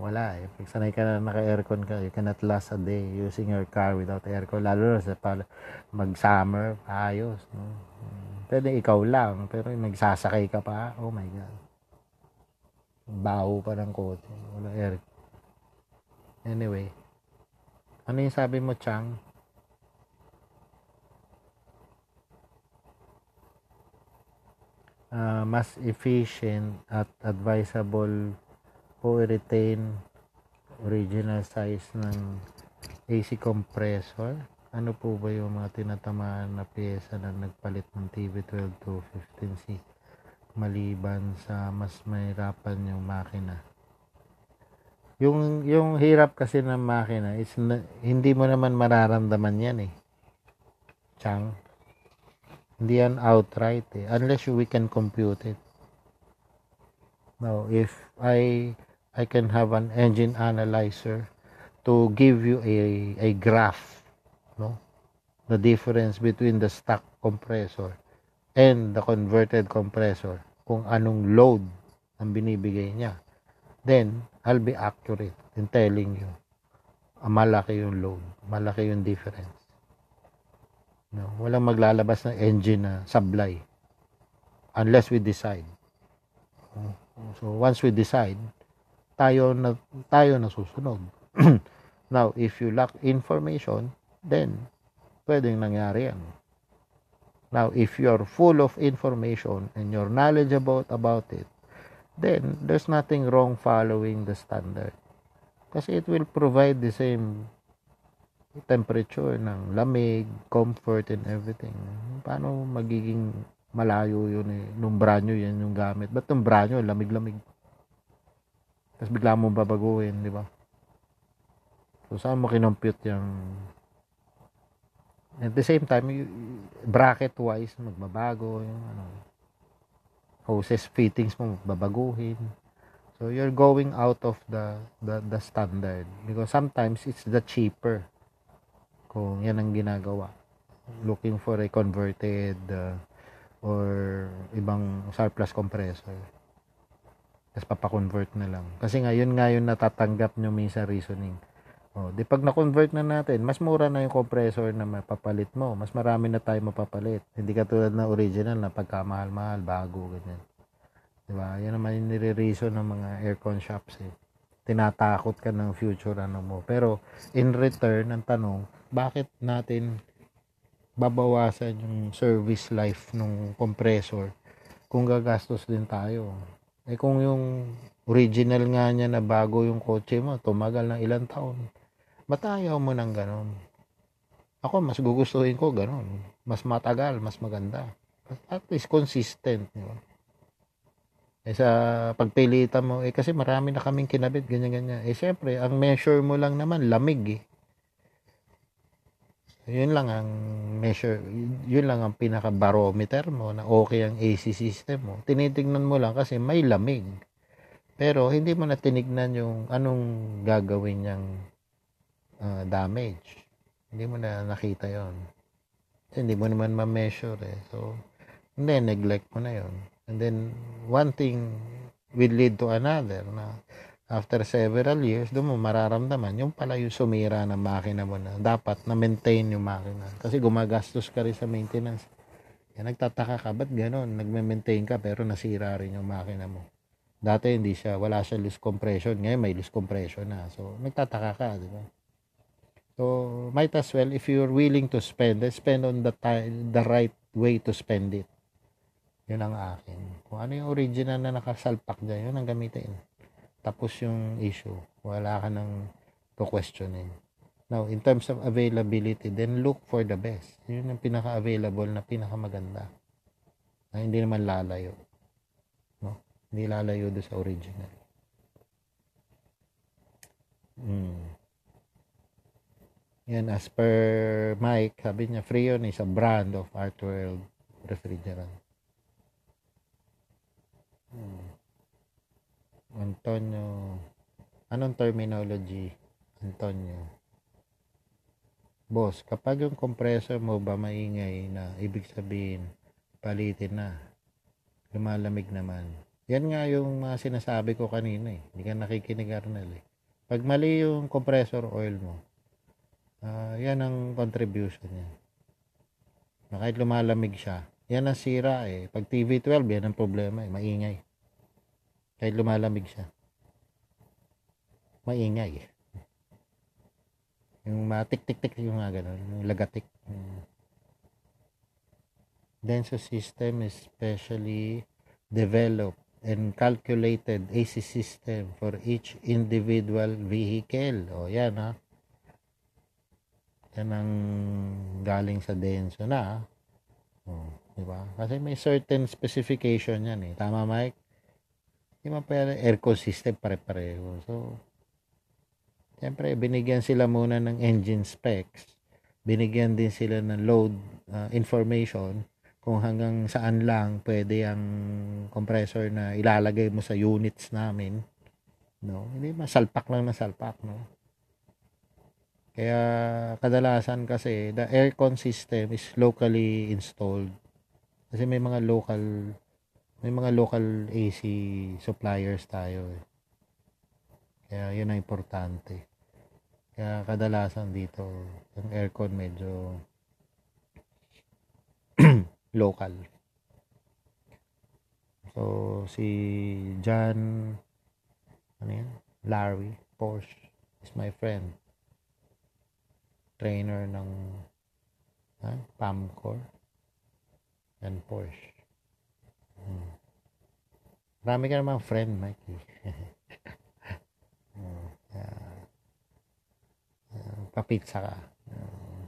Speaker 1: wala eh. Pag sanay ka na naka-aircon ka, you cannot last a day using your car without aircon. Lalo na sa pala mag-summer, ayos. No? Pwede ikaw lang, pero nagsasakay ka pa, oh my God. Baho pa ng kotse. Wala aircon. Anyway. Ano yung sabi mo, Chang? uh, mas efficient at advisable po i-retain original size ng AC compressor. Ano po ba yung mga tinatamaan na piyesa na nagpalit ng TV12 to 15C maliban sa mas mahirapan yung makina? Yung, yung hirap kasi ng makina is na, hindi mo naman mararamdaman yan eh. Chang. Hindi yan outright eh, unless we can compute it. Now, if I I can have an engine analyzer to give you a a graph, no? The difference between the stock compressor and the converted compressor kung anong load ang binibigay niya. Then, I'll be accurate in telling you malaki yung load, malaki yung difference. No, walang maglalabas ng engine na supply unless we decide. So once we decide, tayo na tayo na susunod. Now, if you lack information, then pwedeng nangyari yan. Now, if you're full of information and you're knowledgeable about it, then there's nothing wrong following the standard. Kasi it will provide the same temperature, ng lamig, comfort, and everything. Paano magiging malayo yun eh? Nung branyo yan yung gamit. Ba't nung branyo, lamig-lamig? Tapos bigla mo babaguhin, di ba? So, saan mo kinompute yung... At the same time, bracket-wise, magbabago yung ano, hoses fittings mo babaguhin. So you're going out of the the, the standard because sometimes it's the cheaper kung yan ang ginagawa. Looking for a converted uh, or ibang surplus compressor. Tapos papakonvert na lang. Kasi ngayon nga yun natatanggap nyo minsan reasoning. O, oh, di pag na-convert na natin, mas mura na yung compressor na mapapalit mo. Mas marami na tayo mapapalit. Hindi katulad na original na pagkamahal-mahal, bago, ganyan. Diba? Yan naman yung nire-reason ng mga aircon shops eh. Tinatakot ka ng future ano mo. Pero in return, ang tanong, bakit natin babawasan yung service life ng compressor kung gagastos din tayo. Eh kung yung original nga niya na bago yung kotse mo, tumagal ng ilang taon, matayaw mo ng ganon? Ako, mas gugustuhin ko ganon. Mas matagal, mas maganda. At least consistent. Di ba? Eh sa pagpilitan mo, eh kasi marami na kaming kinabit, ganyan-ganyan. Eh syempre, ang measure mo lang naman, lamig eh. Yun lang ang measure, yun lang ang pinaka-barometer mo na okay ang AC system mo. Tinitignan mo lang kasi may lamig. Pero hindi mo na tinignan yung anong gagawin niyang uh, damage. Hindi mo na nakita yon Hindi mo naman ma-measure eh. So, hindi, neglect mo na yon And then, one thing will lead to another na after several years, doon mo mararamdaman yung pala yung sumira ng makina mo na dapat na-maintain yung makina. Kasi gumagastos ka rin sa maintenance. Yan, nagtataka ka, ba't ganun? Nagme-maintain ka pero nasira rin yung makina mo. Dati hindi siya, wala siya loose compression. Ngayon may loose compression na. So, nagtataka ka, di ba? So, might as well, if you're willing to spend, spend on the, time, the right way to spend it. Yun ang akin. Kung ano yung original na nakasalpak dyan, yun ang gamitin tapos yung issue. Wala ka nang po-questionin. Now, in terms of availability, then look for the best. Yun ang pinaka-available na pinakamaganda. Na hindi naman lalayo. No? Hindi lalayo do sa original. Mm. Yan, as per Mike, sabi niya, Freon is eh, a brand of Art World refrigerant. Hmm. Antonio anong terminology Antonio boss kapag yung compressor mo ba maingay na ibig sabihin palitin na lumalamig naman yan nga yung mga sinasabi ko kanina eh hindi ka nakikinig Arnel eh pag mali yung compressor oil mo uh, yan ang contribution niya na kahit lumalamig siya yan ang sira eh pag TV12 yan ang problema eh maingay kahit lumalamig siya. Maingay. Eh. Yung matik-tik-tik yung mga ganun. Yung lagatik. Denso mm. system is specially developed and calculated AC system for each individual vehicle. O, yan ha. Yan ang galing sa denso na. di ba? Kasi may certain specification yan eh. Tama, Mike? Hindi man pwede aircon system pare-pareho. So, siyempre, binigyan sila muna ng engine specs. Binigyan din sila ng load uh, information kung hanggang saan lang pwede ang compressor na ilalagay mo sa units namin. No? Hindi masalpak lang na salpak. No? Kaya kadalasan kasi the aircon system is locally installed. Kasi may mga local may mga local AC suppliers tayo eh. Kaya yun ang importante. Kaya kadalasan dito, yung aircon medyo local. So, si John, ano yan? Larry Porsche is my friend. Trainer ng ha? Pamcor and Porsche. Hmm. Marami ka namang friend, Mikey. uh, uh, papitsa ka. Uh, hmm.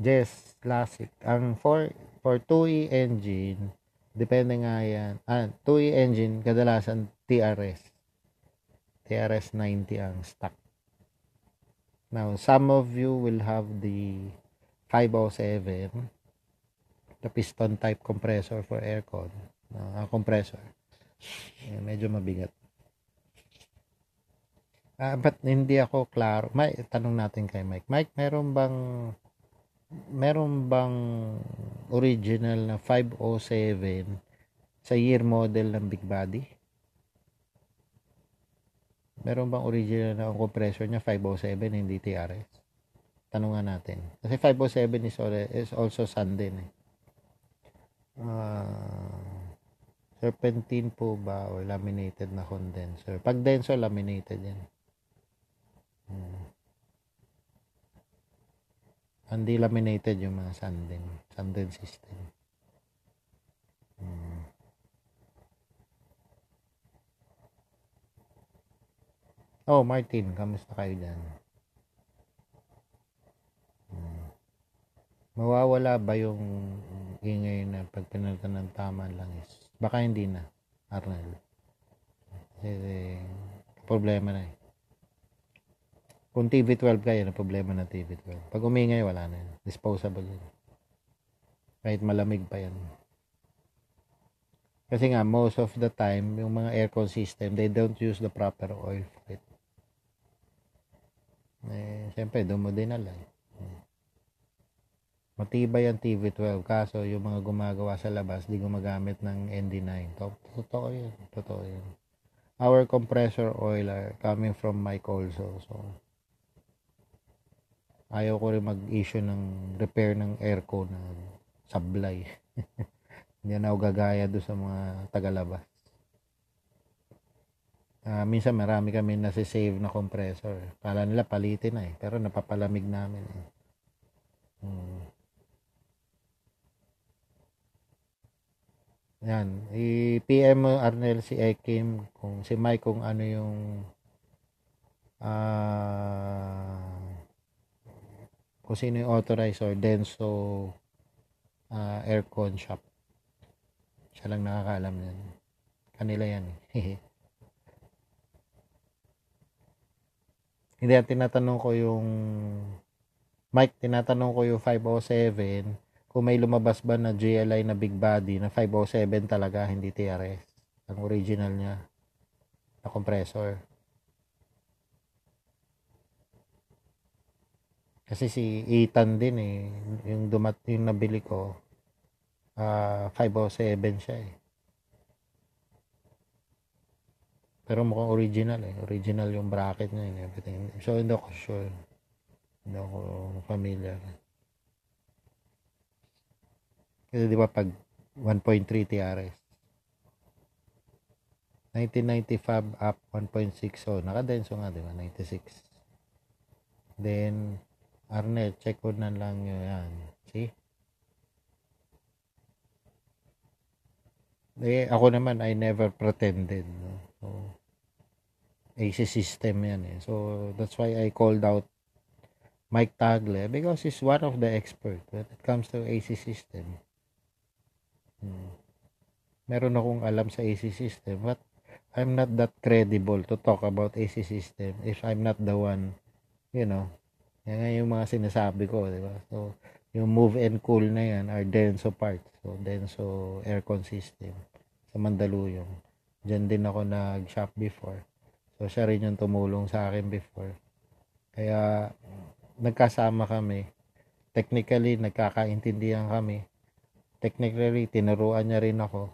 Speaker 1: yes, classic. Ang 4, for 2E engine, depende nga yan. Ah, 2E engine, kadalasan TRS. TRS 90 ang stock. Now, some of you will have the 507 the piston type compressor for aircon na uh, compressor eh, medyo mabigat uh, but hindi ako klaro may tanong natin kay Mike Mike meron bang meron bang original na 507 sa year model ng big body meron bang original na compressor niya 507 hindi TRS tanungan natin kasi 507 is, is also sun din eh uh, serpentine po ba or laminated na condenser pag denso laminated yan hmm. hindi laminated yung mga sandin sandin system hmm. oh Martin kamusta kayo dyan mawawala ba yung ingay na pag ng tama lang is baka hindi na Arnel kasi eh, problema na eh kung TV12 kayo na problema na TV12 pag umingay wala na yun disposable yun kahit malamig pa yan kasi nga most of the time yung mga aircon system they don't use the proper oil for it eh, siyempre dumodinala eh matibay ang TV12 kaso yung mga gumagawa sa labas di gumagamit ng ND9 totoo yun totoo yun our compressor oil are coming from Mike also so ayaw ko rin mag-issue ng repair ng aircon na sablay hindi na ako gagaya do sa mga tagalabas uh, minsan marami kami nasi-save na compressor kala nila palitin na eh pero napapalamig namin eh. hmm. Yan. I-PM mo Arnel si Ekim kung si Mike kung ano yung uh, kung sino yung authorized or Denso uh, aircon shop. Siya lang nakakaalam yan. Kanila yan. Hindi, tinatanong ko yung Mike, tinatanong ko yung 507 kung may lumabas ba na JLI na big body na 507 talaga hindi TRS ang original niya na compressor kasi si Ethan din eh yung dumat yung nabili ko uh, ah, 507 siya eh pero mukhang original eh original yung bracket niya and everything so hindi ako sure hindi ako familiar eh. Kasi di ba pag 1.3 TRS. 1995 up 1.6 so nakadenso nga di ba 96 then Arnel check ko na lang yun yan see eh ako naman I never pretended no? so AC system yan eh so that's why I called out Mike Tagle eh, because he's one of the expert when it comes to AC system Hmm. Meron akong alam sa AC system but I'm not that credible to talk about AC system if I'm not the one, you know. Yan nga yung mga sinasabi ko, diba? So, yung move and cool na yan are Denso parts. So, Denso aircon system sa Mandaluyong. Diyan din ako nag-shop before. So, siya rin yung tumulong sa akin before. Kaya, nagkasama kami. Technically, nagkakaintindihan kami technically tinuruan niya rin ako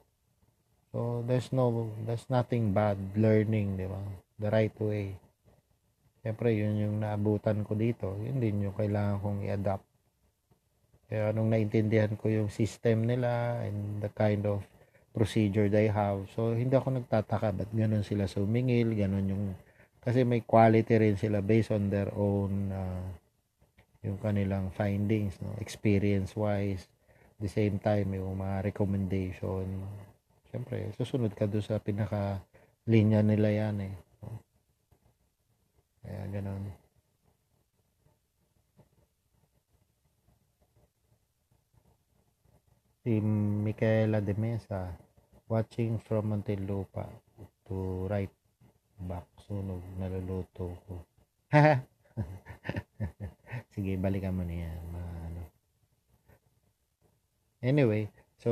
Speaker 1: so there's no there's nothing bad learning di ba the right way Siyempre, yun yung naabutan ko dito. Yun din yung kailangan kong i-adapt. Kaya nung naintindihan ko yung system nila and the kind of procedure they have. So, hindi ako nagtataka ba't ganun sila sumingil, ganun yung... Kasi may quality rin sila based on their own uh, yung kanilang findings, no? experience-wise the same time yung mga recommendation syempre susunod ka doon sa pinaka linya nila yan eh kaya ganun si Micaela de Mesa watching from Montelupa to right back sunog naluluto ko sige balikan mo niya mga ano Anyway, so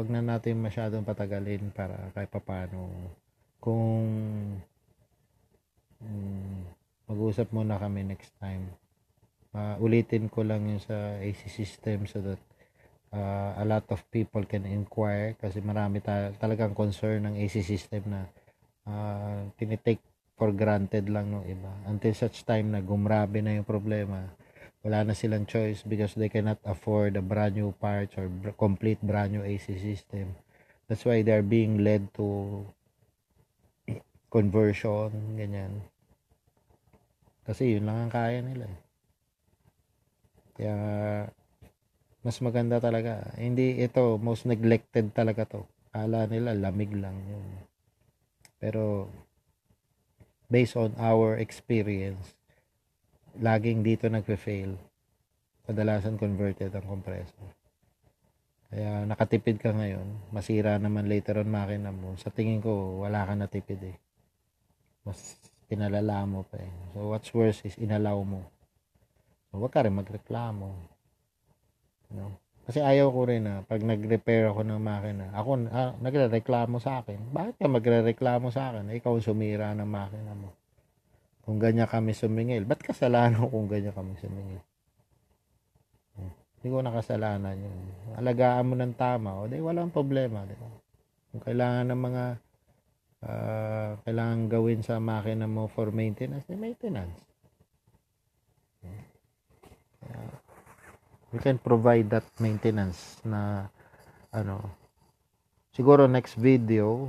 Speaker 1: wag na natin masyadong patagalin para kahit paano kung um, mag-usap muna kami next time. Uh, ulitin ko lang yung sa AC system so that uh, a lot of people can inquire kasi marami ta- talagang concern ng AC system na uh, tinitake for granted lang ng iba until such time na gumrabe na yung problema wala na silang choice because they cannot afford a brand new parts or complete brand new AC system. That's why they're being led to conversion, ganyan. Kasi yun lang ang kaya nila. Eh. Kaya mas maganda talaga. Hindi ito, most neglected talaga to. Kala nila lamig lang yun. Pero based on our experience, laging dito nagfe-fail. Kadalasan converted ang compressor. Kaya nakatipid ka ngayon, masira naman later on makina mo. Sa tingin ko, wala ka natipid eh. Mas pinalala mo pa eh. So what's worse is inalaw mo. So, huwag ka rin magreklamo. You Kasi ayaw ko rin na pag nag-repair ako ng makina, ako ah, nagre-reklamo sa akin. Bakit ka magre-reklamo sa akin? Ikaw sumira ng makina mo kung ganyan kami sumingil. Ba't kasalanan kung ganyan kami sumingil? Hmm. Hindi ko nakasalanan yun. Alagaan mo ng tama. O di, walang problema. Di Kung kailangan ng mga uh, kailangan gawin sa makina mo for maintenance, eh, maintenance. Hmm. Uh, we can provide that maintenance na ano siguro next video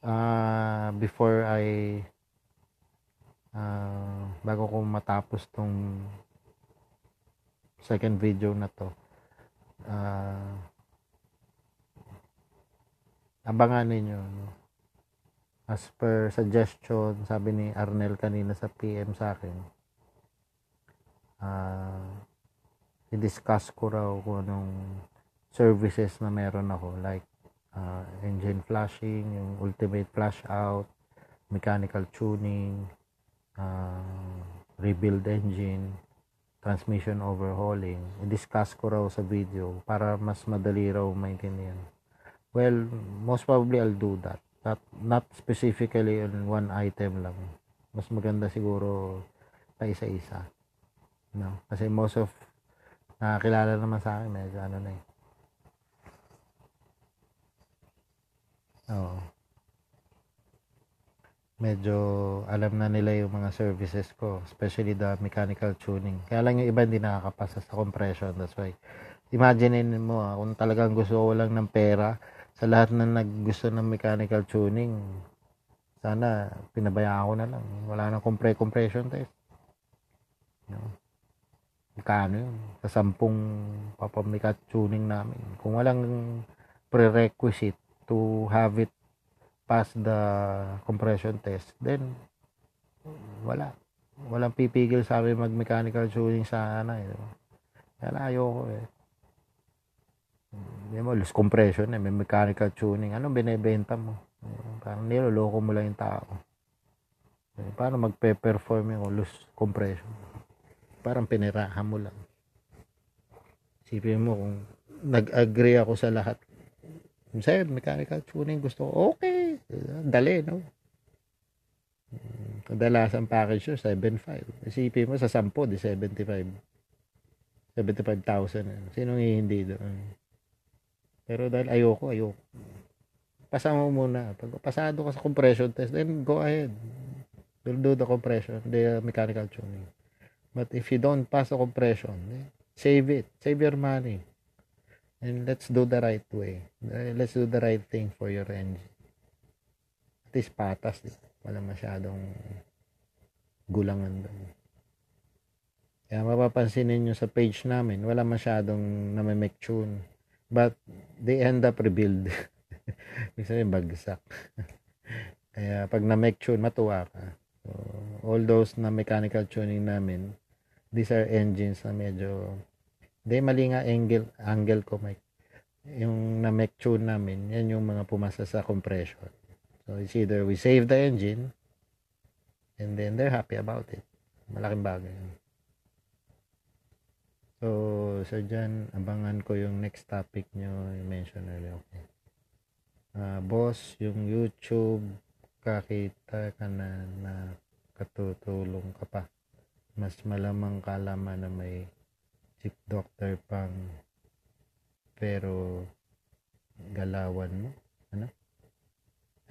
Speaker 1: uh, before I uh, bago ko matapos tong second video na to uh, abangan ninyo no? as per suggestion sabi ni Arnel kanina sa PM sa akin uh, i-discuss ko raw kung anong services na meron ako like uh, engine flashing yung ultimate flash out mechanical tuning uh, rebuild engine, transmission overhauling. I-discuss ko raw sa video para mas madali raw maintindihan. Well, most probably I'll do that. Not, not specifically on one item lang. Mas maganda siguro pa isa-isa. No? Kasi most of nakakilala naman sa akin medyo ano na eh. Oh medyo alam na nila yung mga services ko, especially the mechanical tuning. Kaya lang yung iba hindi nakakapasa sa compression, that's why. Imagine mo, ah, kung talagang gusto ko lang ng pera, sa lahat na naggusto ng mechanical tuning, sana pinabayaan ko na lang. Wala nang compre compression test. No. Kano yun? Sa sampung papamikat tuning namin. Kung walang prerequisite to have it pass the compression test, then wala. Walang pipigil sa amin mag-mechanical tuning sana. Eh. Kaya ayoko eh. Hindi mo, loose compression eh. May mechanical tuning. Anong binebenta mo? Parang niloloko mo lang yung tao. Eh, paano magpe-perform yung loose compression? Parang pinirahan mo lang. Isipin mo kung nag-agree ako sa lahat Sir, mechanical tuning gusto ko. Okay. Dali, no? Hmm, kadalasan package yun, 7.5. Isipin mo sa 10, di 75. 75,000. Sinong hindi doon? Pero dahil ayoko, ayoko. Pasa mo muna. Pag pasado ka sa compression test, then go ahead. You'll do the compression, the mechanical tuning. But if you don't pass the compression, eh, save it. Save your money. And let's do the right way. Eh, let's do the right thing for your engine. At least patas. Di Wala masyadong gulangan doon. Kaya mapapansin ninyo sa page namin, wala masyadong namimake tune. But they end up rebuild. Ibig sabihin, bagsak. Kaya pag na-make tune, matuwa ka. So, all those na mechanical tuning namin, these are engines na medyo hindi, mali nga angle, angle ko, Mike. Yung na-mech tune namin, yan yung mga pumasa sa compression. So, it's either we save the engine, and then they're happy about it. Malaking bagay yun. So, so dyan, abangan ko yung next topic nyo, yung mention earlier. Okay. Uh, boss, yung YouTube, kakita ka na, na katutulong ka pa. Mas malamang kalaman na may Chief Doctor Pang pero galawan mo ano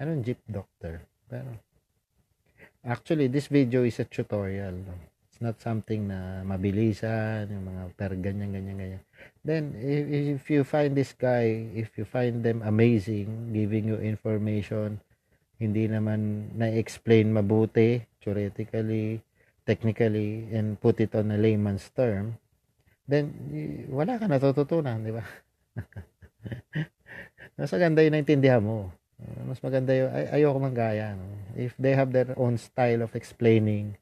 Speaker 1: anong jeep doctor pero actually this video is a tutorial it's not something na mabilisan yung mga per ganyan ganyan ganyan then if, if you find this guy if you find them amazing giving you information hindi naman na-explain mabuti theoretically technically and put it on a layman's term then wala ka natututunan, di ba? mas maganda yung naintindihan mo. Uh, mas maganda yung, ay, ayoko mang gaya. No? If they have their own style of explaining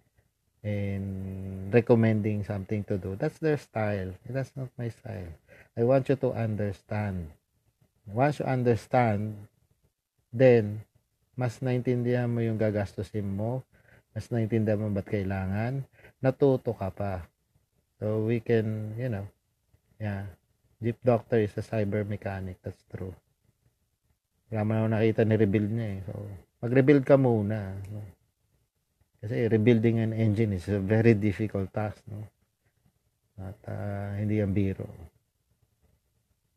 Speaker 1: and recommending something to do, that's their style. That's not my style. I want you to understand. Once you understand, then, mas naintindihan mo yung gagastusin mo, mas naintindihan mo ba't kailangan, natuto ka pa. So we can, you know, yeah. Jeep Doctor is a cyber mechanic. That's true. Wala man ako nakita ni rebuild niya eh. So, mag-rebuild ka muna. No? Kasi rebuilding an engine is a very difficult task. No? At uh, hindi ang biro.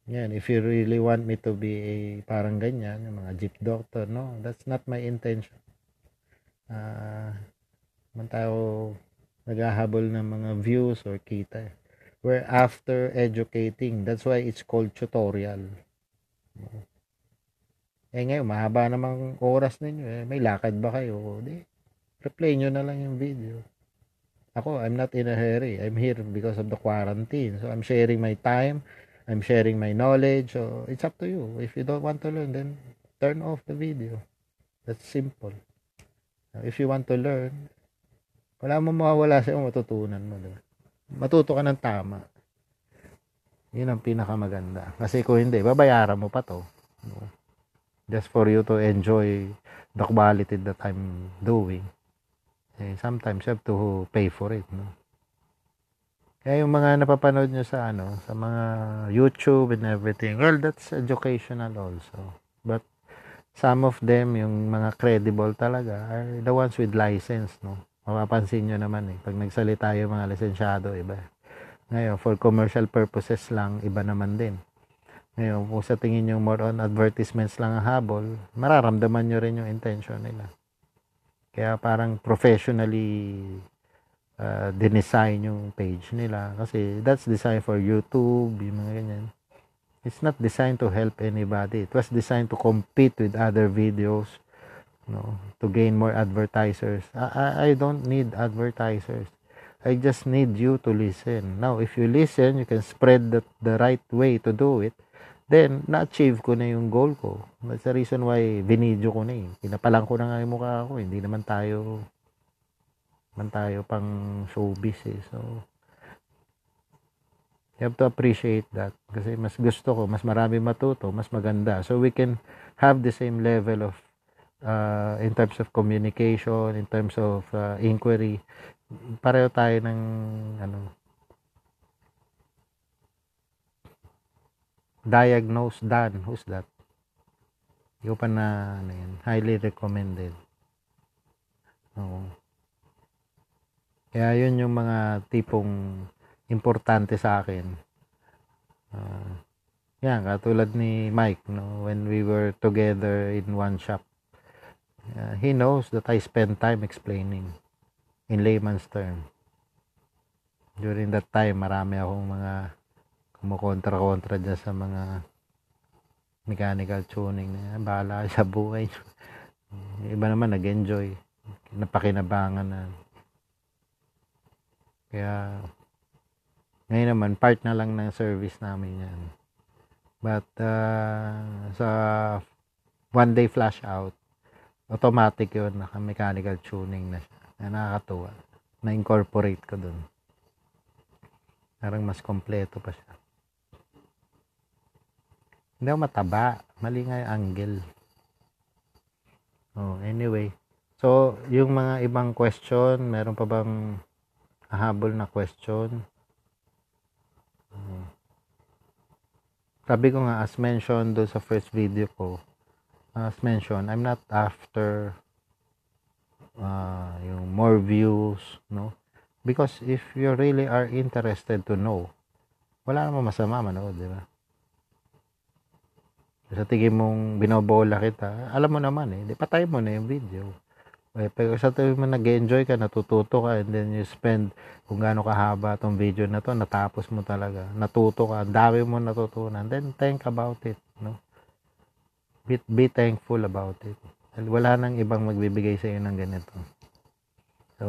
Speaker 1: Yan, if you really want me to be a parang ganyan, yung mga jeep doctor, no, that's not my intention. Uh, man tayo naghahabol ng mga views or kita. Where after educating. That's why it's called tutorial. Eh ngayon, mahaba namang oras ninyo. Eh. May lakad ba kayo? O, di, replay nyo na lang yung video. Ako, I'm not in a hurry. I'm here because of the quarantine. So, I'm sharing my time. I'm sharing my knowledge. So, it's up to you. If you don't want to learn, then turn off the video. That's simple. Now, if you want to learn, wala mo mawawala sa'yo, matutunan mo. Diba? Matuto ka ng tama. Yun ang pinakamaganda. Kasi kung hindi, babayaran mo pa to. Just for you to enjoy the quality that I'm doing. Eh, sometimes you have to pay for it. No? Kaya yung mga napapanood nyo sa ano, sa mga YouTube and everything, well, that's educational also. But some of them, yung mga credible talaga, are the ones with license, no? mapapansin nyo naman eh. Pag nagsalita yung mga lisensyado, iba. Ngayon, for commercial purposes lang, iba naman din. Ngayon, kung sa tingin nyo more on advertisements lang ang habol, mararamdaman nyo rin yung intention nila. Kaya parang professionally uh, dinesign yung page nila. Kasi that's designed for YouTube, yung mga ganyan. It's not designed to help anybody. It was designed to compete with other videos no, to gain more advertisers. I, I, I don't need advertisers. I just need you to listen. Now, if you listen, you can spread the, the right way to do it. Then, na-achieve ko na yung goal ko. That's the reason why binidyo ko na eh. Pinapalang ko na nga yung mukha ko. Eh. Hindi naman tayo man tayo pang showbiz eh. So, you have to appreciate that. Kasi mas gusto ko, mas marami matuto, mas maganda. So, we can have the same level of uh, in terms of communication, in terms of uh, inquiry, pareho tayo ng ano diagnose done. Who's that? Hindi ko pa na ano yan, highly recommended. Oo. Kaya yun yung mga tipong importante sa akin. Uh, yan, katulad ni Mike, no, when we were together in one shop Uh, he knows that I spend time explaining in layman's term. During that time, marami akong mga kumukontra-kontra dyan sa mga mechanical tuning na yan. Bahala sa buhay Iba naman nag-enjoy. Napakinabangan na. Kaya, ngayon naman, part na lang ng service namin yan. But, uh, sa one day flash out, automatic yun, naka mechanical tuning na siya. Na nakakatuwa. Na-incorporate ko dun. Parang mas kompleto pa siya. Hindi ako mataba. Mali nga yung angle. Oh, anyway. So, yung mga ibang question, meron pa bang hahabol na question? Hmm. Sabi ko nga, as mentioned do sa first video ko, as mentioned, I'm not after uh, yung more views, no? Because if you really are interested to know, wala namang masama manood, di ba? Sa tingin mong binobola kita, alam mo naman eh, di patay mo na yung video. Eh, pero sa tuwing mo nag-enjoy ka, natututo ka, and then you spend kung gaano kahaba tong video na to, natapos mo talaga, natuto ka, dami mo natutunan, then think about it, no? be, be thankful about it wala nang ibang magbibigay sa iyo ng ganito so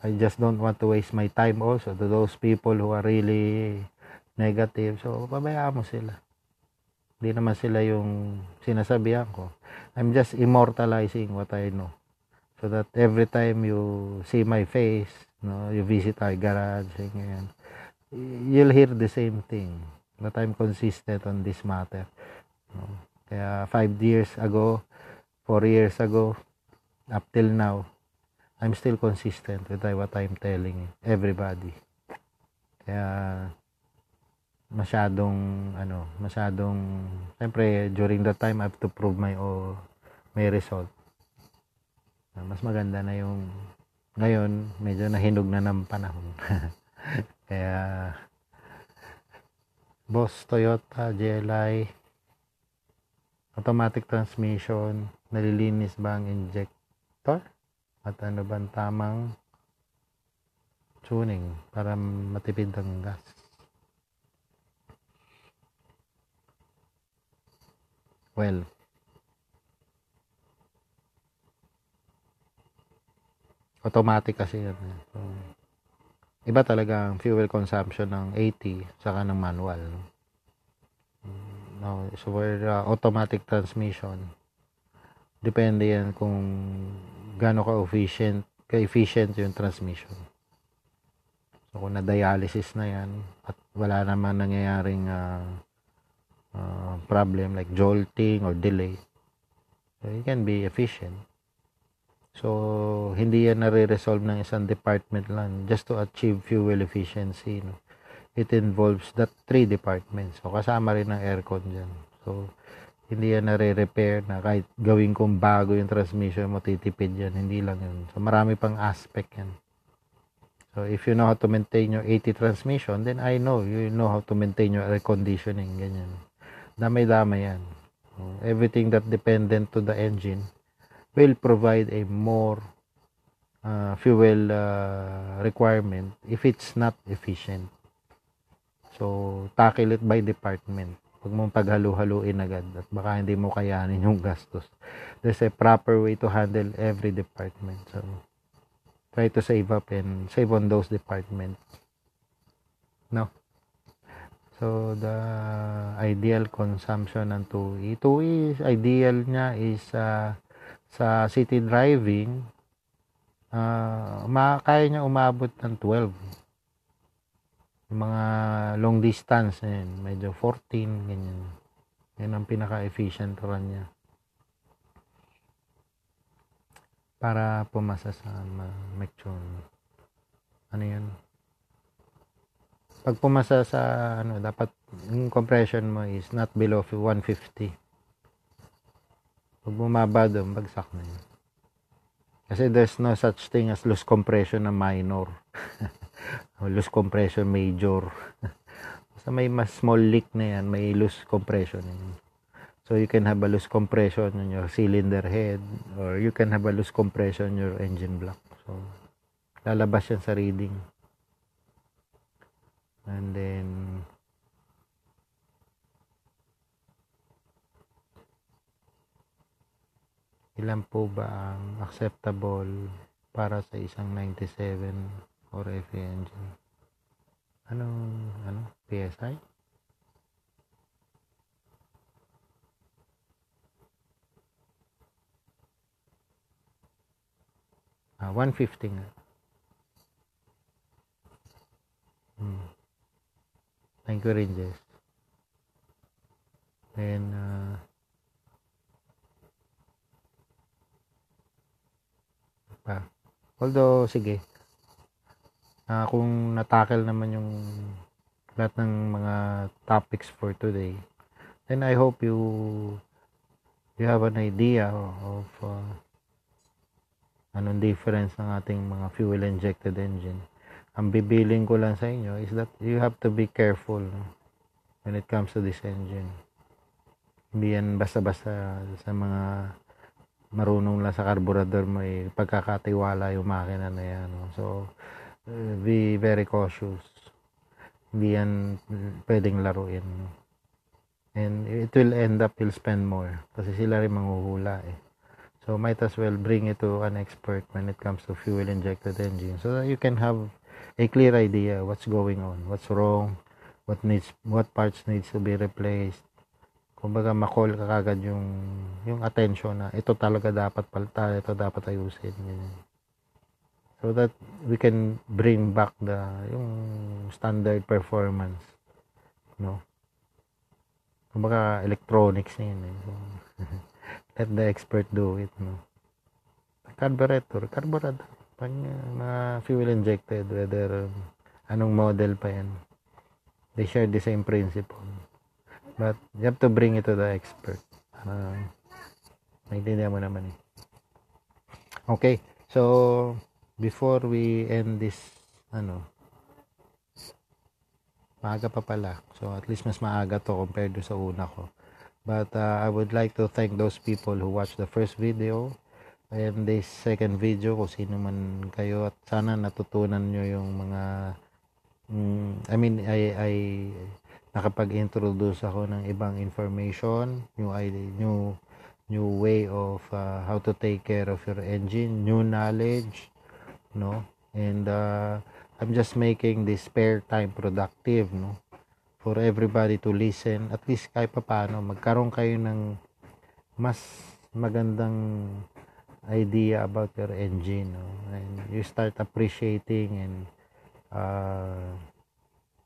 Speaker 1: I just don't want to waste my time also to those people who are really negative so pabayaan mo sila hindi naman sila yung sinasabihan ko I'm just immortalizing what I know so that every time you see my face no you visit our garage ganyan you'll hear the same thing that I'm consistent on this matter no? Kaya 5 years ago, 4 years ago, up till now, I'm still consistent with what I'm telling everybody. Kaya masyadong ano, masyadong syempre during that time I have to prove my all, oh, may result. Mas maganda na yung ngayon, medyo nahinog na ng panahon. Kaya boss Toyota, JLI, automatic transmission, nalilinis ba ang injector, at ano ba ang tamang tuning para matipid ang gas. Well, automatic kasi yan. Eh. So, iba talaga ang fuel consumption ng AT saka ng manual. No? Mm no, so we're uh, automatic transmission depende yan kung gaano ka efficient ka efficient yung transmission so kung na dialysis na yan at wala naman nangyayaring uh, uh, problem like jolting or delay so eh, it can be efficient so hindi yan nare-resolve ng isang department lang just to achieve fuel efficiency no it involves that three departments. So, kasama rin ng aircon dyan. So, hindi yan nare-repair na kahit gawin kong bago yung transmission mo, titipid yan. Hindi lang yun. So, marami pang aspect yan. So, if you know how to maintain your 80 transmission, then I know you know how to maintain your air conditioning. Ganyan. Damay-damay yan. everything that dependent to the engine will provide a more uh, fuel uh, requirement if it's not efficient. So, tackle it by department. Huwag mong paghalo-haluin agad at baka hindi mo kayanin yung gastos. There's a proper way to handle every department. So, try to save up and save on those departments. No? So, the ideal consumption ng 2E. E, ideal niya is uh, sa city driving, uh, ma- kaya niya umabot ng 12 mga long distance, ayan, medyo 14, ganyan. Yan ang pinaka-efficient run niya. Para pumasa sa uh, Mechon. Ano yan Pag pumasa sa, ano, dapat, yung compression mo is not below 150. Pag bumaba doon, bagsak na yun. Kasi there's no such thing as loose compression na minor. loose compression major basta may mas small leak na yan may loose compression yan. so you can have a loose compression on your cylinder head or you can have a loose compression on your engine block so lalabas yan sa reading and then ilan po ba ang acceptable para sa isang 97 or every engine. Anong, ano, ano? PSI? Ah, 150 nga. Hmm. Thank you, Rangers. Then, uh, pa. Although, sige, uh, kung natackle naman yung lahat ng mga topics for today, then I hope you you have an idea of uh, anong difference ng ating mga fuel injected engine. Ang bibiling ko lang sa inyo is that you have to be careful when it comes to this engine. Hindi yan basta-basta sa mga marunong lang sa carburetor may pagkakatiwala yung makina na yan. No? So, be very cautious. Hindi yan pwedeng laruin. And it will end up you'll spend more kasi sila rin manghuhula eh. So might as well bring it to an expert when it comes to fuel injected engine so that you can have a clear idea what's going on, what's wrong, what needs what parts needs to be replaced. Kung Kumbaga makol ka kagad yung yung attention na ito talaga dapat palitan, ito dapat ayusin. Ganyan so that we can bring back the yung standard performance no kumbaga electronics na yun eh. so, let the expert do it no carburetor carburetor pag uh, mga fuel injected whether um, anong model pa yan they share the same principle but you have to bring it to the expert para uh, maintindihan mo naman eh okay so before we end this ano maaga pa pala so at least mas maaga to compared do sa una ko but uh, I would like to thank those people who watched the first video and this second video kung sino man kayo at sana natutunan nyo yung mga mm, I mean I, I nakapag-introduce ako ng ibang information new idea, new new way of uh, how to take care of your engine new knowledge no and uh, I'm just making this spare time productive no for everybody to listen at least kahit paano magkaroon kayo ng mas magandang idea about your engine no? and you start appreciating and uh,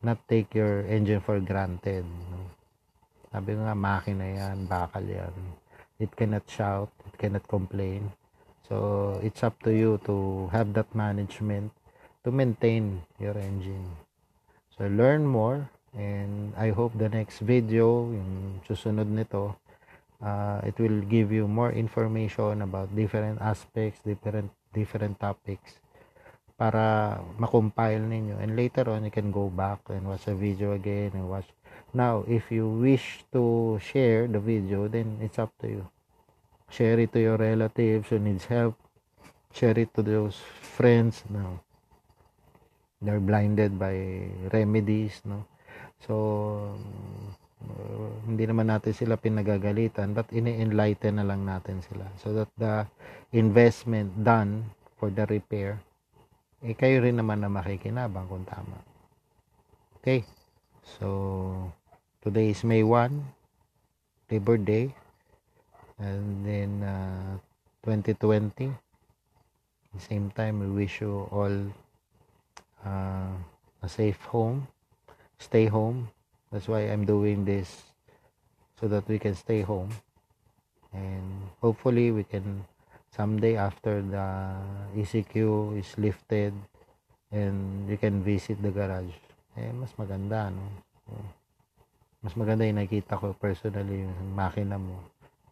Speaker 1: not take your engine for granted no? sabi nga makina yan bakal yan it cannot shout it cannot complain So, it's up to you to have that management to maintain your engine. So, learn more and I hope the next video, yung susunod nito, uh, it will give you more information about different aspects, different different topics para makompile ninyo and later on you can go back and watch the video again and watch now if you wish to share the video then it's up to you Share it to your relatives who needs help. Share it to those friends na they're blinded by remedies, no? So, uh, hindi naman natin sila pinagagalitan but ini-enlighten na lang natin sila so that the investment done for the repair eh kayo rin naman na makikinabang kung tama okay so today is May 1 Labor Day and then uh, 2020 same time we wish you all uh, a safe home stay home that's why i'm doing this so that we can stay home and hopefully we can someday after the ECQ is lifted and you can visit the garage eh mas maganda no mas maganda yung nakita ko personally yung makina mo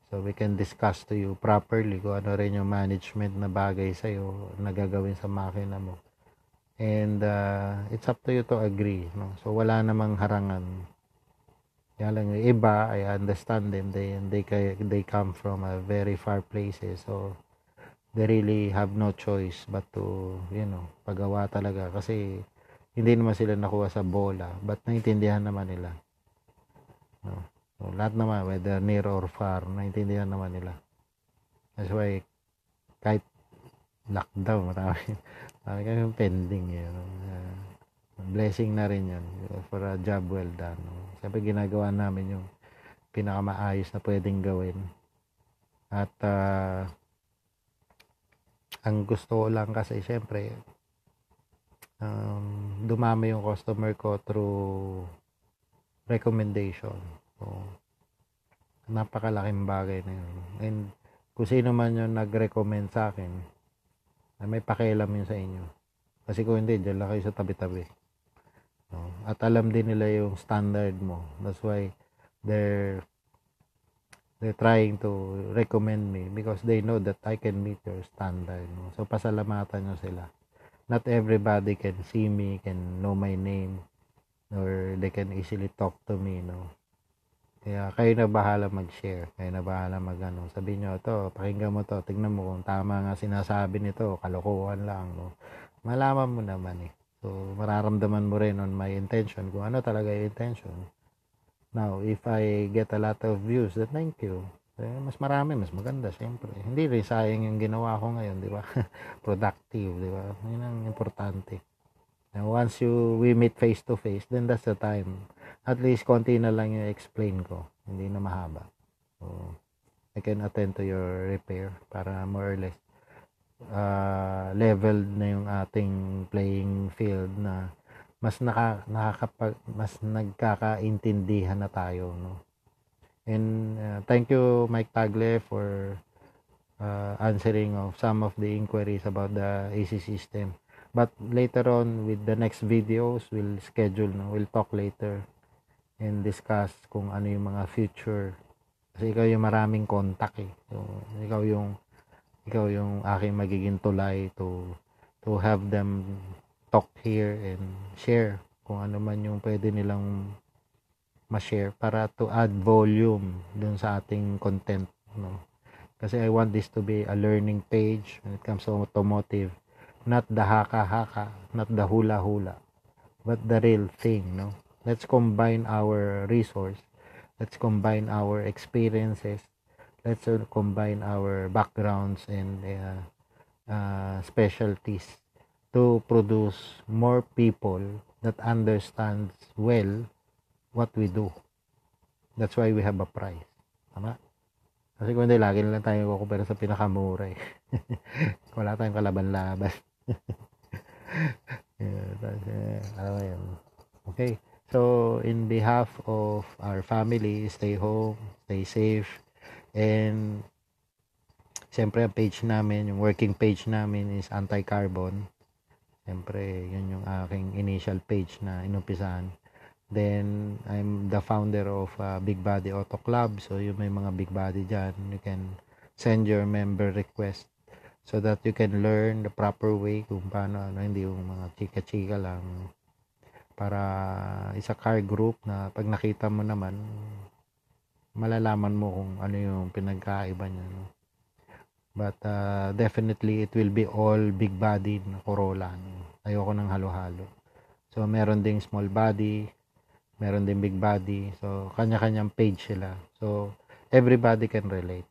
Speaker 1: So we can discuss to you properly kung ano rin yung management na bagay sa iyo na gagawin sa makina mo. And uh, it's up to you to agree. No? So wala namang harangan. Kaya lang yung iba, I understand them. They, they, they come from a very far places. So they really have no choice but to, you know, pagawa talaga. Kasi hindi naman sila nakuha sa bola. But naintindihan naman nila. No? So, lahat naman, whether near or far, naintindihan naman nila. That's why, kahit lockdown, marami, marami kami pending yun. Eh, ano, uh, blessing na rin yun for a job well done. Siyempre, ginagawa namin yung pinakamaayos na pwedeng gawin. At, uh, ang gusto ko lang kasi, siyempre, um, dumami yung customer ko through recommendation Oh. Napakalaking bagay na yun. And kung sino man yung nag-recommend sa akin, na may pakialam yun sa inyo. Kasi kung hindi, dyan lang kayo sa tabi-tabi. No? At alam din nila yung standard mo. That's why they're they're trying to recommend me because they know that I can meet your standard. No? So, pasalamatan nyo sila. Not everybody can see me, can know my name, or they can easily talk to me. No? Kaya kayo na bahala mag-share, kayo na bahala mag-ano. Sabihin nyo, to, pakinggan mo to, tignan mo kung tama nga sinasabi nito, kalokohan lang. No? Malaman mo naman eh. So, mararamdaman mo rin on my intention, kung ano talaga yung intention. Now, if I get a lot of views, then thank you. Eh, mas marami, mas maganda, siyempre. Hindi rin sayang yung ginawa ko ngayon, di ba? Productive, di ba? Yun ang importante. And once you, we meet face to face, then that's the time at least konti na lang yung explain ko. Hindi na mahaba. So, I can attend to your repair para more or less uh, leveled na yung ating playing field na mas naka, nakakapag mas nagkakaintindihan na tayo no and uh, thank you Mike Tagle for uh, answering of some of the inquiries about the AC system but later on with the next videos we'll schedule no? we'll talk later and discuss kung ano yung mga future kasi ikaw yung maraming contact eh so, ikaw yung ikaw yung aking magiging tulay to to have them talk here and share kung ano man yung pwede nilang ma-share para to add volume dun sa ating content no kasi I want this to be a learning page when it comes to automotive not the haka haka not the hula hula but the real thing no let's combine our resource let's combine our experiences let's uh, combine our backgrounds and uh, uh, specialties to produce more people that understands well what we do that's why we have a price tama kasi kung hindi lagi lang tayo kukupera sa pinakamura eh wala tayong kalaban-laban yeah, that's, uh, alam mo yun okay So, in behalf of our family, stay home, stay safe, and siyempre ang page namin, yung working page namin is anti-carbon. Siyempre, yun yung aking initial page na inumpisahan. Then, I'm the founder of uh, Big Body Auto Club. So, yung may mga big body dyan, you can send your member request so that you can learn the proper way kung paano, ano, hindi yung mga chika-chika lang para isa car group na pag nakita mo naman malalaman mo kung ano yung pinagkaiba niya no? but uh, definitely it will be all big body na Corolla no? ayoko ng halo-halo so meron ding small body meron ding big body so kanya-kanyang page sila so everybody can relate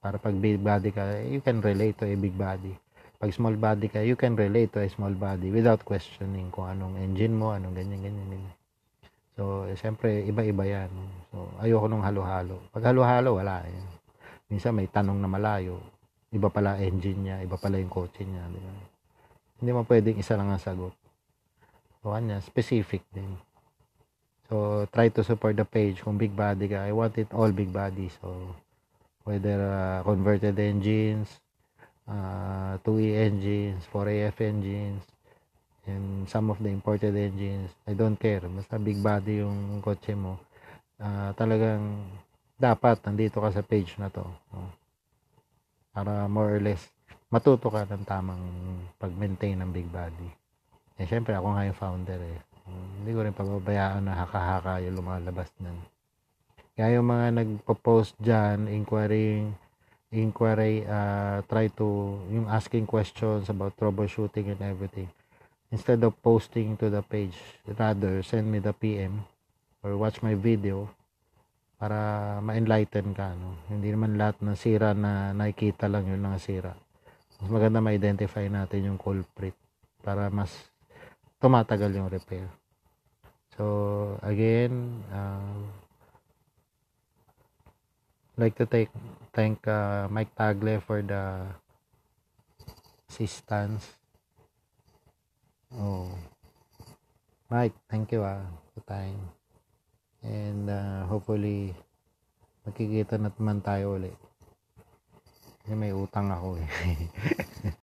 Speaker 1: para pag big body ka you can relate to a big body pag small body ka, you can relate to a small body without questioning kung anong engine mo, anong ganyan, ganyan, ganyan. So, eh, siyempre, iba-iba yan. So, ayoko nung halo-halo. Pag halo-halo, wala. Eh. Minsan may tanong na malayo. Iba pala engine niya, iba pala yung kotse niya. Di ba? Hindi mo pwedeng isa lang ang sagot. So, niya, ano specific din. So, try to support the page. Kung big body ka, I want it all big body. So, whether uh, converted engines, uh, ah, 2E engines, 4AF engines, and some of the imported engines. I don't care. Basta big body yung kotse mo. Uh, talagang dapat nandito ka sa page na to. No? Para more or less matuto ka ng tamang pag-maintain ng big body. Eh, syempre ako nga yung founder eh. Hindi ko rin pababayaan na haka-haka yung lumalabas nun. Kaya yung mga nagpo-post dyan, inquiring, inquiry, uh, try to, yung asking questions about troubleshooting and everything. Instead of posting to the page, rather send me the PM or watch my video para ma-enlighten ka. No? Hindi naman lahat ng sira na nakikita lang yun ng sira. Mas maganda ma-identify natin yung culprit para mas tumatagal yung repair. So, again, uh, like to take, thank uh, Mike Tagle for the assistance. Oh. Mike, thank you ah, for time. And uh, hopefully, magkikita na naman tayo ulit. Kasi may utang ako eh.